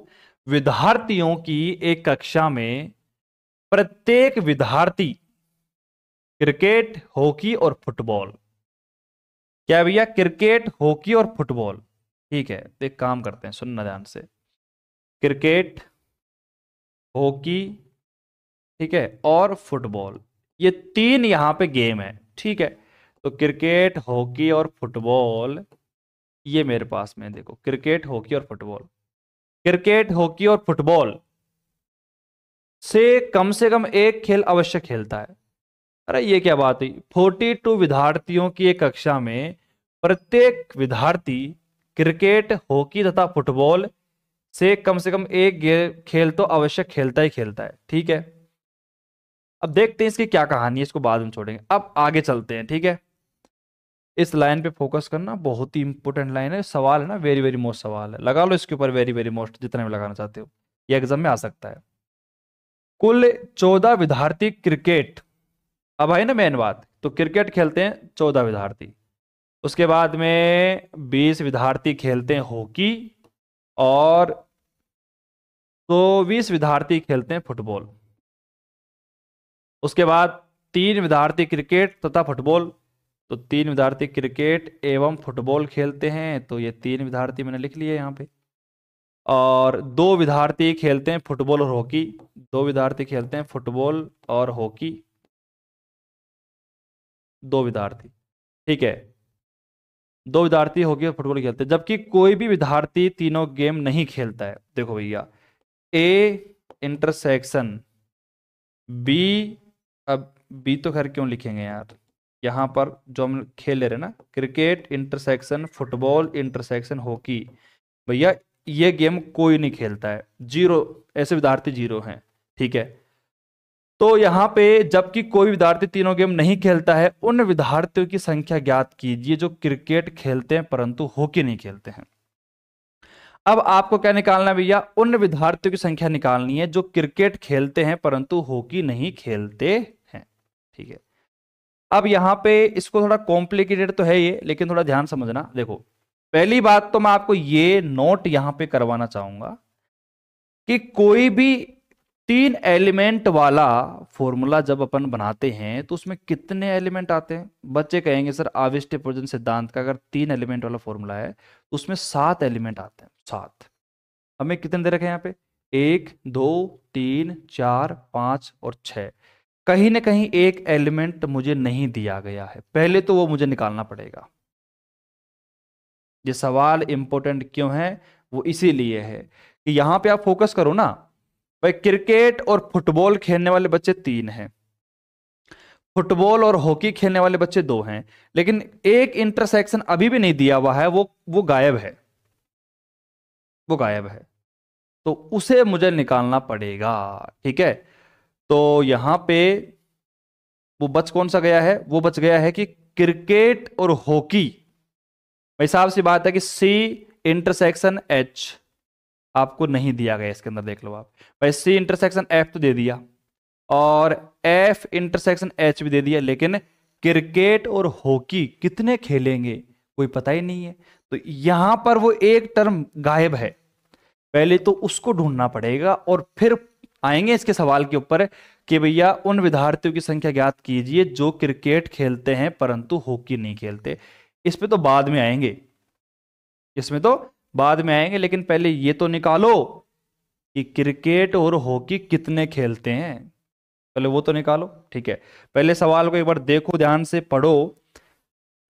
विद्यार्थियों की एक कक्षा में प्रत्येक विद्यार्थी क्रिकेट हॉकी और फुटबॉल क्या भैया क्रिकेट हॉकी और फुटबॉल ठीक है तो एक काम करते हैं सुनना ध्यान से क्रिकेट हॉकी ठीक है और फुटबॉल ये तीन यहां पे गेम है ठीक है तो क्रिकेट हॉकी और फुटबॉल ये मेरे पास में देखो क्रिकेट हॉकी और फुटबॉल क्रिकेट हॉकी और फुटबॉल से कम से कम एक खेल अवश्य खेलता है अरे ये क्या बात हुई फोर्टी टू विद्यार्थियों की एक कक्षा में प्रत्येक विद्यार्थी क्रिकेट हॉकी तथा फुटबॉल से कम से कम एक खेल तो अवश्य खेलता ही खेलता है ठीक है अब देखते हैं इसकी क्या कहानी है इसको बाद में छोड़ेंगे अब आगे चलते हैं ठीक है इस लाइन पे फोकस करना बहुत ही इंपॉर्टेंट लाइन है सवाल है ना वेरी वेरी मोस्ट सवाल है लगा लो इसके ऊपर वेरी वेरी मोस्ट जितना भी लगाना चाहते हो ये एग्जाम में आ सकता है कुल चौदह विद्यार्थी क्रिकेट अब है ना मेन बात तो क्रिकेट खेलते हैं चौदह विद्यार्थी उसके बाद में बीस विद्यार्थी खेलते हैं हॉकी और तो बीस विद्यार्थी खेलते हैं फुटबॉल उसके बाद तीन विद्यार्थी क्रिकेट तथा फुटबॉल तो तीन विद्यार्थी क्रिकेट एवं फुटबॉल खेलते हैं तो ये तीन विद्यार्थी मैंने लिख लिया यहाँ पे और दो विद्यार्थी खेलते हैं फुटबॉल और हॉकी दो विद्यार्थी खेलते हैं फुटबॉल और हॉकी दो विद्यार्थी ठीक है दो विद्यार्थी हॉकी और फुटबॉल खेलते हैं जबकि कोई भी विद्यार्थी तीनों गेम नहीं खेलता है देखो भैया ए इंटरसेक्शन बी अब बी तो खैर क्यों लिखेंगे यार यहाँ पर जो हम खेल ले रहे ना cricket intersection football intersection hockey भैया ये गेम कोई नहीं खेलता है जीरो ऐसे विद्यार्थी जीरो हैं ठीक है तो यहाँ पे जबकि कोई विद्यार्थी तीनों गेम नहीं खेलता है उन विद्यार्थियों की संख्या ज्ञात कीजिए जो क्रिकेट खेलते हैं परंतु हॉकी नहीं खेलते हैं अब आपको क्या निकालना है भैया उन विद्यार्थियों की संख्या निकालनी है जो क्रिकेट खेलते हैं परंतु हॉकी नहीं खेलते हैं ठीक है अब यहाँ पे इसको थोड़ा कॉम्प्लिकेटेड तो है ये लेकिन थोड़ा ध्यान समझना देखो पहली बात तो मैं आपको ये नोट यहाँ पे करवाना चाहूंगा कि कोई भी तीन एलिमेंट वाला फॉर्मूला जब अपन बनाते हैं तो उसमें कितने एलिमेंट आते हैं बच्चे कहेंगे सर आविष्ट प्रजन सिद्धांत का अगर तीन एलिमेंट वाला फॉर्मूला है तो उसमें सात एलिमेंट आते हैं सात हमें कितने दे रखे हैं यहाँ पे एक दो तीन चार पाँच और छः कहीं ना कहीं एक एलिमेंट मुझे नहीं दिया गया है पहले तो वो मुझे निकालना पड़ेगा ये सवाल इंपॉर्टेंट क्यों है वो इसीलिए है कि यहां पे आप फोकस करो ना भाई क्रिकेट और फुटबॉल खेलने वाले बच्चे तीन हैं फुटबॉल और हॉकी खेलने वाले बच्चे दो हैं लेकिन एक इंटरसेक्शन अभी भी नहीं दिया हुआ है वो वो गायब है वो गायब है तो उसे मुझे निकालना पड़ेगा ठीक है तो यहां पे वो बच कौन सा गया है वो बच गया है कि क्रिकेट और हॉकी मेरे हिसाब से बात है कि सी इंटरसेक्शन एच आपको नहीं दिया गया इसके अंदर देख लो आप भाई सी इंटरसेक्शन एफ तो दे दिया और एफ इंटरसेक्शन एच भी दे दिया लेकिन क्रिकेट और हॉकी कितने खेलेंगे कोई पता ही नहीं है तो यहां पर वो एक टर्म गायब है पहले तो उसको ढूंढना पड़ेगा और फिर आएंगे इसके सवाल के ऊपर कि भैया उन विद्यार्थियों की संख्या ज्ञात कीजिए जो क्रिकेट खेलते हैं परंतु हॉकी नहीं खेलते इस पे तो बाद में आएंगे इसमें तो बाद में आएंगे लेकिन पहले ये तो निकालो कि क्रिकेट और हॉकी कितने खेलते हैं पहले वो तो निकालो ठीक है पहले सवाल को एक बार देखो ध्यान से पढ़ो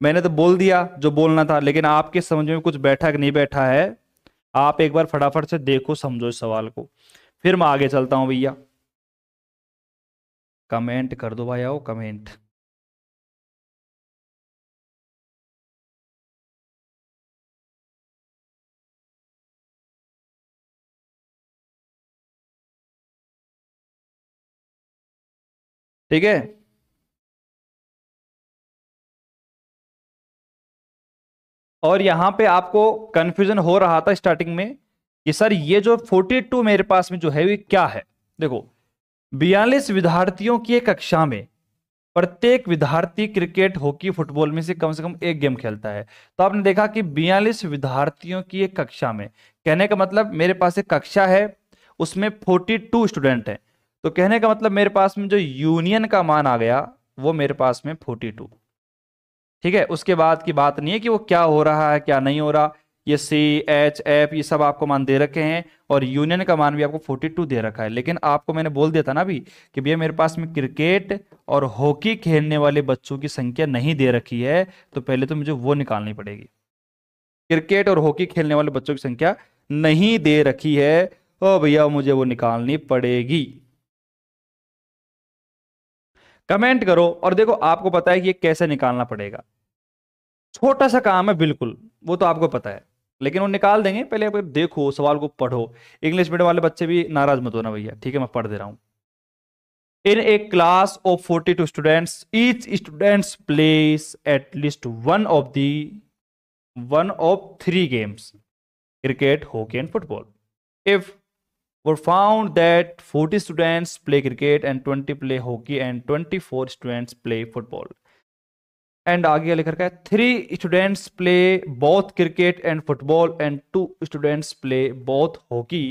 मैंने तो बोल दिया जो बोलना था लेकिन आपके समझ में कुछ बैठा कि नहीं बैठा है आप एक बार फटाफट से देखो समझो इस सवाल को फिर मैं आगे चलता हूं भैया कमेंट कर दो भाई आओ कमेंट ठीक है और यहां पे आपको कंफ्यूजन हो रहा था स्टार्टिंग में ये सर ये जो 42 मेरे पास में जो है ये क्या है देखो बयालीस विद्यार्थियों की एक कक्षा में प्रत्येक विद्यार्थी क्रिकेट हॉकी फुटबॉल में से कम से कम एक गेम खेलता है तो आपने देखा कि बयालीस विद्यार्थियों की एक कक्षा में कहने का मतलब मेरे पास एक कक्षा है उसमें 42 स्टूडेंट हैं तो कहने का मतलब मेरे पास में जो यूनियन का मान आ गया वो मेरे पास में 42 ठीक है उसके बाद की बात नहीं है कि वो क्या हो रहा है क्या नहीं हो रहा ये सी एच एफ ये सब आपको मान दे रखे हैं और यूनियन का मान भी आपको 42 दे रखा है लेकिन आपको मैंने बोल दिया था ना अभी कि भैया मेरे पास में क्रिकेट और हॉकी खेलने वाले बच्चों की संख्या नहीं दे रखी है तो पहले तो मुझे वो निकालनी पड़ेगी क्रिकेट और हॉकी खेलने वाले बच्चों की संख्या नहीं दे रखी है ओ भैया मुझे वो निकालनी पड़ेगी कमेंट करो और देखो आपको पता है कि ये कैसे निकालना पड़ेगा छोटा सा काम है बिल्कुल वो तो आपको पता है लेकिन वो निकाल देंगे पहले आप देखो सवाल को पढ़ो इंग्लिश मीडियम वाले बच्चे भी नाराज मत होना भैया ठीक है मैं पढ़ दे रहा हूँ in a class of forty two students each students plays at least one of the one of three games cricket hockey and football if found that forty students play cricket and twenty play hockey and twenty four students play football and आगे लिख रखा है three students play both cricket and football and two students play both hockey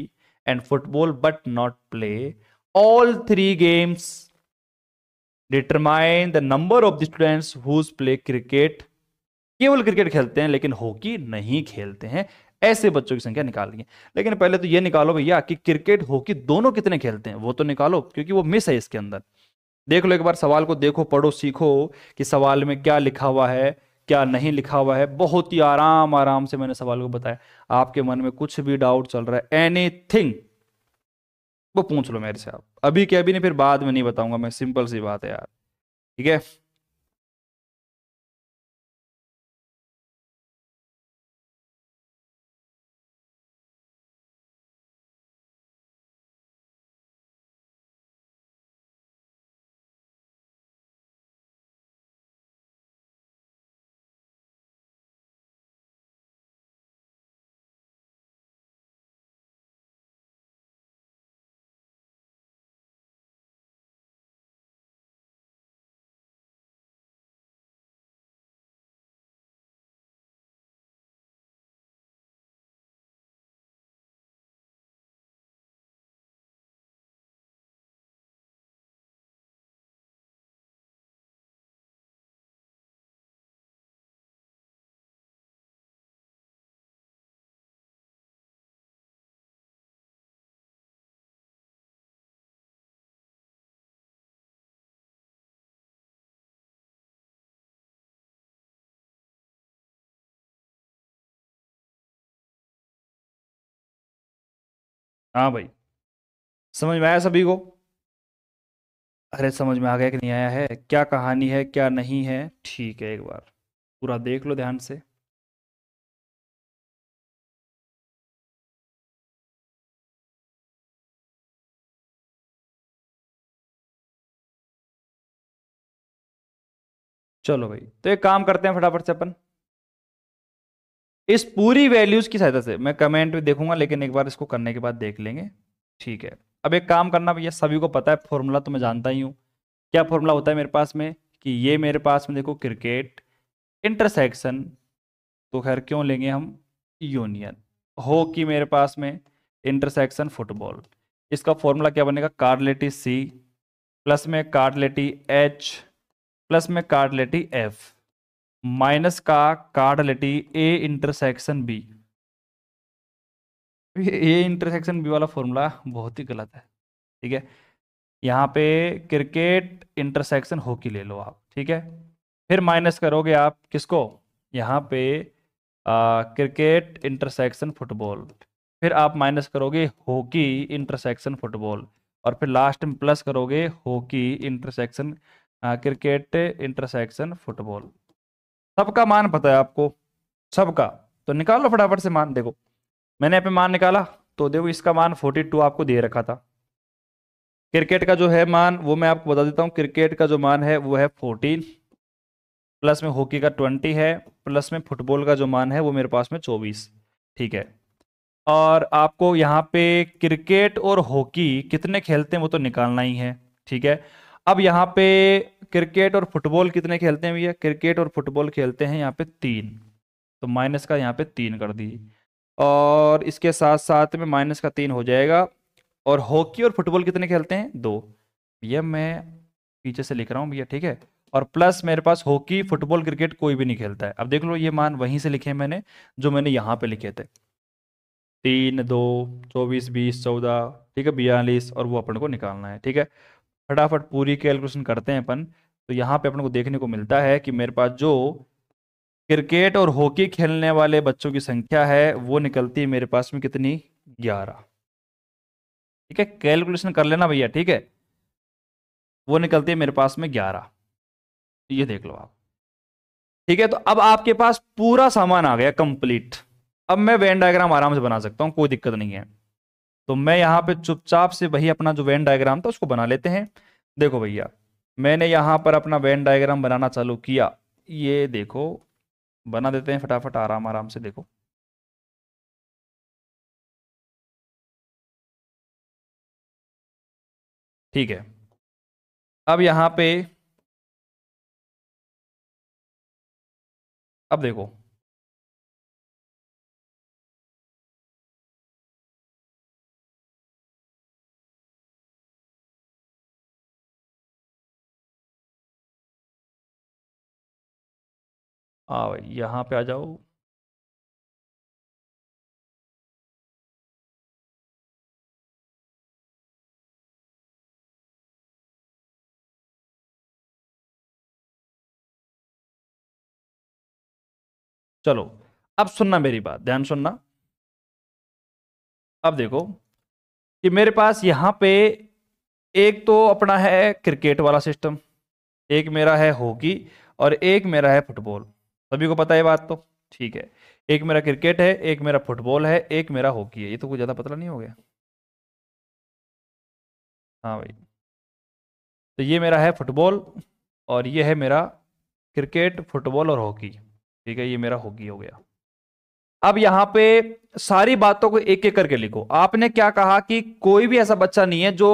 and football but not play all three games determine the number of the students whose play cricket केवल क्रिकेट खेलते हैं लेकिन हॉकी नहीं खेलते हैं ऐसे बच्चों की संख्या निकाल है लेकिन पहले तो ये निकालो भैया कि क्रिकेट हॉकी दोनों कितने खेलते हैं वो तो निकालो क्योंकि वो मिस है इसके अंदर देख लो एक बार सवाल को देखो पढ़ो सीखो कि सवाल में क्या लिखा हुआ है क्या नहीं लिखा हुआ है बहुत ही आराम आराम से मैंने सवाल को बताया आपके मन में कुछ भी डाउट चल रहा है एनी थिंग वो पूछ लो मेरे से आप अभी के अभी नहीं फिर बाद में नहीं बताऊंगा मैं सिंपल सी बात है यार ठीक है हाँ भाई समझ में आया सभी को अरे समझ में आ गया कि नहीं आया है क्या कहानी है क्या नहीं है ठीक है एक बार पूरा देख लो ध्यान से चलो भाई तो एक काम करते हैं फटाफट से अपन इस पूरी वैल्यूज की सहायता से मैं कमेंट भी देखूंगा लेकिन एक बार इसको करने के बाद देख लेंगे ठीक है अब एक काम करना भैया सभी को पता है फॉर्मूला तो मैं जानता ही हूँ क्या फॉर्मूला होता है मेरे पास में कि ये मेरे पास में देखो क्रिकेट इंटरसेक्शन तो खैर क्यों लेंगे हम यूनियन हो कि मेरे पास में इंटरसेक्शन फुटबॉल इसका फॉर्मूला क्या बनेगा कार्डलेटी सी प्लस में कार्डलेटी एच प्लस में कार्डलेटी एफ माइनस का cardinality A intersection B A intersection B वाला फॉर्मूला बहुत ही गलत है ठीक है यहाँ पे क्रिकेट इंटरसेक्शन हॉकी ले लो आप ठीक है फिर माइनस करोगे आप किसको यहाँ पे आ, क्रिकेट इंटरसेक्शन फुटबॉल फिर आप माइनस करोगे हॉकी इंटरसेक्शन फुटबॉल और फिर लास्ट में प्लस करोगे hockey intersection cricket intersection football सबका मान पता है आपको सबका तो निकालो फटाफट से मान देखो मैंने यहाँ पे मान निकाला तो देखो इसका मान 42 आपको दे रखा था क्रिकेट का जो है मान वो मैं आपको बता देता हूँ क्रिकेट का जो मान है वो है फोर्टीन प्लस में हॉकी का ट्वेंटी है प्लस में फुटबॉल का जो मान है वो मेरे पास में चौबीस ठीक है और आपको यहाँ पे क्रिकेट और हॉकी कितने खेलते हैं वो तो निकालना ही है ठीक है अब यहाँ पे क्रिकेट और फुटबॉल कितने खेलते हैं भैया क्रिकेट और फुटबॉल खेलते हैं यहाँ पे तीन तो माइनस का यहाँ पे तीन कर दीजिए और इसके साथ साथ में माइनस का तीन हो जाएगा और हॉकी और फुटबॉल कितने खेलते हैं दो भैया मैं पीछे से लिख रहा हूँ भैया ठीक है और प्लस मेरे पास हॉकी फुटबॉल क्रिकेट कोई भी नहीं खेलता है अब देख लो ये मान वहीं से लिखे मैंने जो मैंने यहाँ पे लिखे थे तीन दो चौबीस बीस चौदह ठीक है बयालीस और वो अपन को निकालना है ठीक है फटाफट पूरी कैलकुलेशन करते हैं अपन तो यहाँ पे अपने को देखने को मिलता है कि मेरे पास जो क्रिकेट और हॉकी खेलने वाले बच्चों की संख्या है वो निकलती है मेरे पास में कितनी ग्यारह ठीक है कैलकुलेशन कर लेना भैया ठीक है वो निकलती है मेरे पास में ग्यारह ये देख लो आप ठीक है तो अब आपके पास पूरा सामान आ गया कंप्लीट अब मैं वेन डायग्राम आराम से बना सकता हूँ कोई दिक्कत नहीं है तो मैं यहाँ पे चुपचाप से वही अपना जो वेन डायग्राम था उसको बना लेते हैं देखो भैया मैंने यहाँ पर अपना वैन डायग्राम बनाना चालू किया ये देखो बना देते हैं फटाफट आराम आराम से देखो ठीक है अब यहाँ पे अब देखो हाँ भाई यहाँ पे आ जाओ चलो अब सुनना मेरी बात ध्यान सुनना अब देखो कि मेरे पास यहां पे एक तो अपना है क्रिकेट वाला सिस्टम एक मेरा है हॉकी और एक मेरा है फुटबॉल सभी को पता है बात तो ठीक है एक मेरा क्रिकेट है एक मेरा फुटबॉल है एक मेरा हॉकी है ये तो कुछ ज़्यादा पतला नहीं हो गया हाँ भाई तो ये मेरा है फुटबॉल और ये है मेरा क्रिकेट फुटबॉल और हॉकी ठीक है ये मेरा हॉकी हो गया अब यहाँ पे सारी बातों को एक एक करके लिखो आपने क्या कहा कि कोई भी ऐसा बच्चा नहीं है जो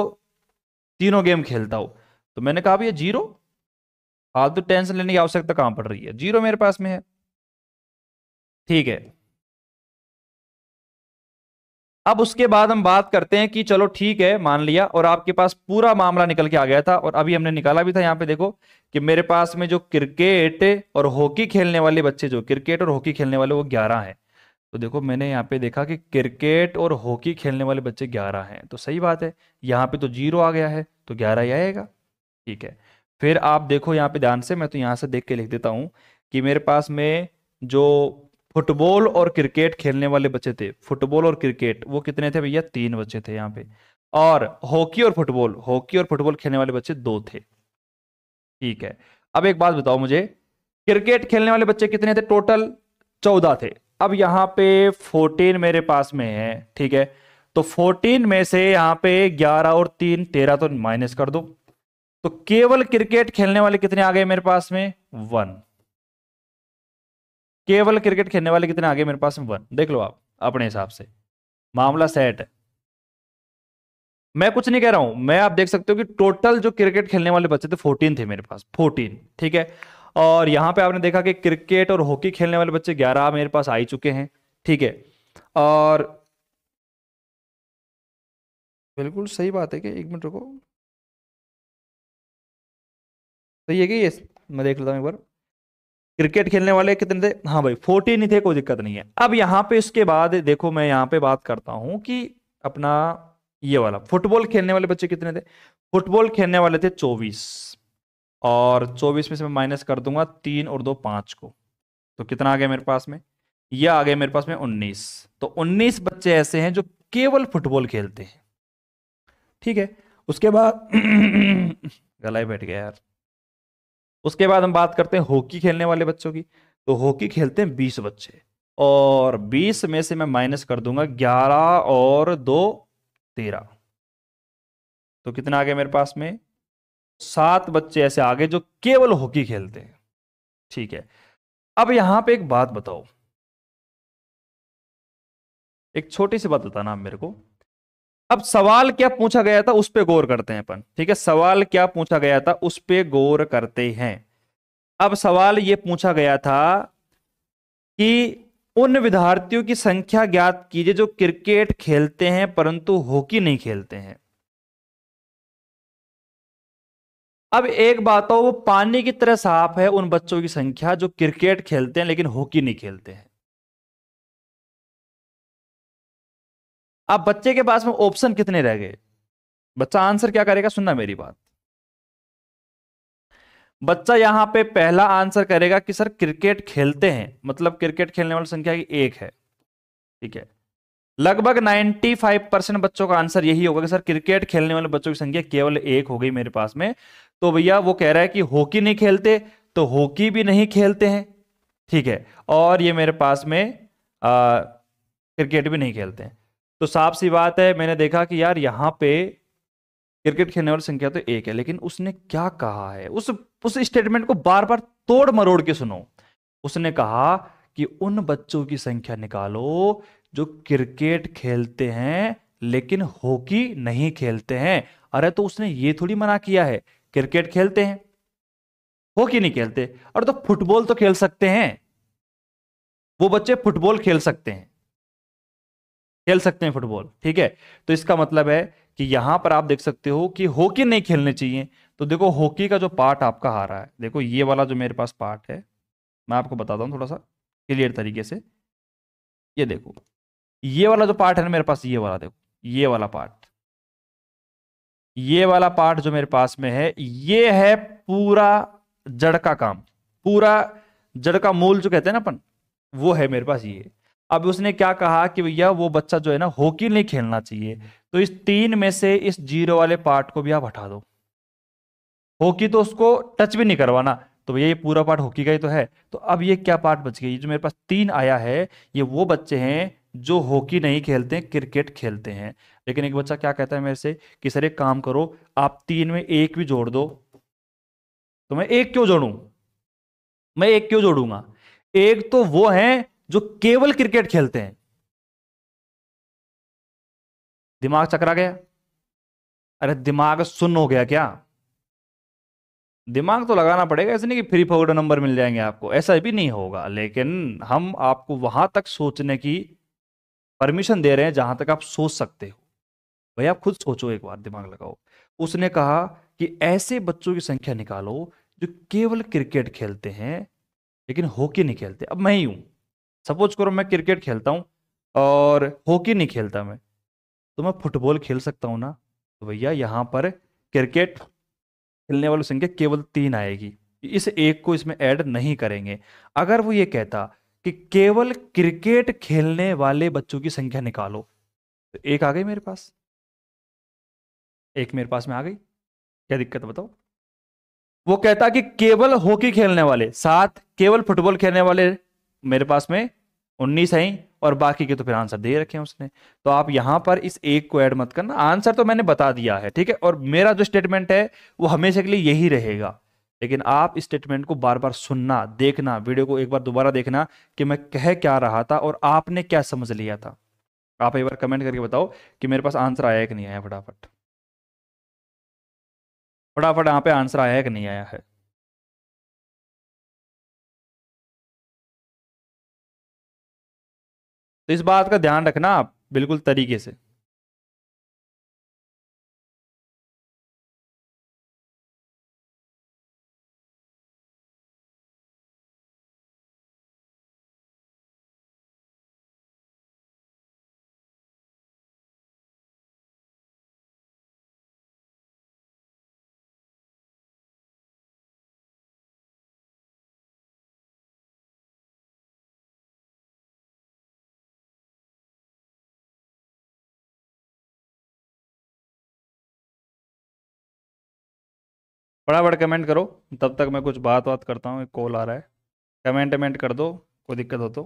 तीनों गेम खेलता हो तो मैंने कहा भैया जीरो फालतू तो टेंशन लेने की आवश्यकता कहां पड़ रही है जीरो मेरे पास में है ठीक है अब उसके बाद हम बात करते हैं कि चलो ठीक है मान लिया और आपके पास पूरा मामला निकल के आ गया था और अभी हमने निकाला भी था यहां पे देखो कि मेरे पास में जो क्रिकेट और हॉकी खेलने वाले बच्चे जो क्रिकेट और हॉकी खेलने वाले वो ग्यारह हैं तो देखो मैंने यहाँ पे देखा कि क्रिकेट और हॉकी खेलने वाले बच्चे ग्यारह हैं तो सही बात है यहाँ पे तो जीरो आ गया है तो ग्यारह ही आएगा ठीक है फिर आप देखो यहाँ पे ध्यान से मैं तो यहाँ से देख के लिख देता हूँ कि मेरे पास में जो फुटबॉल और क्रिकेट खेलने वाले बच्चे थे फुटबॉल और क्रिकेट वो कितने थे भैया तीन बच्चे थे यहाँ पे और हॉकी और फुटबॉल हॉकी और फुटबॉल खेलने वाले बच्चे दो थे ठीक है अब एक बात बताओ मुझे क्रिकेट खेलने वाले बच्चे कितने थे टोटल चौदह थे अब यहाँ पे फोर्टीन मेरे पास में है ठीक है तो फोर्टीन में से यहाँ पे ग्यारह और तीन तेरह तो माइनस कर दो तो केवल क्रिकेट खेलने वाले कितने आ गए मेरे पास में वन केवल क्रिकेट खेलने वाले कितने आ गए मेरे पास में वन देख लो आप अपने हिसाब से मामला सेट है मैं कुछ नहीं कह रहा हूं मैं आप देख सकते हो कि टोटल जो क्रिकेट खेलने वाले बच्चे थे फोर्टीन थे मेरे पास फोर्टीन ठीक है और यहां पे आपने देखा कि क्रिकेट और हॉकी खेलने वाले बच्चे ग्यारह मेरे पास आ ही चुके हैं ठीक है और बिल्कुल सही बात है कि एक मिनट रुको तो ये कि मैं देख लेता हूँ एक बार क्रिकेट खेलने वाले कितने थे हाँ भाई फोर्टीन ही थे कोई दिक्कत नहीं है अब यहाँ पे इसके बाद देखो मैं यहाँ पे बात करता हूँ कि अपना ये वाला फुटबॉल खेलने वाले बच्चे कितने थे फुटबॉल खेलने वाले थे चौबीस और चौबीस में से मैं माइनस कर दूंगा तीन और दो पाँच को तो कितना आ गया मेरे पास में यह आ गया मेरे पास में उन्नीस तो उन्नीस बच्चे ऐसे हैं जो केवल फुटबॉल खेलते हैं ठीक है उसके बाद गला बैठ गया यार उसके बाद हम बात करते हैं हॉकी खेलने वाले बच्चों की तो हॉकी खेलते हैं बीस बच्चे और बीस में से मैं माइनस कर दूंगा ग्यारह और दो तेरह तो कितना आ गया मेरे पास में सात बच्चे ऐसे आ गए जो केवल हॉकी खेलते हैं ठीक है अब यहां पे एक बात बताओ एक छोटी सी बात बताना आप मेरे को अब सवाल क्या पूछा गया था उस पर गौर करते हैं अपन ठीक है सवाल क्या पूछा गया था उस पर गौर करते हैं अब सवाल ये पूछा गया था कि उन विद्यार्थियों की संख्या ज्ञात कीजिए जो क्रिकेट खेलते हैं परंतु हॉकी नहीं खेलते हैं अब एक बात हो वो पानी की तरह साफ है उन बच्चों की संख्या जो क्रिकेट खेलते हैं लेकिन हॉकी नहीं खेलते हैं अब बच्चे के पास में ऑप्शन कितने रह गए बच्चा आंसर क्या करेगा सुनना मेरी बात बच्चा यहां पे पहला आंसर करेगा कि सर क्रिकेट खेलते हैं मतलब क्रिकेट खेलने वाली संख्या की एक है ठीक है लगभग 95 परसेंट बच्चों का आंसर यही होगा कि सर क्रिकेट खेलने वाले बच्चों की संख्या केवल एक हो गई मेरे पास में तो भैया वो कह रहा है कि हॉकी नहीं खेलते तो हॉकी भी नहीं खेलते हैं ठीक है और ये मेरे पास में आ, क्रिकेट भी नहीं खेलते हैं तो साफ सी बात है मैंने देखा कि यार यहाँ पे क्रिकेट खेलने वाली संख्या तो एक है लेकिन उसने क्या कहा है उस उस स्टेटमेंट को बार बार तोड़ मरोड़ के सुनो उसने कहा कि उन बच्चों की संख्या निकालो जो क्रिकेट खेलते हैं लेकिन हॉकी नहीं खेलते हैं अरे तो उसने ये थोड़ी मना किया है क्रिकेट खेलते हैं हॉकी नहीं खेलते अरे तो फुटबॉल तो खेल सकते हैं वो बच्चे फुटबॉल खेल सकते हैं खेल सकते हैं फुटबॉल ठीक है तो इसका मतलब है कि यहां पर आप देख सकते हो कि हॉकी नहीं खेलने चाहिए तो देखो हॉकी का जो पार्ट आपका रहा है देखो ये वाला जो मेरे पास पार्ट है मैं आपको बताता हूँ थोड़ा सा क्लियर तरीके से ये देखो ये वाला जो पार्ट है ना मेरे पास ये वाला देखो ये वाला पार्ट ये वाला पार्ट जो मेरे पास में है ये है पूरा जड़ का काम पूरा जड़ का मूल जो कहते हैं ना अपन वो है मेरे पास ये अब उसने क्या कहा कि भैया वो बच्चा जो है ना हॉकी नहीं खेलना चाहिए तो इस तीन में से इस जीरो वाले पार्ट को भी आप हटा दो हॉकी तो उसको टच भी नहीं करवाना तो भैया ये पूरा पार्ट हॉकी का ही तो है तो अब ये क्या पार्ट बच गई जो मेरे पास तीन आया है ये वो बच्चे हैं जो हॉकी नहीं खेलते क्रिकेट खेलते हैं लेकिन एक बच्चा क्या कहता है मेरे से कि सर एक काम करो आप तीन में एक भी जोड़ दो तो मैं एक क्यों जोड़ू मैं एक क्यों जोड़ूंगा एक तो वो हैं जो केवल क्रिकेट खेलते हैं दिमाग चकरा गया अरे दिमाग सुन हो गया क्या दिमाग तो लगाना पड़ेगा ऐसे नहीं कि फ्री फोर्ड नंबर मिल जाएंगे आपको ऐसा भी नहीं होगा लेकिन हम आपको वहां तक सोचने की परमिशन दे रहे हैं जहां तक आप सोच सकते हो भैया आप खुद सोचो एक बार दिमाग लगाओ उसने कहा कि ऐसे बच्चों की संख्या निकालो जो केवल क्रिकेट खेलते हैं लेकिन हॉकी नहीं खेलते अब मैं ही हूं सपोज करो मैं क्रिकेट खेलता हूँ और हॉकी नहीं खेलता मैं तो मैं फुटबॉल खेल सकता हूँ ना तो भैया यहाँ पर क्रिकेट खेलने वालों संख्या केवल तीन आएगी इस एक को इसमें ऐड नहीं करेंगे अगर वो ये कहता कि केवल क्रिकेट खेलने वाले बच्चों की संख्या निकालो तो एक आ गई मेरे पास एक मेरे पास में आ गई क्या दिक्कत बताओ वो कहता कि केवल हॉकी खेलने वाले साथ केवल फुटबॉल खेलने वाले मेरे पास में उन्नीस है और बाकी के तो फिर आंसर दे रखे हैं उसने तो आप यहाँ पर इस एक को ऐड मत करना आंसर तो मैंने बता दिया है ठीक है और मेरा जो स्टेटमेंट है वो हमेशा के लिए यही रहेगा लेकिन आप स्टेटमेंट को बार बार सुनना देखना वीडियो को एक बार दोबारा देखना कि मैं कह क्या रहा था और आपने क्या समझ लिया था आप एक बार कमेंट करके बताओ कि मेरे पास आंसर आया कि नहीं आया फटाफट फटाफट यहाँ पे आंसर आया कि नहीं आया है तो इस बात का ध्यान रखना आप बिल्कुल तरीके से फटाफट कमेंट करो तब तक मैं कुछ बात बात करता हूँ एक कॉल आ रहा है कमेंट वमेंट कर दो कोई दिक्कत हो तो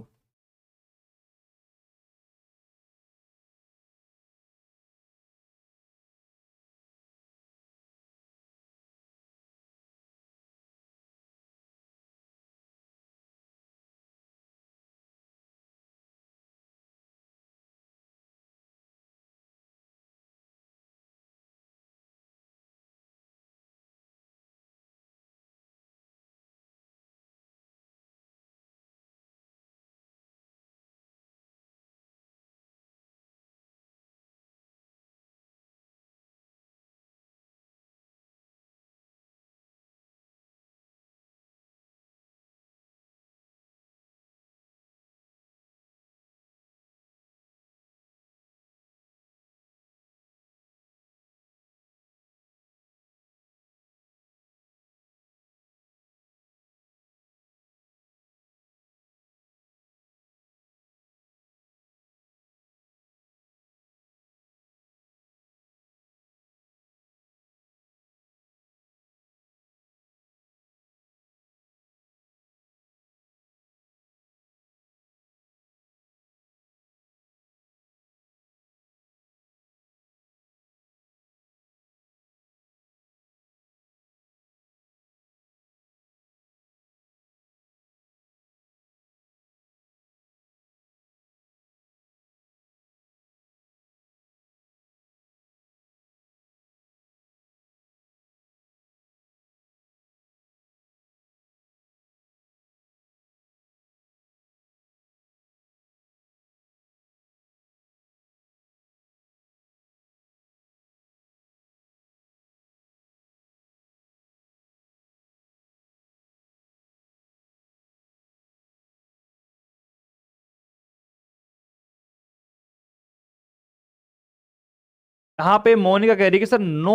यहाँ पे मोनिका कह रही है कि सर नो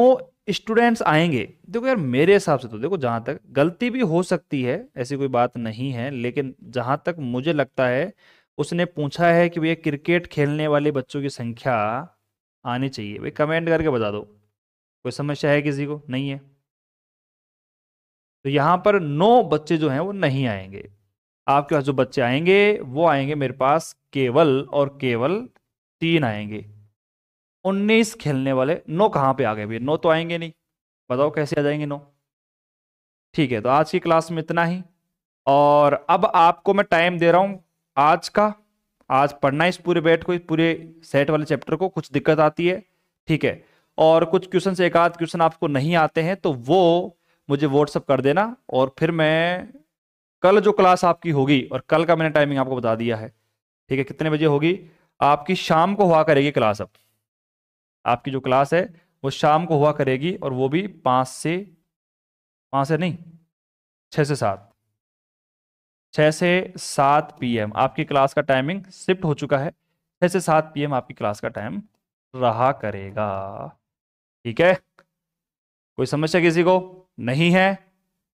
स्टूडेंट्स आएंगे देखो यार मेरे हिसाब से तो देखो जहाँ तक गलती भी हो सकती है ऐसी कोई बात नहीं है लेकिन जहाँ तक मुझे लगता है उसने पूछा है कि भैया क्रिकेट खेलने वाले बच्चों की संख्या आनी चाहिए भाई कमेंट करके बता दो कोई समस्या है किसी को नहीं है तो यहाँ पर नौ बच्चे जो हैं वो नहीं आएंगे आपके पास जो बच्चे आएंगे वो आएंगे मेरे पास केवल और केवल तीन आएंगे उन्नीस खेलने वाले नौ कहाँ पे आ गए भैया नौ तो आएंगे नहीं बताओ कैसे आ जाएंगे नौ ठीक है तो आज की क्लास में इतना ही और अब आपको मैं टाइम दे रहा हूँ आज का आज पढ़ना इस पूरे बैट को इस पूरे सेट वाले चैप्टर को कुछ दिक्कत आती है ठीक है और कुछ क्वेश्चन से एक आध क्वेश्चन आपको नहीं आते हैं तो वो मुझे व्हाट्सअप कर देना और फिर मैं कल जो क्लास आपकी होगी और कल का मैंने टाइमिंग आपको बता दिया है ठीक है कितने बजे होगी आपकी शाम को हुआ करेगी क्लास अब आपकी जो क्लास है वो शाम को हुआ करेगी और वो भी पाँच से पाँच से नहीं छः से सात छः से सात पीएम आपकी क्लास का टाइमिंग शिफ्ट हो चुका है छः से सात पीएम आपकी क्लास का टाइम रहा करेगा ठीक है कोई समस्या किसी को नहीं है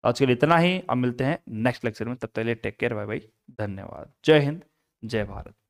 आज के लिए इतना ही अब मिलते हैं नेक्स्ट लेक्चर में तब तक लिए टेक केयर बाय बाय धन्यवाद जय हिंद जय भारत